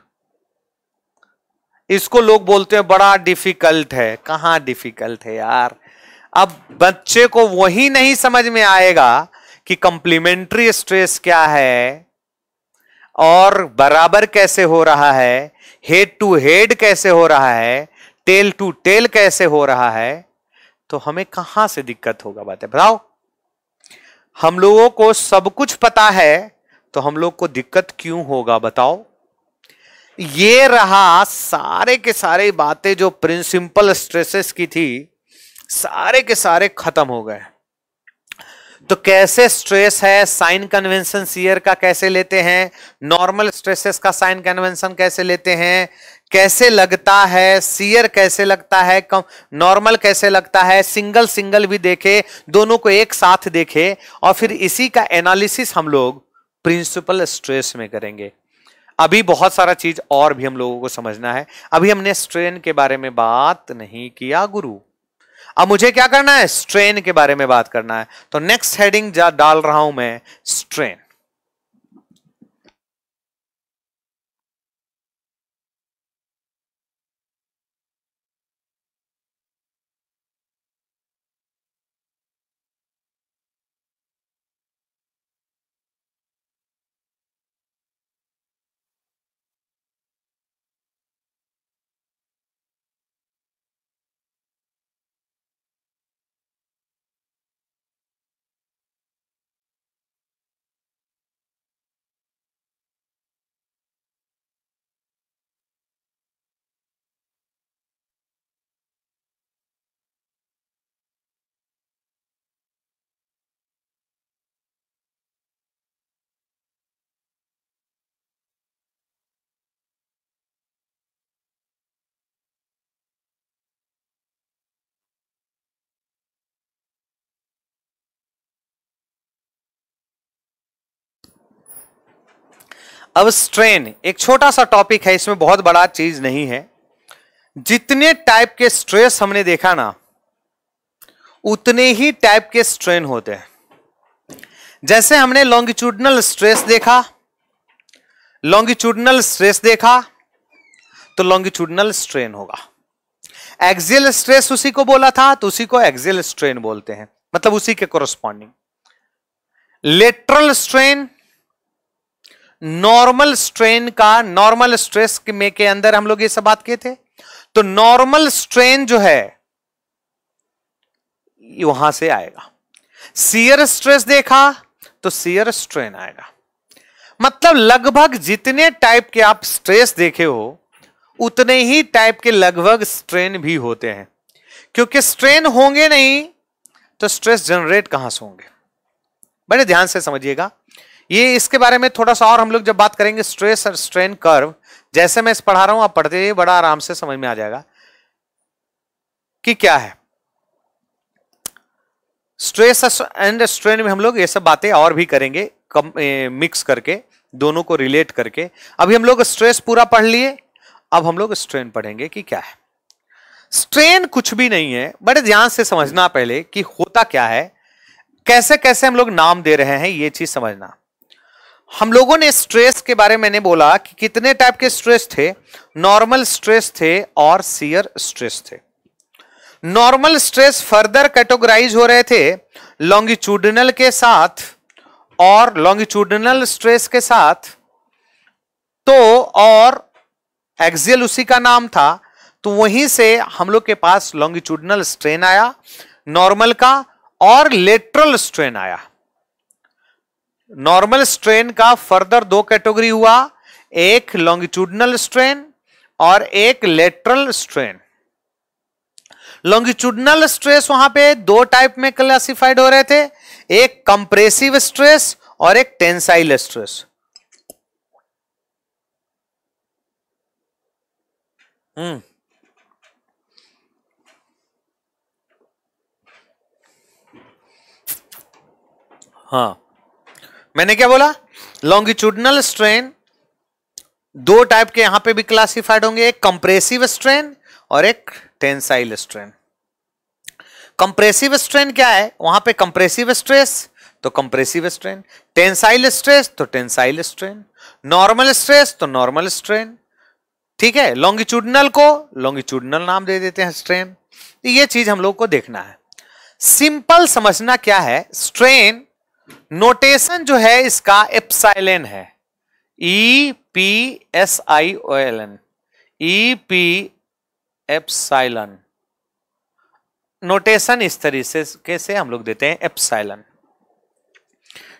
इसको लोग बोलते हैं बड़ा डिफिकल्ट है कहां डिफिकल्ट है यार अब बच्चे को वही नहीं समझ में आएगा कि कंप्लीमेंट्री स्ट्रेस क्या है और बराबर कैसे हो रहा है हेड टू हेड कैसे हो रहा है टेल टू टेल कैसे हो रहा है तो हमें कहां से दिक्कत होगा बातें बताओ हम लोगों को सब कुछ पता है तो हम लोग को दिक्कत क्यों होगा बताओ ये रहा सारे के सारे बातें जो प्रिंसिपल स्ट्रेसेस की थी सारे के सारे खत्म हो गए तो कैसे स्ट्रेस है साइन कन्वेंशन सीयर का कैसे लेते हैं नॉर्मल स्ट्रेसेस का साइन कन्वेंशन कैसे लेते हैं कैसे लगता है सीयर कैसे लगता है नॉर्मल कैसे लगता है सिंगल सिंगल भी देखे दोनों को एक साथ देखे और फिर इसी का एनालिसिस हम लोग प्रिंसिपल स्ट्रेस में करेंगे अभी बहुत सारा चीज और भी हम लोगों को समझना है अभी हमने स्ट्रेन के बारे में बात नहीं किया गुरु अब मुझे क्या करना है स्ट्रेन के बारे में बात करना है तो नेक्स्ट हेडिंग डाल रहा हूं मैं स्ट्रेन अब स्ट्रेन एक छोटा सा टॉपिक है इसमें बहुत बड़ा चीज नहीं है जितने टाइप के स्ट्रेस हमने देखा ना उतने ही टाइप के स्ट्रेन होते हैं जैसे हमने लॉन्गिट्यूडनल स्ट्रेस देखा लॉन्गिट्यूडनल स्ट्रेस देखा तो लॉन्गिट्यूडनल स्ट्रेन होगा एक्सियल स्ट्रेस उसी को बोला था तो उसी को एक्सियल स्ट्रेन बोलते हैं मतलब उसी के corresponding lateral strain normal strain का नॉर्मल स्ट्रेस में के अंदर हम लोग ये सब बात किए थे तो नॉर्मल स्ट्रेन जो है वहां से आएगा सीयर स्ट्रेस देखा तो सीयर स्ट्रेन आएगा मतलब लगभग जितने टाइप के आप स्ट्रेस देखे हो उतने ही टाइप के लगभग स्ट्रेन भी होते हैं क्योंकि स्ट्रेन होंगे नहीं तो स्ट्रेस जनरेट कहां से होंगे बड़े ध्यान से समझिएगा ये इसके बारे में थोड़ा सा और हम लोग जब बात करेंगे स्ट्रेस और स्ट्रेन कर्व जैसे मैं इस पढ़ा रहा हूं आप पढ़ते ही बड़ा आराम से समझ में आ जाएगा कि क्या है स्ट्रेस एंड स्ट्रेन में हम लोग ये सब बातें और भी करेंगे कम ए, मिक्स करके दोनों को रिलेट करके अभी हम लोग स्ट्रेस पूरा पढ़ लिए अब हम लोग स्ट्रेन पढ़ेंगे कि क्या है स्ट्रेन कुछ भी नहीं है बड़े ध्यान से समझना पहले कि होता क्या है कैसे कैसे हम लोग नाम दे रहे हैं ये चीज समझना हम लोगों ने स्ट्रेस के बारे में मैंने बोला कि कितने टाइप के स्ट्रेस थे नॉर्मल स्ट्रेस थे और सीयर स्ट्रेस थे नॉर्मल स्ट्रेस फर्दर कैटेगराइज हो रहे थे लॉन्गिट्यूडनल के साथ और लॉन्गिट्यूडनल स्ट्रेस के साथ तो और एक्सियल उसी का नाम था तो वहीं से हम लोग के पास लॉन्गिट्यूडनल स्ट्रेन आया नॉर्मल का और लेटरल स्ट्रेन आया नॉर्मल स्ट्रेन का फर्दर दो कैटेगरी हुआ एक लॉन्गिट्यूडनल स्ट्रेन और एक लेटरल स्ट्रेन लॉन्गिट्यूडनल स्ट्रेस वहां पे दो टाइप में क्लासिफाइड हो रहे थे एक कंप्रेसिव स्ट्रेस और एक टेंसाइल स्ट्रेस हम्म हाँ मैंने क्या बोला लॉन्गिट्यूडनल स्ट्रेन दो टाइप के यहां पे भी क्लासिफाइड होंगे एक कंप्रेसिव स्ट्रेन और एक टेंसाइल स्ट्रेन कंप्रेसिव स्ट्रेन क्या है वहां पे कंप्रेसिव स्ट्रेस तो कंप्रेसिव स्ट्रेन टेंसाइल स्ट्रेस तो टेंसाइल स्ट्रेन नॉर्मल स्ट्रेस तो नॉर्मल स्ट्रेन ठीक है लॉन्गिट्यूडनल को लॉन्गिट्यूडनल नाम दे देते हैं स्ट्रेन ये चीज हम लोग को देखना है सिंपल समझना क्या है स्ट्रेन नोटेशन जो है इसका एप्साइलेन है E P S I O L N E P epsilon notation इस तरीके से, से हम लोग देते हैं एप्साइलन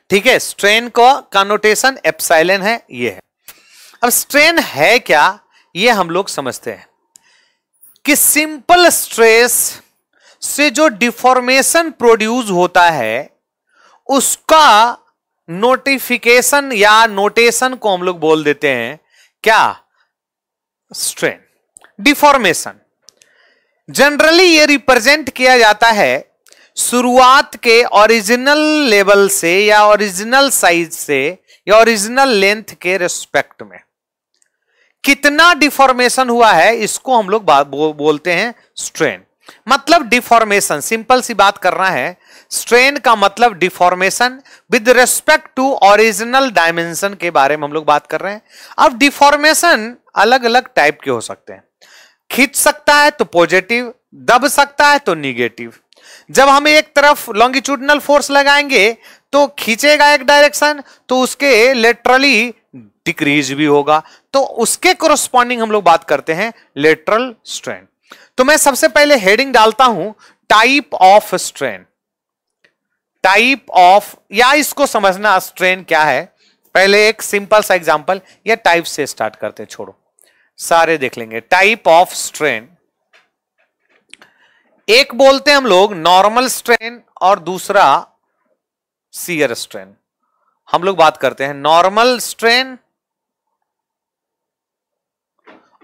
ठीक है स्ट्रेन को का नोटेशन एप्साइलन है ये है अब स्ट्रेन है क्या ये हम लोग समझते हैं कि सिंपल स्ट्रेस से जो डिफॉर्मेशन प्रोड्यूस होता है उसका नोटिफिकेशन या नोटेशन को हम लोग बोल देते हैं क्या स्ट्रेन डिफॉर्मेशन जनरली ये रिप्रेजेंट किया जाता है शुरुआत के ओरिजिनल लेवल से या ओरिजिनल साइज से या ओरिजिनल लेंथ के रेस्पेक्ट में कितना डिफॉर्मेशन हुआ है इसको हम लोग बोलते हैं स्ट्रेन मतलब डिफॉर्मेशन सिंपल सी बात करना है स्ट्रेन का मतलब deformation with respect to original dimension के बारे में हम लोग बात कर रहे हैं अब डिफॉर्मेशन अलग अलग टाइप के हो सकते हैं खींच सकता है तो पॉजिटिव दब सकता है तो निगेटिव जब हम एक तरफ लॉन्गिट्यूडनल फोर्स लगाएंगे तो खींचेगा एक डायरेक्शन तो उसके लेटरली डिक्रीज भी होगा तो उसके कोरोस्पॉन्डिंग हम लोग बात करते हैं लेटरल स्ट्रेन तो मैं सबसे पहले हेडिंग डालता हूं type of strain type of या इसको समझना स्ट्रेन क्या है पहले एक सिंपल सा एग्जांपल या टाइप से स्टार्ट करते हैं छोड़ो सारे देख लेंगे टाइप ऑफ स्ट्रेन एक बोलते हैं हम लोग नॉर्मल स्ट्रेन और दूसरा सीयर स्ट्रेन हम लोग बात करते हैं नॉर्मल स्ट्रेन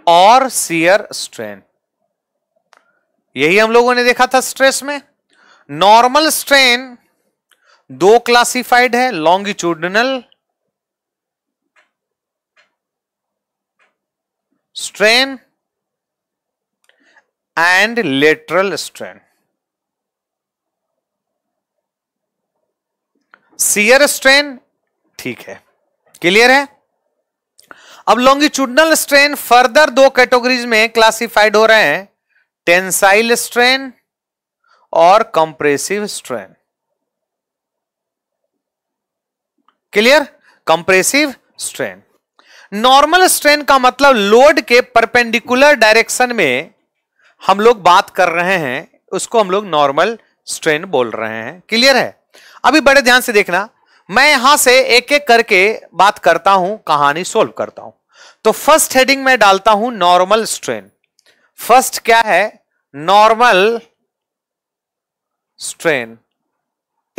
और सीयर स्ट्रेन यही हम लोगों ने देखा था स्ट्रेस में नॉर्मल स्ट्रेन दो क्लासिफाइड है longitudinal strain and lateral strain shear strain ठीक है क्लियर है अब लॉन्गिट्यूडनल स्ट्रेन फर्दर दो कैटेगरीज में क्लासिफाइड हो रहे हैं टेंसाइल स्ट्रेन और compressive strain clear compressive strain normal strain का मतलब लोड के परपेंडिकुलर डायरेक्शन में हम लोग बात कर रहे हैं उसको हम लोग नॉर्मल स्ट्रेन बोल रहे हैं क्लियर है अभी बड़े ध्यान से देखना मैं यहां से एक एक करके बात करता हूं कहानी सोल्व करता हूं तो फर्स्ट हेडिंग में डालता हूं नॉर्मल स्ट्रेन फर्स्ट क्या है नॉर्मल स्ट्रेन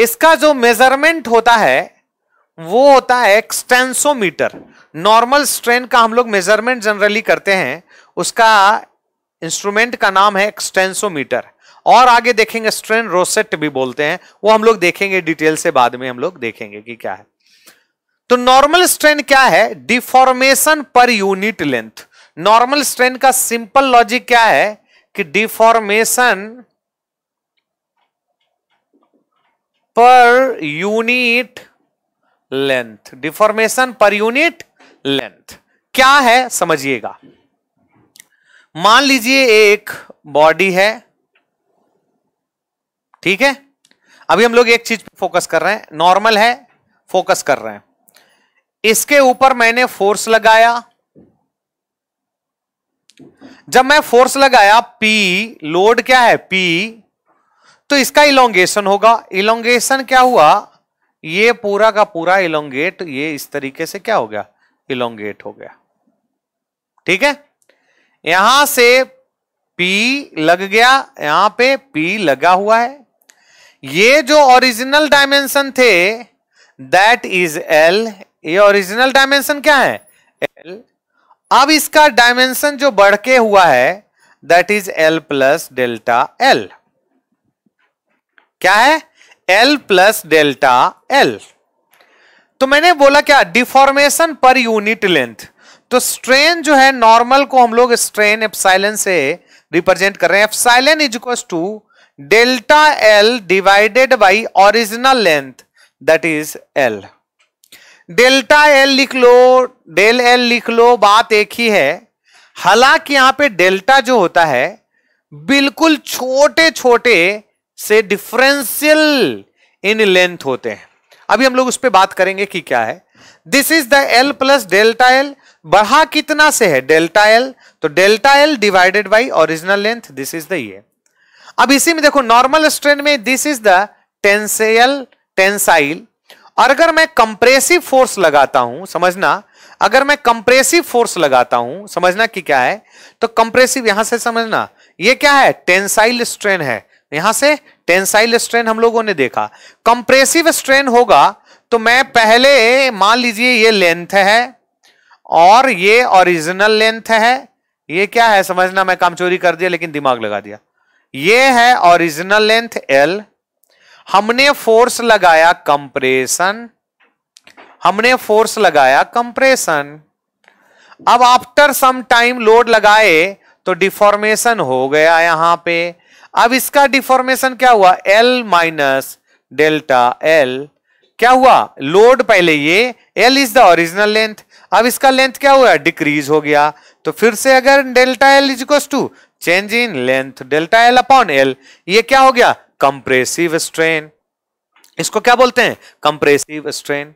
इसका जो मेजरमेंट होता है वो होता है एक्सटेंसोमीटर नॉर्मल स्ट्रेन का हम लोग मेजरमेंट जनरली करते हैं उसका इंस्ट्रूमेंट का नाम है एक्सटेंसोमीटर और आगे देखेंगे स्ट्रेन रोसेट भी बोलते हैं वो हम लोग देखेंगे डिटेल से बाद में हम लोग देखेंगे कि क्या है तो नॉर्मल स्ट्रेन क्या है deformation per unit length normal strain का सिंपल लॉजिक क्या है कि deformation per unit length deformation per unit length क्या है समझिएगा मान लीजिए एक बॉडी है ठीक है अभी हम लोग एक चीज पे फोकस कर रहे हैं नॉर्मल है फोकस कर रहे हैं इसके ऊपर मैंने फोर्स लगाया जब मैं फोर्स लगाया P लोड क्या है P तो इसका इलोंगेशन होगा इलोंगेशन क्या हुआ ये पूरा का पूरा इलोंगेट ये इस तरीके से क्या हो गया इलोंगेट हो गया ठीक है यहां से पी लग गया यहां पे पी लगा हुआ है ये जो ओरिजिनल डायमेंशन थे दैट इज एल ये ओरिजिनल डायमेंशन क्या है एल अब इसका डायमेंशन जो बढ़ के हुआ है that is L plus delta L क्या है एल प्लस डेल्टा एल तो मैंने बोला क्या डिफॉर्मेशन पर यूनिट लेंथ तो स्ट्रेन जो है नॉर्मल को हम लोग स्ट्रेन एफसाइलन से रिप्रेजेंट कर रहे हैं epsilon is equal to delta L divided by original length that is L delta L लिख लो डेल एल लिख लो बात एक ही है हालांकि यहां पे डेल्टा जो होता है बिल्कुल छोटे छोटे से डिफरेंशियल इन लेंथ होते हैं अभी हम लोग उस पर बात करेंगे कि क्या है this is the L plus delta L बढ़ा कितना से है डेल्टा एल तो delta L divided by original length this is the ये अब इसी में देखो नॉर्मल स्ट्रेन में this is the tensile tensile और अगर मैं कंप्रेसिव फोर्स लगाता हूं समझना अगर मैं कंप्रेसिव फोर्स लगाता हूं समझना कि क्या है तो कंप्रेसिव यहां से समझना ये क्या है टेंसाइल स्ट्रेन है यहां से टेंसाइल स्ट्रेन हम लोगों ने देखा कंप्रेसिव स्ट्रेन होगा तो मैं पहले मान लीजिए ये लेंथ है और ये ओरिजिनल लेंथ है ये क्या है समझना मैं काम चोरी कर दिया लेकिन दिमाग लगा दिया ये है ओरिजिनल लेंथ एल हमने फोर्स लगाया कंप्रेशन हमने फोर्स लगाया कंप्रेशन अब आफ्टर सम टाइम लोड लगाए तो डिफॉर्मेशन हो गया यहां पर अब इसका डिफॉर्मेशन क्या हुआ एल माइनस डेल्टा एल क्या हुआ लोड पहले ये L is the original length अब इसका लेंथ क्या हुआ डिक्रीज हो गया तो फिर से अगर delta L is to change in length delta L upon L ये क्या हो गया कंप्रेसिव स्ट्रेन इसको क्या बोलते हैं कंप्रेसिव स्ट्रेन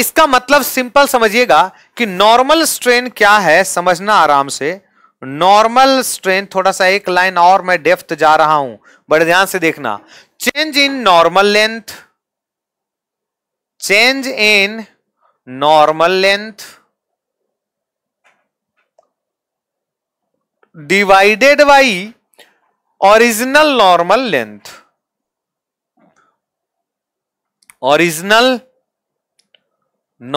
इसका मतलब सिंपल समझिएगा कि नॉर्मल स्ट्रेन क्या है समझना आराम से नॉर्मल स्ट्रेंथ थोड़ा सा एक लाइन और मैं डेफ्थ जा रहा हूं बड़े ध्यान से देखना change in normal length change in normal length divided by original normal length original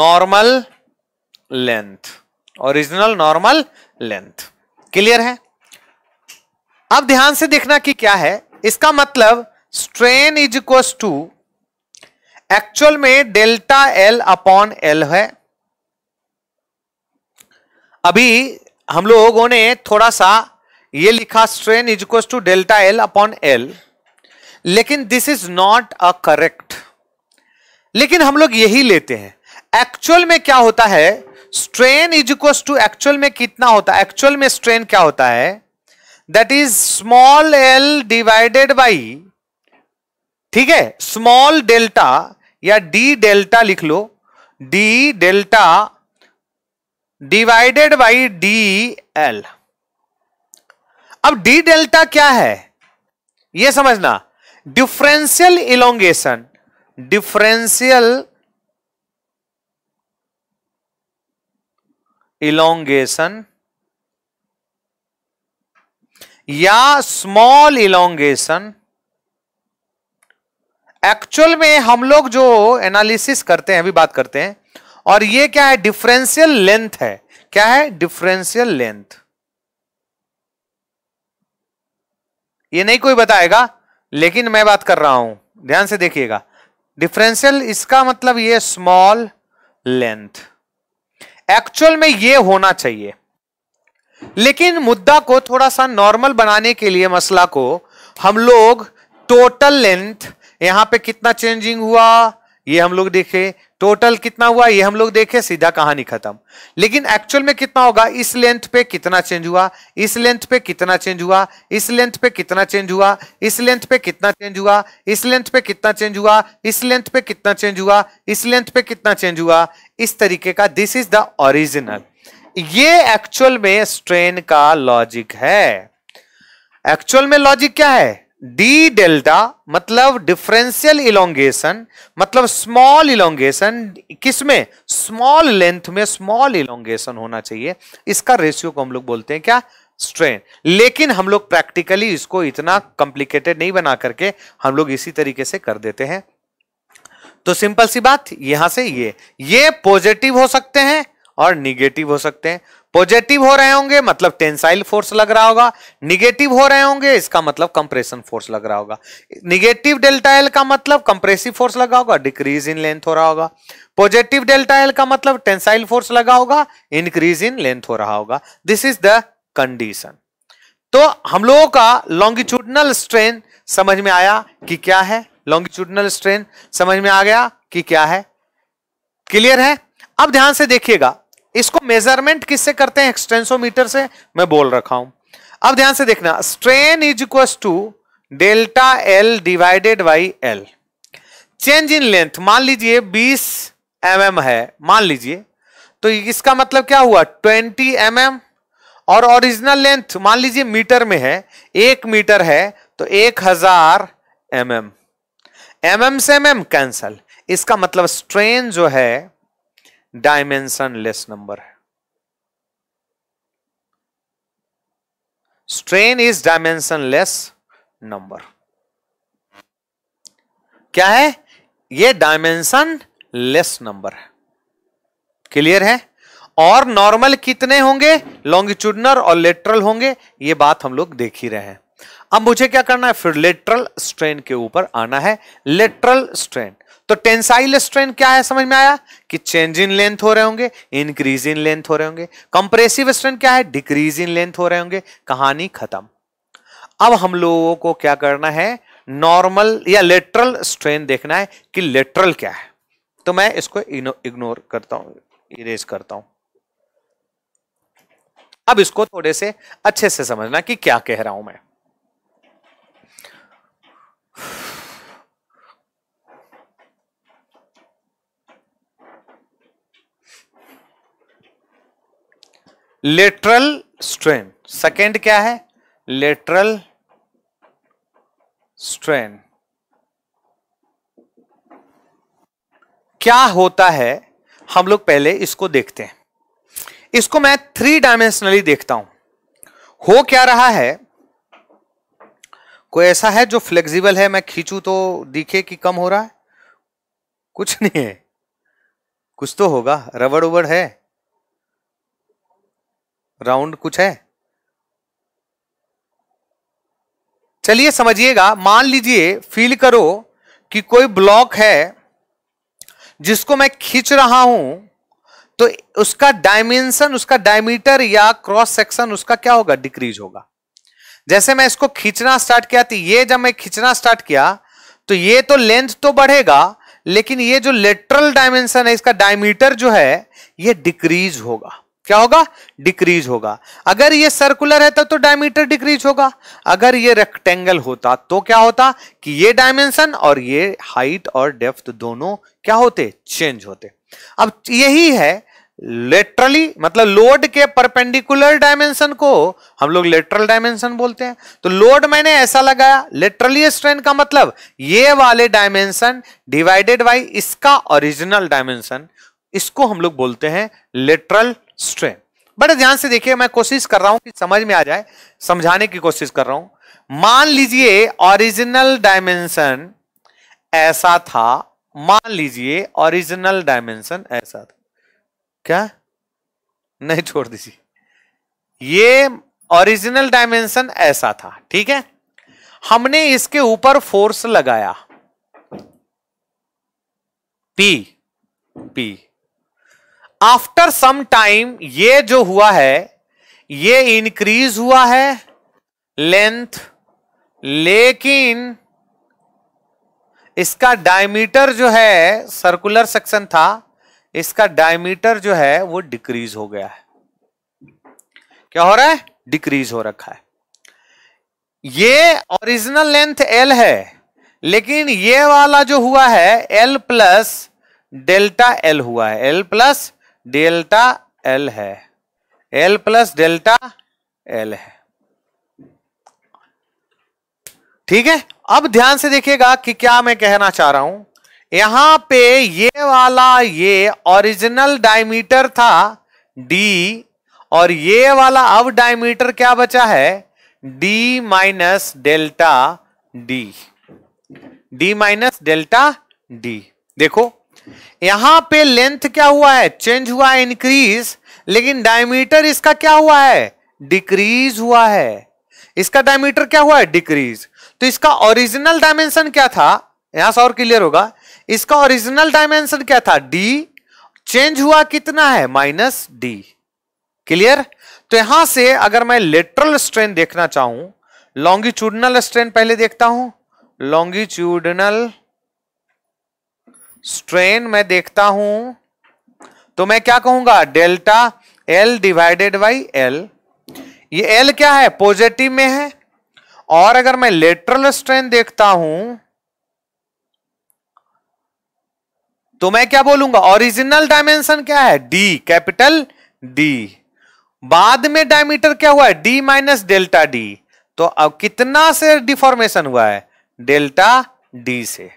normal length original normal length clear है अब ध्यान से देखना कि क्या है इसका मतलब strain is equal to actual में डेल्टा एल अपॉन एल है अभी हम लोगों ने थोड़ा सा ये लिखा strain is equal to delta L upon L लेकिन this is not a correct लेकिन हम लोग यही लेते हैं एक्चुअल में क्या होता है strain is equal to actual में कितना होता है एक्चुअल में स्ट्रेन क्या होता है that is small L divided by ठीक है स्मॉल डेल्टा या डी डेल्टा लिख लो D delta divided by D L अब डी डेल्टा क्या है यह समझना डिफरेंशियल इलोंगेशन डिफरेंशियल elongation या स्मॉल इलोंगेशन एक्चुअल में हम लोग जो एनालिसिस करते हैं अभी बात करते हैं और ये क्या है डिफरेंशियल लेंथ है क्या है डिफरेंशियल लेंथ ये नहीं कोई बताएगा लेकिन मैं बात कर रहा हूं ध्यान से देखिएगा डिफरेंशियल इसका मतलब ये स्मॉल लेंथ एक्चुअल में ये होना चाहिए लेकिन मुद्दा को थोड़ा सा नॉर्मल बनाने के लिए मसला को हम लोग टोटल लेंथ यहां पे कितना चेंजिंग हुआ ये हम लोग देखे टोटल कितना हुआ ये हम लोग देखे सीधा कहानी खत्म लेकिन एक्चुअल में कितना होगा इस लेंथ पे कितना चेंज हुआ इस लेंथ पे कितना चेंज हुआ इस लेंथ पे कितना चेंज हुआ इस लेंथ पे कितना चेंज हुआ इस लेंथ पे कितना चेंज हुआ इस लेंथ पे कितना चेंज हुआ इस लेंथ पे कितना चेंज हुआ इस तरीके का दिस इज द ओरिजिनल ये एक्चुअल में स्ट्रेन का लॉजिक है एक्चुअल में लॉजिक क्या है डी डेल्टा मतलब डिफरेंशियल इलोंगेशन मतलब स्मॉल इलोंगेशन किसमें स्मॉल लेंथ में स्मॉल इलोंगेशन होना चाहिए इसका रेशियो को हम लोग बोलते हैं क्या स्ट्रेन लेकिन हम लोग प्रैक्टिकली इसको इतना कॉम्प्लिकेटेड नहीं बना करके हम लोग इसी तरीके से कर देते हैं तो सिंपल सी बात यहां से ये ये पॉजिटिव हो सकते हैं और निगेटिव हो सकते हैं पॉजिटिव हो रहे होंगे मतलब टेंसाइल फोर्स लग रहा होगा निगेटिव हो रहे होंगे इसका मतलब कंप्रेशन फोर्स लग रहा होगा निगेटिव डेल्टा एल का मतलब कंप्रेसिव फोर्स लगा होगा डिक्रीज इन लेंथ हो रहा होगा पॉजिटिव डेल्टा एल का मतलब टेंसाइल फोर्स लगा होगा इंक्रीज इन लेंथ हो रहा होगा दिस इज द कंडीशन तो हम लोगों का लॉन्गिट्यूडनल स्ट्रेन समझ में आया कि क्या है लॉन्गिट्यूडनल स्ट्रेन समझ में आ गया कि क्या है क्लियर है अब ध्यान से देखिएगा इसको मेजरमेंट किससे करते हैं एक्सटेंसोमीटर से मैं बोल रखा हूं अब ध्यान से देखना strain is equal to delta L divided by L change in length मान लीजिए 20 एम mm है मान लीजिए तो इसका मतलब क्या हुआ 20 एम mm और ओरिजिनल लेंथ मान लीजिए मीटर में है एक मीटर है तो एक हजार एम एम एम एम से एम एम कैंसल इसका मतलब स्ट्रेन जो है डायमेंशन लेस नंबर है strain is dimensionless number क्या है ये डायमेंशन लेस नंबर है क्लियर है और नॉर्मल कितने होंगे लॉन्गिट्यूडनर और लेटरल होंगे ये बात हम लोग देख ही रहे हैं अब मुझे क्या करना है फिर लेटरल स्ट्रेन के ऊपर आना है लेटरल स्ट्रेन तो टेंसाइल स्ट्रेन क्या है समझ में आया कि चेंज इन लेंथ हो रहे होंगे इंक्रीज इन लेंथ हो रहे होंगे कंप्रेसिव स्ट्रेन क्या है डिक्रीज इन लेंथ हो रहे होंगे कहानी खत्म अब हम लोगों को क्या करना है नॉर्मल या लेटरल स्ट्रेन देखना है कि लेटरल क्या है तो मैं इसको इग्नोर करता हूं इरेज करता हूं अब इसको थोड़े से अच्छे से समझना कि क्या कह रहा हूं मैं लेटरल स्ट्रेन सेकेंड क्या है लेटरल स्ट्रेन क्या होता है हम लोग पहले इसको देखते हैं इसको मैं थ्री डायमेंशनली देखता हूं हो क्या रहा है कोई ऐसा है जो फ्लेक्सिबल है मैं खींचू तो दिखे कि कम हो रहा है कुछ नहीं है कुछ तो होगा रबड़ उबड़ है राउंड कुछ है चलिए समझिएगा मान लीजिए फील करो कि कोई ब्लॉक है जिसको मैं खींच रहा हूं तो उसका डायमेंशन उसका डायमीटर या क्रॉस सेक्शन उसका क्या होगा डिक्रीज होगा जैसे मैं इसको खींचना स्टार्ट किया तो ये जब मैं खींचना स्टार्ट किया तो ये तो लेंथ तो बढ़ेगा लेकिन ये जो लेटरल डायमेंशन है इसका डायमीटर जो है ये डिक्रीज होगा क्या होगा डिक्रीज होगा अगर ये सर्कुलर है तब तो डायमीटर डिक्रीज होगा अगर ये रेक्टेंगल होता तो क्या होता कि ये डायमेंशन और ये हाइट और डेप्थ दोनों क्या होते चेंज होते अब यही है लेटरली मतलब लोड के परपेंडिकुलर डायमेंशन को हम लोग लेटरल डायमेंशन बोलते हैं तो लोड मैंने ऐसा लगाया लेटरली स्ट्रेन का मतलब ये वाले डायमेंशन डिवाइडेड बाई इसका ओरिजिनल डायमेंशन इसको हम लोग बोलते हैं लेटरल स्ट्रेन बड़े ध्यान से देखिए मैं कोशिश कर रहा हूं कि समझ में आ जाए समझाने की कोशिश कर रहा हूं मान लीजिए ओरिजिनल डायमेंशन ऐसा था मान लीजिए ओरिजिनल डायमेंशन ऐसा था क्या नहीं छोड़ दीजिए ये ओरिजिनल डायमेंशन ऐसा था ठीक है हमने इसके ऊपर फोर्स लगाया P P after some time ये जो हुआ है ये इंक्रीज हुआ है लेंथ लेकिन इसका डायमीटर जो है सर्कुलर सेक्शन था इसका डायमीटर जो है वो डिक्रीज हो गया है क्या हो रहा है डिक्रीज हो रखा है ये ओरिजिनल लेंथ एल है लेकिन ये वाला जो हुआ है एल प्लस डेल्टा एल हुआ है एल प्लस डेल्टा एल है एल प्लस डेल्टा एल है ठीक है अब ध्यान से देखिएगा कि क्या मैं कहना चाह रहा हूं यहां पे ये वाला ये ओरिजिनल डायमीटर था डी और ये वाला अब डायमीटर क्या बचा है D minus delta D D minus delta D देखो यहां पे लेंथ क्या हुआ है चेंज हुआ है इंक्रीज लेकिन डायमीटर इसका क्या हुआ है डिक्रीज हुआ है इसका डायमीटर क्या हुआ है डिक्रीज तो इसका ओरिजिनल डायमेंशन क्या था यहां से और क्लियर होगा इसका ओरिजिनल डायमेंशन क्या था डी चेंज हुआ कितना है माइनस डी क्लियर तो यहां से अगर मैं लेटरल स्ट्रेन देखना चाहूं लॉन्गिट्यूडनल स्ट्रेन पहले देखता हूं लॉन्गिट्यूडनल स्ट्रेन मैं देखता हूं तो मैं क्या कहूंगा delta L divided by L ये एल क्या है पॉजिटिव में है और अगर मैं लेटरल स्ट्रेन देखता हूं तो मैं क्या बोलूंगा ओरिजिनल डायमेंशन क्या है डी कैपिटल डी बाद में डायमीटर क्या हुआ है डी माइनस डेल्टा डी तो अब कितना से डिफॉर्मेशन हुआ है डेल्टा डी से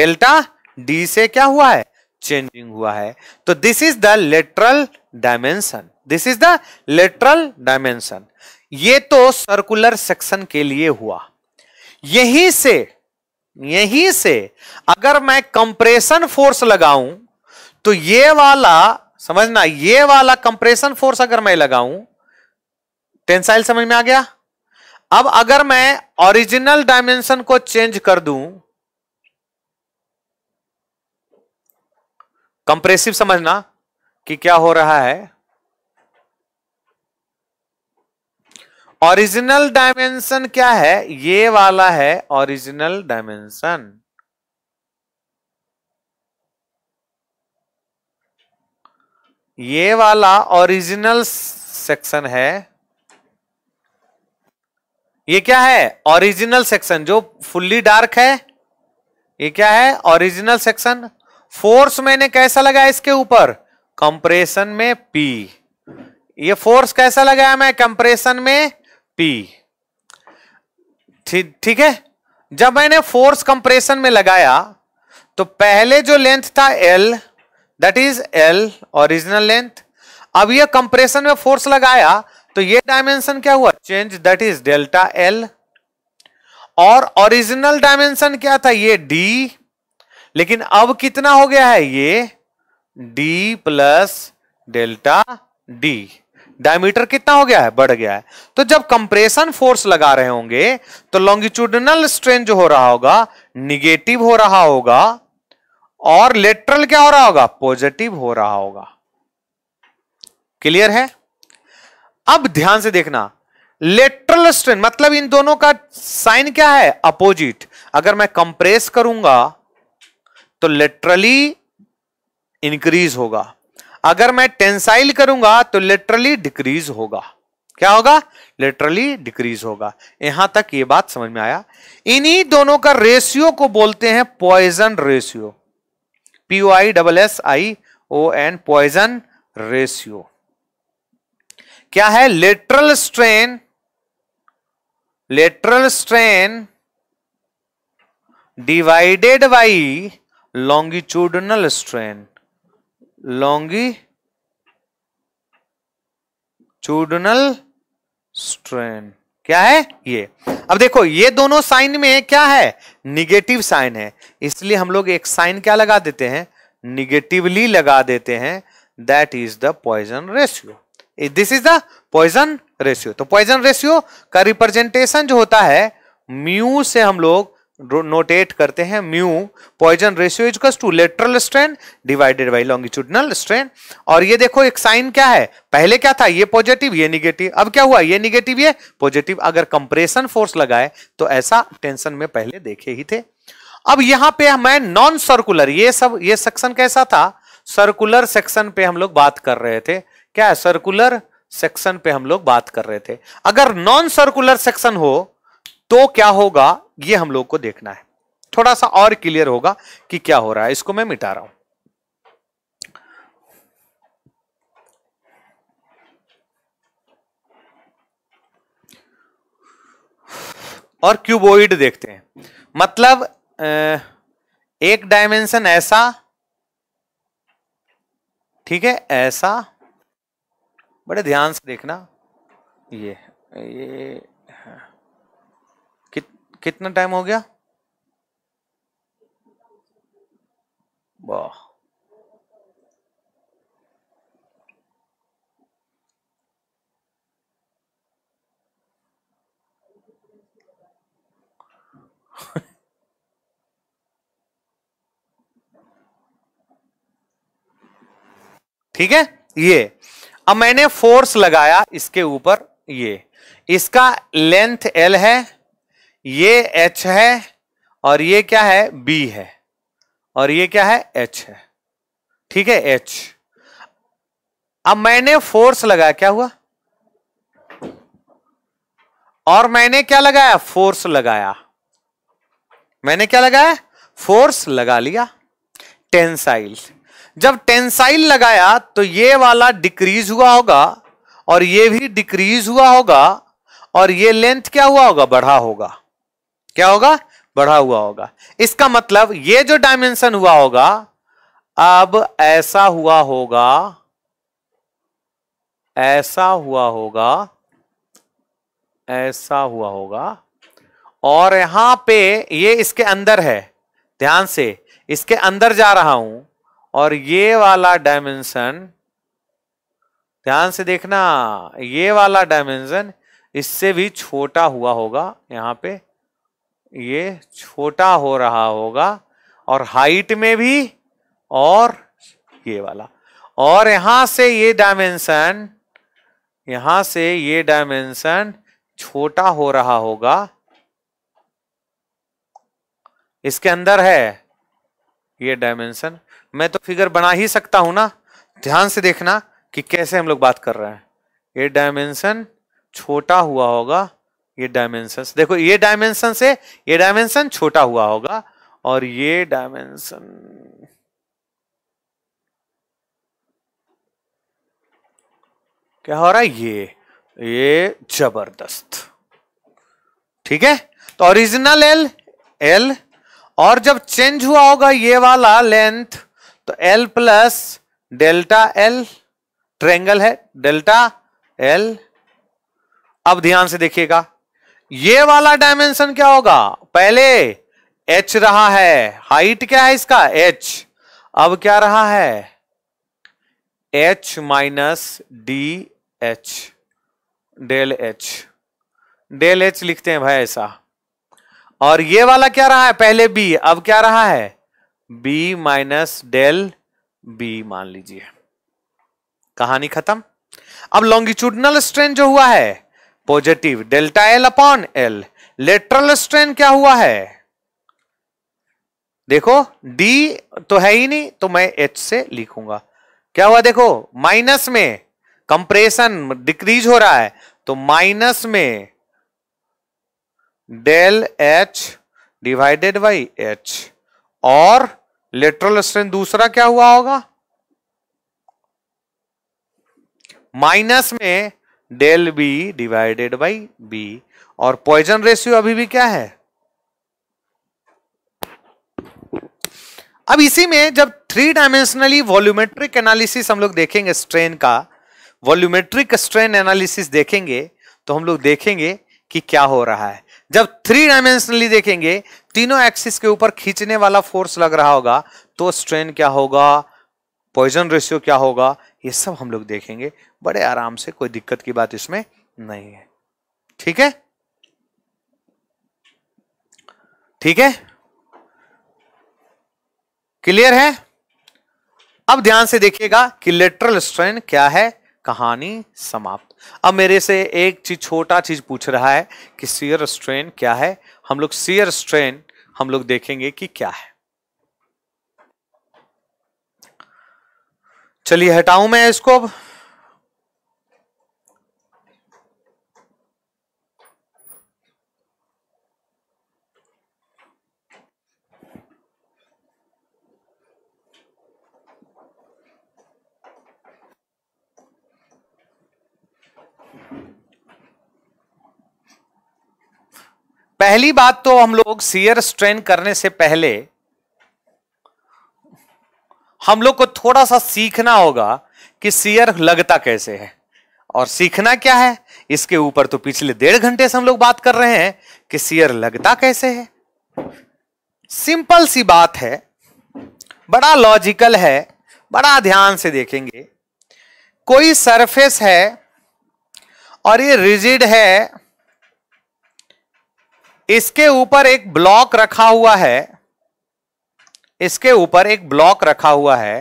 डेल्टा डी से क्या हुआ है चेंजिंग हुआ है तो this is the lateral dimension this is the lateral dimension ये तो सर्कुलर सेक्शन के लिए हुआ यहीं से यहीं से अगर मैं कंप्रेशन फोर्स लगाऊं तो ये वाला समझना ये वाला कंप्रेशन फोर्स अगर मैं लगाऊं टेंसाइल समझ में आ गया अब अगर मैं ओरिजिनल डायमेंशन को चेंज कर दूं कंप्रेसिव समझना कि क्या हो रहा है ओरिजिनल डायमेंशन क्या है ये वाला है ओरिजिनल डायमेंशन ये वाला ओरिजिनल सेक्शन है ये क्या है ओरिजिनल सेक्शन जो फुल्ली डार्क है ये क्या है ओरिजिनल सेक्शन फोर्स मैंने कैसा लगाया इसके ऊपर कंप्रेशन में पी ये फोर्स कैसा लगाया मैं कंप्रेशन में पी ठीक थी, है जब मैंने फोर्स कंप्रेशन में लगाया तो पहले जो लेंथ था L that is L original length अब ये कंप्रेशन में फोर्स लगाया तो ये डायमेंशन क्या हुआ change that is delta L और ओरिजिनल डायमेंशन क्या था ये डी लेकिन अब कितना हो गया है ये d plus delta d diameter कितना हो गया है बढ़ गया है तो जब कंप्रेशन फोर्स लगा रहे होंगे तो लॉन्गिट्यूडनल स्ट्रेन जो हो रहा होगा निगेटिव हो रहा होगा और लेटरल क्या हो रहा होगा पॉजिटिव हो रहा होगा क्लियर है अब ध्यान से देखना लेटरल स्ट्रेन मतलब इन दोनों का साइन क्या है अपोजिट अगर मैं कंप्रेस करूंगा तो लिटरली इंक्रीज होगा अगर मैं टेंसाइल करूंगा तो लिटरली डिक्रीज होगा क्या होगा लिटरली डिक्रीज होगा यहां तक ये बात समझ में आया इन्हीं दोनों का रेशियो को बोलते हैं Poisson ratio P O I double S I O N Poisson ratio क्या है lateral strain lateral strain divided by longitudinal strain longitudinal strain क्या है ये अब देखो ये दोनों साइन में क्या है निगेटिव साइन है इसलिए हम लोग एक साइन क्या लगा देते हैं निगेटिवली लगा देते हैं that is the Poisson ratio this is the Poisson ratio तो पॉइजन रेशियो का रिप्रेजेंटेशन जो होता है म्यू से हम लोग नोटेट करते हैं mu Poisson ratio is to lateral strain divided by longitudinal strain और ये देखो एक साइन क्या है पहले क्या था ये पॉजिटिव ये निगेटिव अब क्या हुआ ये निगेटिव ये पॉजिटिव अगर कंप्रेशन फोर्स लगाए तो ऐसा टेंशन में पहले देखे ही थे अब यहां पे मैं नॉन सर्कुलर ये सब ये सेक्शन कैसा था सर्कुलर सेक्शन पे हम लोग बात कर रहे थे क्या सर्कुलर सेक्शन पे हम लोग बात कर रहे थे अगर नॉन सर्कुलर सेक्शन हो तो क्या होगा ये हम लोग को देखना है थोड़ा सा और क्लियर होगा कि क्या हो रहा है इसको मैं मिटा रहा हूं और क्यूबोइड देखते हैं मतलब एक डायमेंशन ऐसा ठीक है ऐसा बड़े ध्यान से देखना ये ये कितना टाइम हो गया वाह ठीक है ये अब मैंने फोर्स लगाया इसके ऊपर ये इसका लेंथ एल है ये एच है और ये क्या है बी है और ये क्या है एच है ठीक है एच अब मैंने फोर्स लगाया क्या हुआ और मैंने क्या लगाया फोर्स लगाया मैंने क्या लगाया फोर्स लगा लिया टेंसाइल जब टेंसाइल लगाया तो ये वाला डिक्रीज हुआ होगा और ये भी डिक्रीज हुआ होगा और ये लेंथ क्या हुआ होगा बढ़ा होगा क्या होगा बढ़ा हुआ होगा इसका मतलब ये जो डायमेंशन हुआ होगा अब ऐसा हुआ होगा ऐसा हुआ होगा ऐसा हुआ होगा और यहां पे ये इसके अंदर है ध्यान से इसके अंदर जा रहा हूं और ये वाला डायमेंशन ध्यान से देखना ये वाला डायमेंशन इससे भी छोटा हुआ होगा यहां पे ये छोटा हो रहा होगा और हाइट में भी और ये वाला और यहां से ये डायमेंशन यहां से ये डायमेंशन छोटा हो रहा होगा इसके अंदर है ये डायमेंशन मैं तो फिगर बना ही सकता हूं ना ध्यान से देखना कि कैसे हम लोग बात कर रहे हैं ये डायमेंशन छोटा हुआ होगा ये डायमेंशन देखो ये डायमेंशन से ये डायमेंशन छोटा हुआ होगा और ये डायमेंशन क्या हो रहा है ये ये जबरदस्त ठीक है तो ओरिजिनल एल एल और जब चेंज हुआ होगा ये वाला लेंथ तो L plus delta L triangle है डेल्टा एल अब ध्यान से देखिएगा ये वाला डायमेंशन क्या होगा पहले एच रहा है हाइट क्या है इसका एच अब क्या रहा है H minus D H del H del H लिखते हैं भाई ऐसा और ये वाला क्या रहा है पहले बी अब क्या रहा है बी माइनस डेल बी मान लीजिए कहानी खत्म अब लॉन्गिट्यूडनल स्ट्रेन जो हुआ है positive delta L upon L lateral strain क्या हुआ है देखो डी तो है ही नहीं तो मैं एच से लिखूंगा क्या हुआ देखो माइनस में कंप्रेशन डिक्रीज हो रहा है तो माइनस में del H divided by H और लेटरल स्ट्रेन दूसरा क्या हुआ होगा माइनस में del B divided by B और पॉइजन रेशियो अभी भी क्या है अब इसी में जब थ्री डायमेंशनली वॉल्यूमेट्रिक एनालिसिस हम लोग देखेंगे स्ट्रेन का वॉल्यूमेट्रिक स्ट्रेन एनालिसिस देखेंगे तो हम लोग देखेंगे कि क्या हो रहा है जब थ्री डायमेंशनली देखेंगे तीनों एक्सिस के ऊपर खींचने वाला फोर्स लग रहा होगा तो स्ट्रेन क्या होगा पॉइजन रेशियो क्या होगा ये सब हम लोग देखेंगे बड़े आराम से कोई दिक्कत की बात इसमें नहीं है ठीक है ठीक है क्लियर है अब ध्यान से देखिएगा कि लेटरल स्ट्रेन क्या है कहानी समाप्त अब मेरे से एक चीज छोटा चीज पूछ रहा है कि सीयर स्ट्रेन क्या है हम लोग सीयर स्ट्रेन हम लोग देखेंगे कि क्या है चलिए हटाऊं मैं इसको अब पहली बात तो हम लोग सीयर स्ट्रेन करने से पहले हम लोग को थोड़ा सा सीखना होगा कि सीयर लगता कैसे है और सीखना क्या है इसके ऊपर तो पिछले डेढ़ घंटे से हम लोग बात कर रहे हैं कि सीयर लगता कैसे है सिंपल सी बात है बड़ा लॉजिकल है बड़ा ध्यान से देखेंगे कोई सरफेस है और ये रिजिड है इसके ऊपर एक ब्लॉक रखा हुआ है इसके ऊपर एक ब्लॉक रखा हुआ है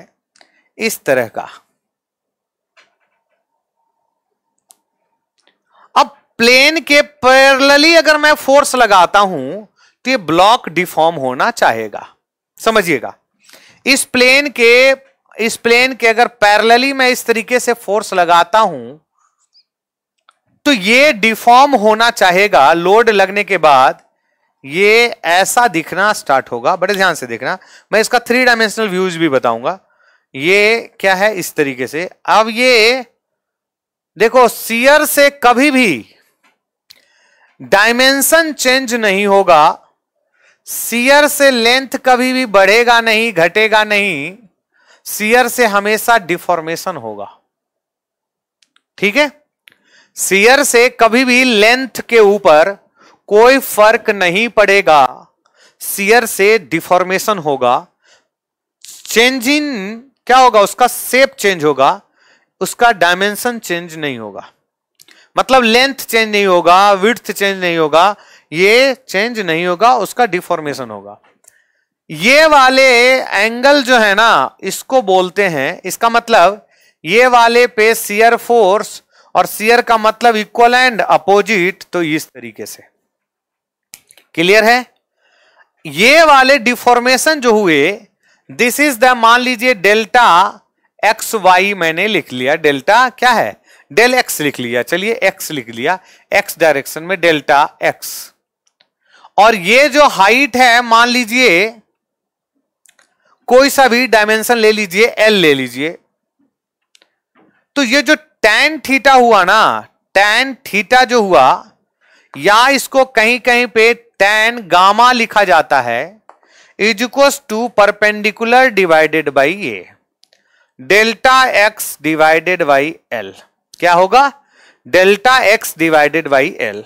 इस तरह का अब प्लेन के पैरलली अगर मैं फोर्स लगाता हूं तो ये ब्लॉक डिफॉर्म होना चाहेगा समझिएगा इस प्लेन के इस प्लेन के अगर पैरलली मैं इस तरीके से फोर्स लगाता हूं तो ये डिफॉर्म होना चाहेगा लोड लगने के बाद ये ऐसा दिखना स्टार्ट होगा बड़े ध्यान से देखना मैं इसका थ्री डायमेंशनल व्यूज भी बताऊंगा ये क्या है इस तरीके से अब ये देखो सीयर से कभी भी डायमेंशन चेंज नहीं होगा सीयर से लेंथ कभी भी बढ़ेगा नहीं घटेगा नहीं सीयर से हमेशा डिफॉर्मेशन होगा ठीक है सीयर से कभी भी लेंथ के ऊपर कोई फर्क नहीं पड़ेगा सियर से डिफॉर्मेशन होगा चेंजिंग क्या होगा उसका सेप चेंज होगा उसका डायमेंशन चेंज नहीं होगा मतलब लेंथ चेंज नहीं होगा विड्थ चेंज नहीं होगा ये चेंज नहीं होगा उसका डिफॉर्मेशन होगा ये वाले एंगल जो है ना इसको बोलते हैं इसका मतलब ये वाले पे सियर फोर्स और सीयर का मतलब इक्वल एंड अपोजिट तो इस तरीके से क्लियर है ये वाले डिफॉर्मेशन जो हुए दिस इज द मान लीजिए डेल्टा एक्स वाई मैंने लिख लिया डेल्टा क्या है डेल एक्स लिख लिया चलिए एक्स लिख लिया एक्स डायरेक्शन में डेल्टा एक्स और ये जो हाइट है मान लीजिए कोई सा भी डायमेंशन ले लीजिए एल ले लीजिए तो ये जो टेन थीटा हुआ ना टेन थीटा जो हुआ या इसको कहीं कहीं पे टेन गामा लिखा जाता है is equals to perpendicular divided by a delta X divided by L क्या होगा delta X divided by L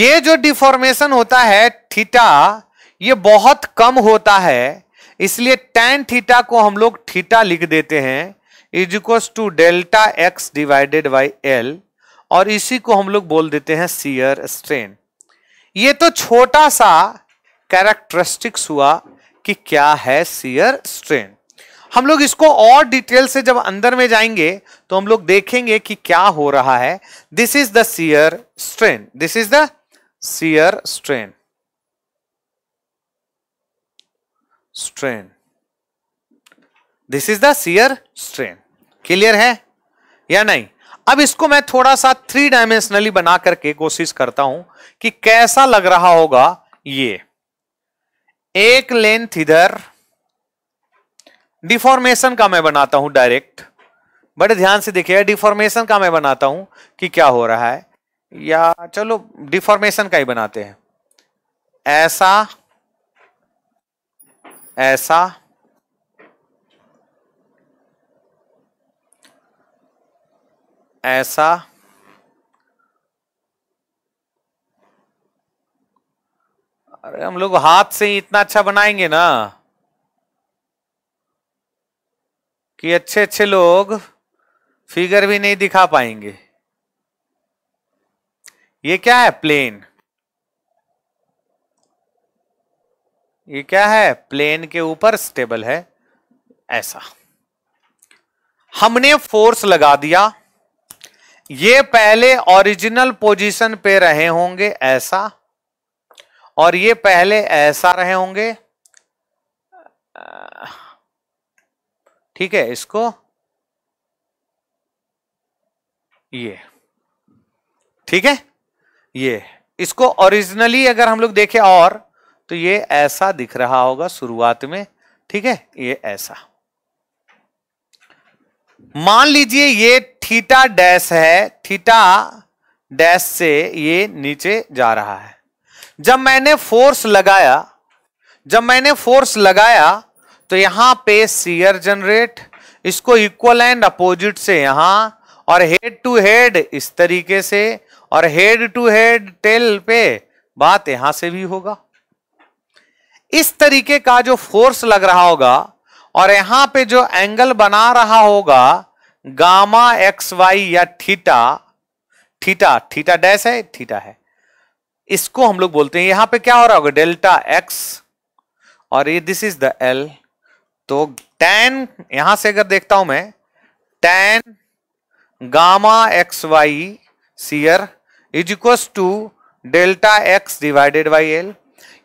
ये जो डिफॉर्मेशन होता है थीटा ये बहुत कम होता है इसलिए टेन थीटा को हम लोग थीटा लिख देते हैं is to delta X divided by L और इसी को हम लोग बोल देते हैं सीयर स्ट्रेन ये तो छोटा सा कैरेक्टरिस्टिक्स हुआ कि क्या है सीयर स्ट्रेन हम लोग इसको और डिटेल से जब अंदर में जाएंगे तो हम लोग देखेंगे कि क्या हो रहा है this is the shear strain this is the shear strain strain this is the shear strain clear है या नहीं अब इसको मैं थोड़ा सा थ्री डायमेंशनली बना करके कोशिश करता हूं कि कैसा लग रहा होगा ये एक लेंथ इधर डिफॉर्मेशन का मैं बनाता हूं डायरेक्ट बड़े ध्यान से देखिए डिफॉर्मेशन का मैं बनाता हूं कि क्या हो रहा है या चलो डिफॉर्मेशन का ही बनाते हैं ऐसा ऐसा ऐसा अरे हम लोग हाथ से ही इतना अच्छा बनाएंगे ना कि अच्छे अच्छे लोग फिगर भी नहीं दिखा पाएंगे ये क्या है प्लेन ये क्या है प्लेन के ऊपर स्टेबल है ऐसा हमने फोर्स लगा दिया ये पहले ओरिजिनल पोजीशन पे रहे होंगे ऐसा और ये पहले ऐसा रहे होंगे ठीक है इसको ये ठीक है ये इसको ओरिजिनली अगर हम लोग देखें और तो ये ऐसा दिख रहा होगा शुरुआत में ठीक है ये ऐसा मान लीजिए ये थीटा डैश है थीटा डैश से ये नीचे जा रहा है जब मैंने फोर्स लगाया जब मैंने फोर्स लगाया तो यहां पे सीयर जनरेट इसको इक्वल एंड अपोजिट से यहां और हेड टू हेड इस तरीके से और हेड टू हेड टेल पे बात यहां से भी होगा इस तरीके का जो फोर्स लग रहा होगा और यहां पे जो एंगल बना रहा होगा गामा एक्स वाई या थीटा थीटा थीटा डैश है थीटा है इसको हम लोग बोलते हैं यहां पे क्या हो रहा होगा डेल्टा एक्स और ये दिस इज द एल तो टेन यहां से अगर देखता हूं मैं tan gamma X Y shear is equals to delta X divided by L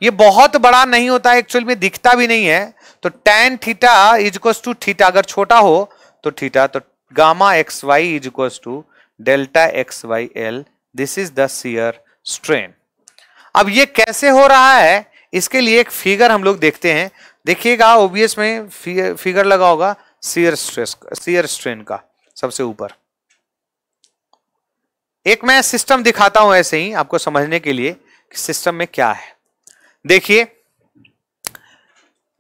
ये बहुत बड़ा नहीं होता एक्चुअल में दिखता भी नहीं है तो tan theta is equals to theta अगर छोटा हो तो थीटा तो gamma X Y is equals to delta X Y L this is the strain अब ये कैसे हो रहा है इसके लिए एक फिगर हम लोग देखते हैं देखिएगा ओबीएस में फिगर लगा होगा सीयर स्ट्रेस सियर स्ट्रेन का सबसे ऊपर एक मैं सिस्टम दिखाता हूं ऐसे ही आपको समझने के लिए कि सिस्टम में क्या है देखिए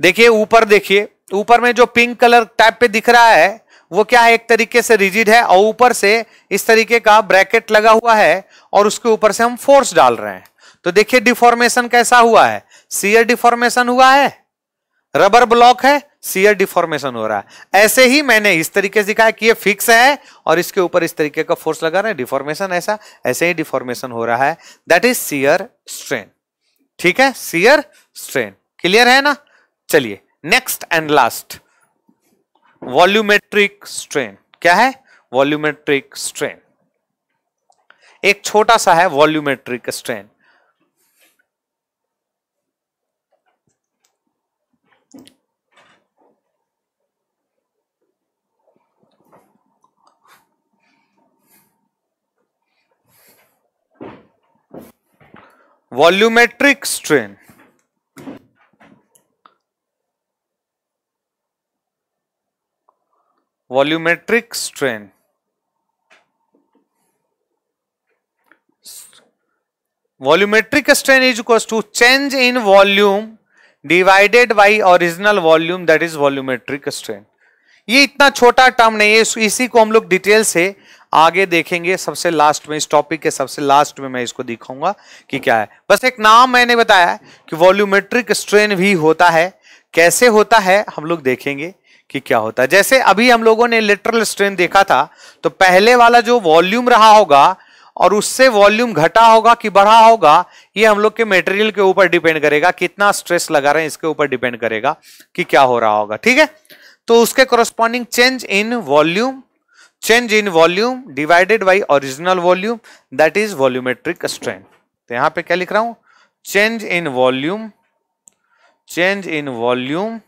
देखिए ऊपर देखिए ऊपर में जो पिंक कलर टाइप पे दिख रहा है वो क्या है एक तरीके से रिजिड है और ऊपर से इस तरीके का ब्रैकेट लगा हुआ है और उसके ऊपर से हम फोर्स डाल रहे हैं तो देखिए डिफॉर्मेशन कैसा हुआ है सीयर डिफॉर्मेशन हुआ है रबर ब्लॉक है सीयर डिफॉर्मेशन हो रहा है ऐसे ही मैंने इस तरीके से दिखाया कि ये फिक्स है और इसके ऊपर इस तरीके का फोर्स लगा रहे हैं डिफॉर्मेशन ऐसा ऐसे ही डिफॉर्मेशन हो रहा है दैट इज सीयर स्ट्रेन ठीक है सीयर स्ट्रेन क्लियर है ना चलिए next and last volumetric strain क्या है वॉल्यूमेट्रिक स्ट्रेन एक छोटा सा है volumetric strain volumetric strain volumetric strain volumetric strain is equal to change in volume divided by original volume that is volumetric strain ये इतना छोटा टर्म नहीं है इसी को हम लोग डिटेल से आगे देखेंगे सबसे लास्ट में इस टॉपिक के सबसे लास्ट में मैं इसको दिखाऊंगा कि क्या है बस एक नाम मैंने बताया कि वॉल्यूमेट्रिक स्ट्रेन भी होता है कैसे होता है हम लोग देखेंगे कि क्या होता है जैसे अभी हम लोगों ने लिटरल स्ट्रेन देखा था तो पहले वाला जो वॉल्यूम रहा होगा और उससे वॉल्यूम घटा होगा कि बढ़ा होगा ये हम लोग के मेटेरियल के ऊपर डिपेंड करेगा कितना स्ट्रेस लगा रहे हैं इसके ऊपर डिपेंड करेगा कि क्या हो रहा होगा ठीक है तो उसके corresponding change in volume change in volume divided by original volume that is volumetric strain तो यहां पे क्या लिख रहा हूं change in volume change in volume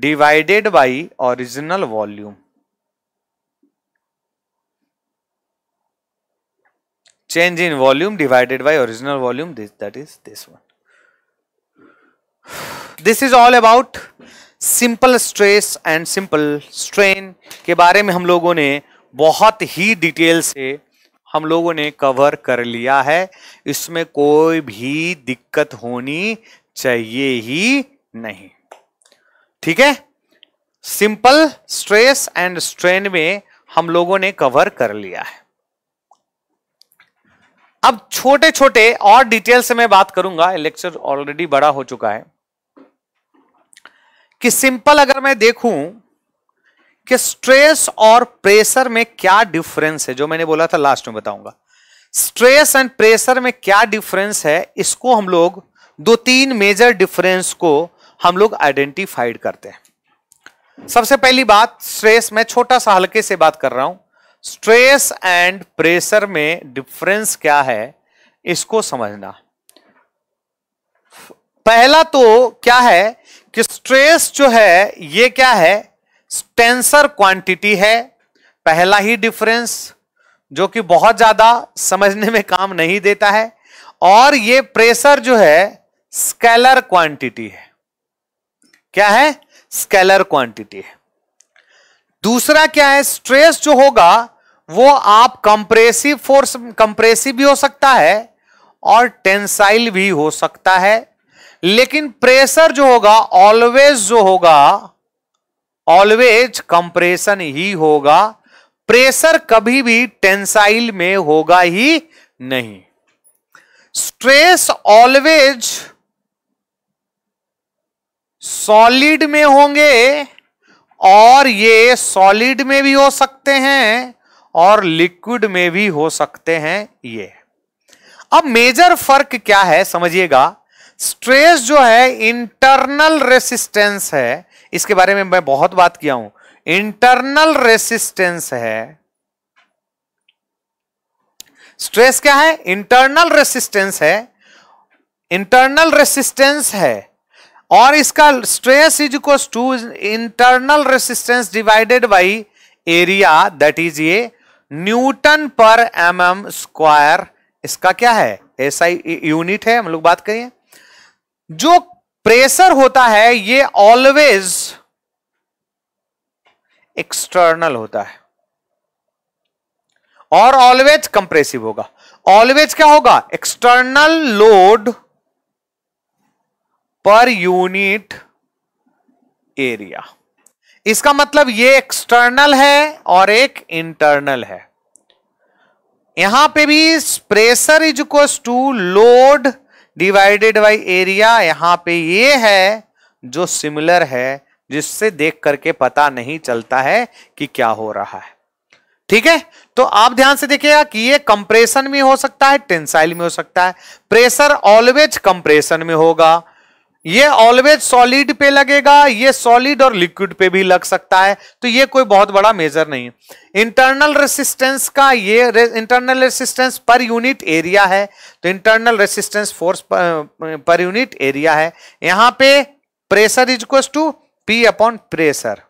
divided by original volume change in volume divided by original volume this that is this one this is all about simple stress and simple strain के बारे में हम लोगों ने बहुत ही डिटेल से हम लोगों ने कवर कर लिया है इसमें कोई भी दिक्कत होनी चाहिए ही नहीं ठीक है सिंपल स्ट्रेस एंड स्ट्रेन में हम लोगों ने कवर कर लिया है अब छोटे छोटे और डिटेल से मैं बात करूंगा लेक्चर ऑलरेडी बड़ा हो चुका है कि सिंपल अगर मैं देखूं कि स्ट्रेस और प्रेशर में क्या डिफरेंस है जो मैंने बोला था लास्ट में बताऊंगा स्ट्रेस एंड प्रेशर में क्या डिफरेंस है इसको हम लोग दो तीन मेजर डिफरेंस को हम लोग आइडेंटिफाइड करते हैं सबसे पहली बात स्ट्रेस में छोटा सा हल्के से बात कर रहा हूं स्ट्रेस एंड प्रेशर में डिफरेंस क्या है इसको समझना पहला तो क्या है कि स्ट्रेस जो है ये क्या है टेंसर क्वांटिटी है पहला ही डिफरेंस जो कि बहुत ज्यादा समझने में काम नहीं देता है और ये प्रेशर जो है स्केलर क्वांटिटी है क्या है स्केलर क्वांटिटी है दूसरा क्या है स्ट्रेस जो होगा वो आप कंप्रेसिव फोर्स कंप्रेसिव भी हो सकता है और टेंसाइल भी हो सकता है लेकिन प्रेशर जो होगा ऑलवेज जो होगा ऑलवेज कंप्रेशन ही होगा प्रेशर कभी भी टेंसाइल में होगा ही नहीं स्ट्रेस ऑलवेज सॉलिड में होंगे और ये सॉलिड में भी हो सकते हैं और लिक्विड में भी हो सकते हैं ये अब मेजर फर्क क्या है समझिएगा स्ट्रेस जो है इंटरनल रेसिस्टेंस है इसके बारे में मैं बहुत बात किया हूं इंटरनल रेसिस्टेंस है स्ट्रेस क्या है इंटरनल रेसिस्टेंस है इंटरनल रेसिस्टेंस है और इसका stress is equal to internal resistance divided by area that is ये newton per M M square इसका क्या है ऐसा यूनिट है हम लोग बात करिए जो प्रेशर होता है ये ऑलवेज एक्सटर्नल होता है और ऑलवेज कंप्रेसिव होगा ऑलवेज क्या होगा external load per unit area इसका मतलब ये एक्सटर्नल है और एक इंटरनल है यहां पे भी pressure is equal to load divided by area यहां पे ये है जो सिमिलर है जिससे देख करके पता नहीं चलता है कि क्या हो रहा है ठीक है तो आप ध्यान से देखिएगा कि ये कंप्रेशन में हो सकता है टेंसाइल में हो सकता है प्रेशर ऑलवेज कंप्रेशन में होगा ये ऑलवेज सॉलिड पे लगेगा ये सॉलिड और लिक्विड पे भी लग सकता है तो ये कोई बहुत बड़ा मेजर नहीं है इंटरनल रेसिस्टेंस का ये internal resistance per unit area है तो इंटरनल रेसिस्टेंस फोर्स पर, पर यूनिट एरिया है यहां पे pressure is equal to P upon pressure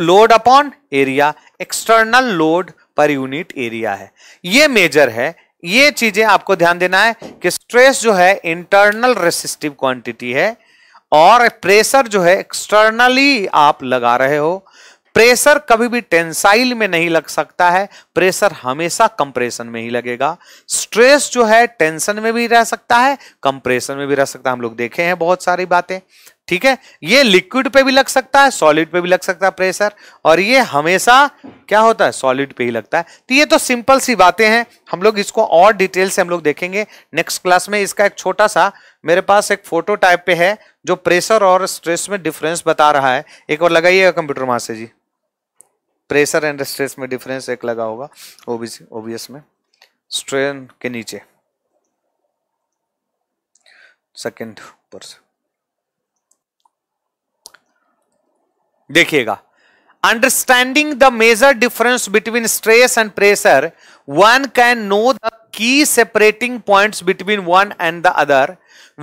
load upon area external load per unit area है ये मेजर है ये चीजें आपको ध्यान देना है कि स्ट्रेस जो है इंटरनल रेसिस्टिव क्वांटिटी है और प्रेशर जो है एक्सटर्नली आप लगा रहे हो प्रेशर कभी भी टेंसाइल में नहीं लग सकता है प्रेशर हमेशा कंप्रेशन में ही लगेगा स्ट्रेस जो है टेंशन में भी रह सकता है कंप्रेशन में भी रह सकता है हम लोग देखे हैं बहुत सारी बातें ठीक है ये लिक्विड पे भी लग सकता है सॉलिड पे भी लग सकता है प्रेशर और ये हमेशा क्या होता है सॉलिड पे ही लगता है तो ये तो सिंपल सी बातें हैं हम लोग इसको और डिटेल से हम लोग देखेंगे नेक्स्ट क्लास में इसका एक छोटा सा मेरे पास एक फोटो टाइप पे है जो प्रेशर और स्ट्रेस में डिफरेंस बता रहा है एक और लगाइएगा कंप्यूटर माँ से जी प्रेशर एंड स्ट्रेस में डिफरेंस एक लगा होगा ओबीसी ओबीएस में स्ट्रेन के नीचे सेकेंड परसेंट देखिएगा understanding the major difference between stress and pressure one can know the key separating point between one and the other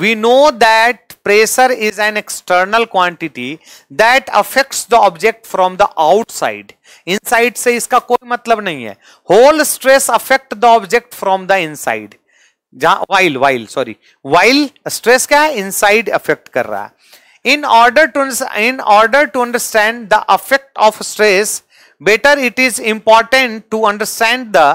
we know that pressure is an external quantity that affect the object from the outside inside से इसका कोई मतलब नहीं है whole stress affect the object from the inside जहां while while sorry while stress क्या है इनसाइड अफेक्ट कर रहा है in order to in order to understand the effect of stress better it is important to understand the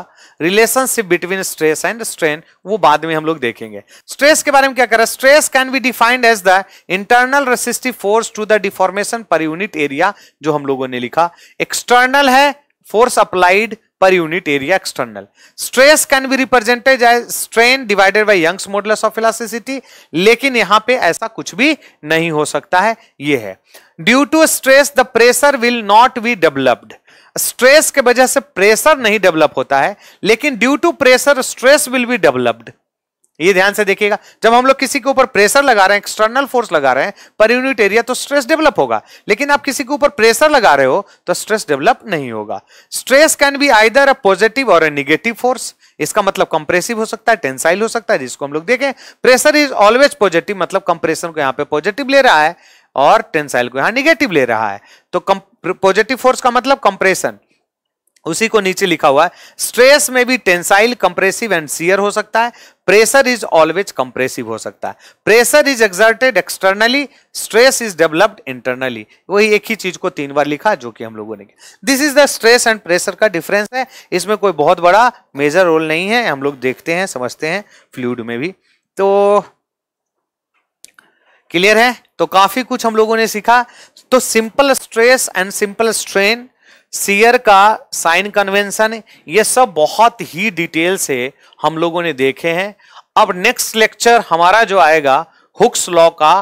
relationship between stress and strain वो बाद में हम लोग देखेंगे स्ट्रेस के बारे में क्या कर रहा है stress can be defined as the internal resistive force to the deformation per unit area जो हम लोगों ने लिखा एक्सटर्नल है force applied per unit area external. Stress can be represented as strain divided by Young's modulus of elasticity. लेकिन यहां पे ऐसा कुछ भी नहीं हो सकता है ये है due to stress the pressure will not be developed stress के वजह से प्रेशर नहीं डेवलप होता है लेकिन due to pressure stress will be developed ये ध्यान से देखिएगा जब हम लोग किसी के ऊपर प्रेशर लगा रहे हैं एक्सटर्नल फोर्स लगा रहे हैं पर यूनिट एरिया तो स्ट्रेस डेवलप होगा लेकिन आप किसी के ऊपर प्रेशर लगा रहे हो तो स्ट्रेस डेवलप नहीं होगा stress can be either a positive और अ निगेटिव फोर्स इसका मतलब कंप्रेसिव हो सकता है टेंसाइल हो सकता है जिसको हम लोग देखें प्रेशर इज ऑलवेज पॉजिटिव मतलब कंप्रेशन को यहाँ पे पॉजिटिव ले रहा है और टेंसाइल को यहाँ निगेटिव ले रहा है तो पॉजिटिव फोर्स का मतलब कंप्रेशन उसी को नीचे लिखा हुआ है स्ट्रेस में भी टेंसाइल कंप्रेसिव एंड सियर हो सकता है प्रेशर इज ऑलवेज कंप्रेसिव हो सकता है pressure is exerted externally stress is developed internally वही एक ही चीज को तीन बार लिखा जो कि हम लोगों ने किया this is the stress and pressure का डिफरेंस है इसमें कोई बहुत बड़ा मेजर रोल नहीं है हम लोग देखते हैं समझते हैं फ्लूड में भी तो क्लियर है तो काफी कुछ हम लोगों ने सीखा तो simple stress and simple strain shear का साइन कन्वेंशन ये सब बहुत ही डिटेल से हम लोगों ने देखे हैं अब नेक्स्ट लेक्चर हमारा जो आएगा हुक्स लॉ का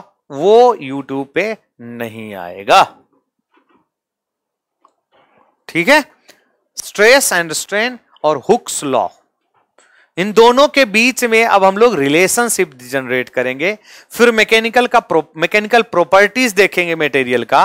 वो यूट्यूब पे नहीं आएगा ठीक है स्ट्रेस एंड स्ट्रेन और हुक्स लॉ इन दोनों के बीच में अब हम लोग रिलेशनशिप जनरेट करेंगे फिर मैकेनिकल का मैकेनिकल प्रॉपर्टीज देखेंगे मटेरियल का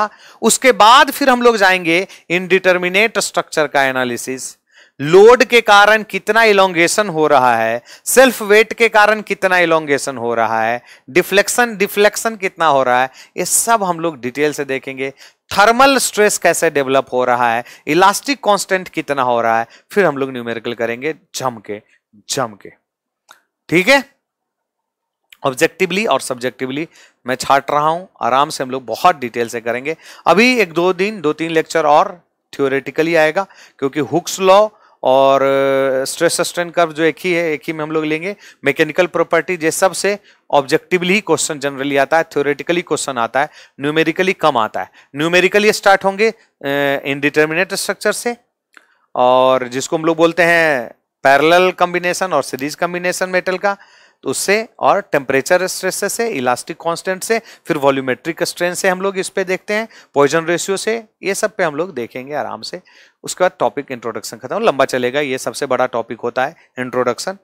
उसके बाद फिर हम लोग जाएंगे इनडिटर्मिनेट स्ट्रक्चर का एनालिसिस लोड के कारण कितना इलोंगेशन हो रहा है सेल्फ वेट के कारण कितना इलोंगेशन हो रहा है डिफ्लेक्शन डिफ्लेक्शन कितना हो रहा है ये सब हम लोग डिटेल से देखेंगे थर्मल स्ट्रेस कैसे डेवलप हो रहा है इलास्टिक कांस्टेंट कितना हो रहा है फिर हम लोग न्यूमेरिकल करेंगे जम के जम के ठीक है ऑब्जेक्टिवली और सब्जेक्टिवली मैं छाट रहा हूं आराम से हम लोग बहुत डिटेल से करेंगे अभी एक दो दिन दो तीन लेक्चर और थ्योरेटिकली आएगा क्योंकि हुक्स लॉ और स्ट्रेस स्ट्रेन कर्व जो एक ही है एक ही में हम लोग लेंगे मैकेनिकल प्रॉपर्टी ये सब से ऑब्जेक्टिवली क्वेश्चन जनरली आता है थ्योरेटिकली क्वेश्चन आता है न्यूमेरिकली कम आता है न्यूमेरिकली स्टार्ट होंगे इनडिटर्मिनेट स्ट्रक्चर से और जिसको हम लोग बोलते हैं पैरेलल कॉम्बिनेशन और सीरीज कॉम्बिनेशन मेटल का तो उससे और टेम्परेचर स्ट्रेस से इलास्टिक कांस्टेंट से फिर वॉल्यूमेट्रिक स्ट्रेन से हम लोग इस पे देखते हैं पॉइजन रेशियो से ये सब पे हम लोग देखेंगे आराम से उसके बाद टॉपिक इंट्रोडक्शन खत्म लंबा चलेगा ये सबसे बड़ा टॉपिक होता है इंट्रोडक्शन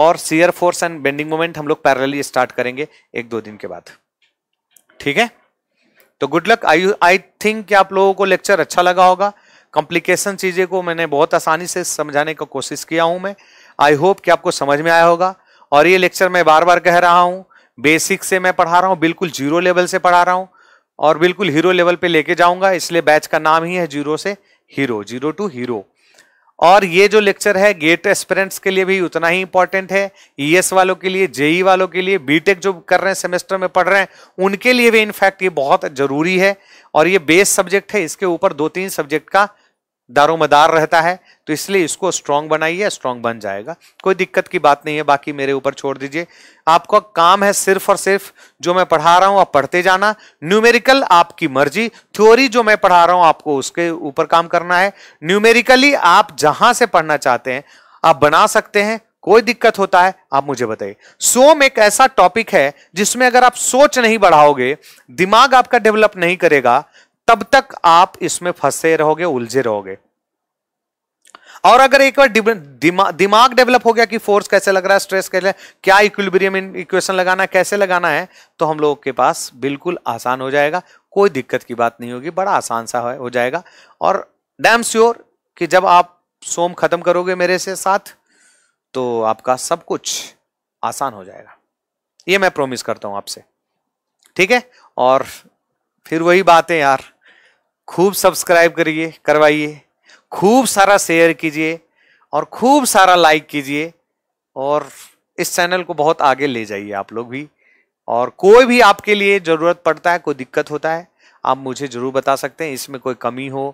और shear force and bending moment हम लोग पैरली स्टार्ट करेंगे एक दो दिन के बाद ठीक है तो good luck I I think आप लोगों को लेक्चर अच्छा लगा होगा कॉम्प्लिकेशन चीज़ें को मैंने बहुत आसानी से समझाने का कोशिश किया हूँ मैं आई होप कि आपको समझ में आया होगा और ये लेक्चर मैं बार बार कह रहा हूँ बेसिक से मैं पढ़ा रहा हूँ बिल्कुल जीरो लेवल से पढ़ा रहा हूँ और बिल्कुल हीरो लेवल पे लेके जाऊंगा इसलिए बैच का नाम ही है जीरो से हीरो जीरो टू हीरो और ये जो लेक्चर है गेट एक्सपेरेंट्स के लिए भी उतना ही इंपॉर्टेंट है ई e वालों के लिए जेई e वालों के लिए बीटेक जो कर रहे हैं सेमेस्टर में पढ़ रहे हैं उनके लिए भी इनफैक्ट ये बहुत जरूरी है और ये बेस सब्जेक्ट है इसके ऊपर दो तीन सब्जेक्ट का दारोमदार रहता है तो इसलिए इसको स्ट्रांग बनाइए स्ट्रांग बन जाएगा कोई दिक्कत की बात नहीं है बाकी मेरे ऊपर छोड़ दीजिए आपका काम है सिर्फ और सिर्फ जो मैं पढ़ा रहा हूं आप पढ़ते जाना न्यूमेरिकल आपकी मर्जी थ्योरी जो मैं पढ़ा रहा हूं आपको उसके ऊपर काम करना है न्यूमेरिकली आप जहां से पढ़ना चाहते हैं आप बना सकते हैं कोई दिक्कत होता है आप मुझे बताइए सोम एक ऐसा टॉपिक है जिसमें अगर आप सोच नहीं बढ़ाओगे दिमाग आपका डेवलप नहीं करेगा तब तक आप इसमें फंसे रहोगे उलझे रहोगे और अगर एक बार दिमा, दिमाग डेवलप हो गया कि फोर्स कैसे लग रहा है स्ट्रेस कैसे क्या इक्विलिब्रियम इक्वेशन लगाना है कैसे लगाना है तो हम लोगों के पास बिल्कुल आसान हो जाएगा कोई दिक्कत की बात नहीं होगी बड़ा आसान सा हो जाएगा और डैम श्योर कि जब आप सोम खत्म करोगे मेरे से साथ तो आपका सब कुछ आसान हो जाएगा ये मैं प्रोमिस करता हूं आपसे ठीक है और फिर वही बातें यार खूब सब्सक्राइब करिए करवाइए खूब सारा शेयर कीजिए और खूब सारा लाइक कीजिए और इस चैनल को बहुत आगे ले जाइए आप लोग भी और कोई भी आपके लिए ज़रूरत पड़ता है कोई दिक्कत होता है आप मुझे ज़रूर बता सकते हैं इसमें कोई कमी हो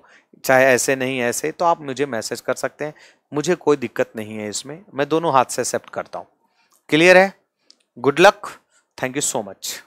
चाहे ऐसे नहीं ऐसे तो आप मुझे मैसेज कर सकते हैं मुझे कोई दिक्कत नहीं है इसमें मैं दोनों हाथ से एक्सेप्ट करता हूँ क्लियर है good luck thank you so much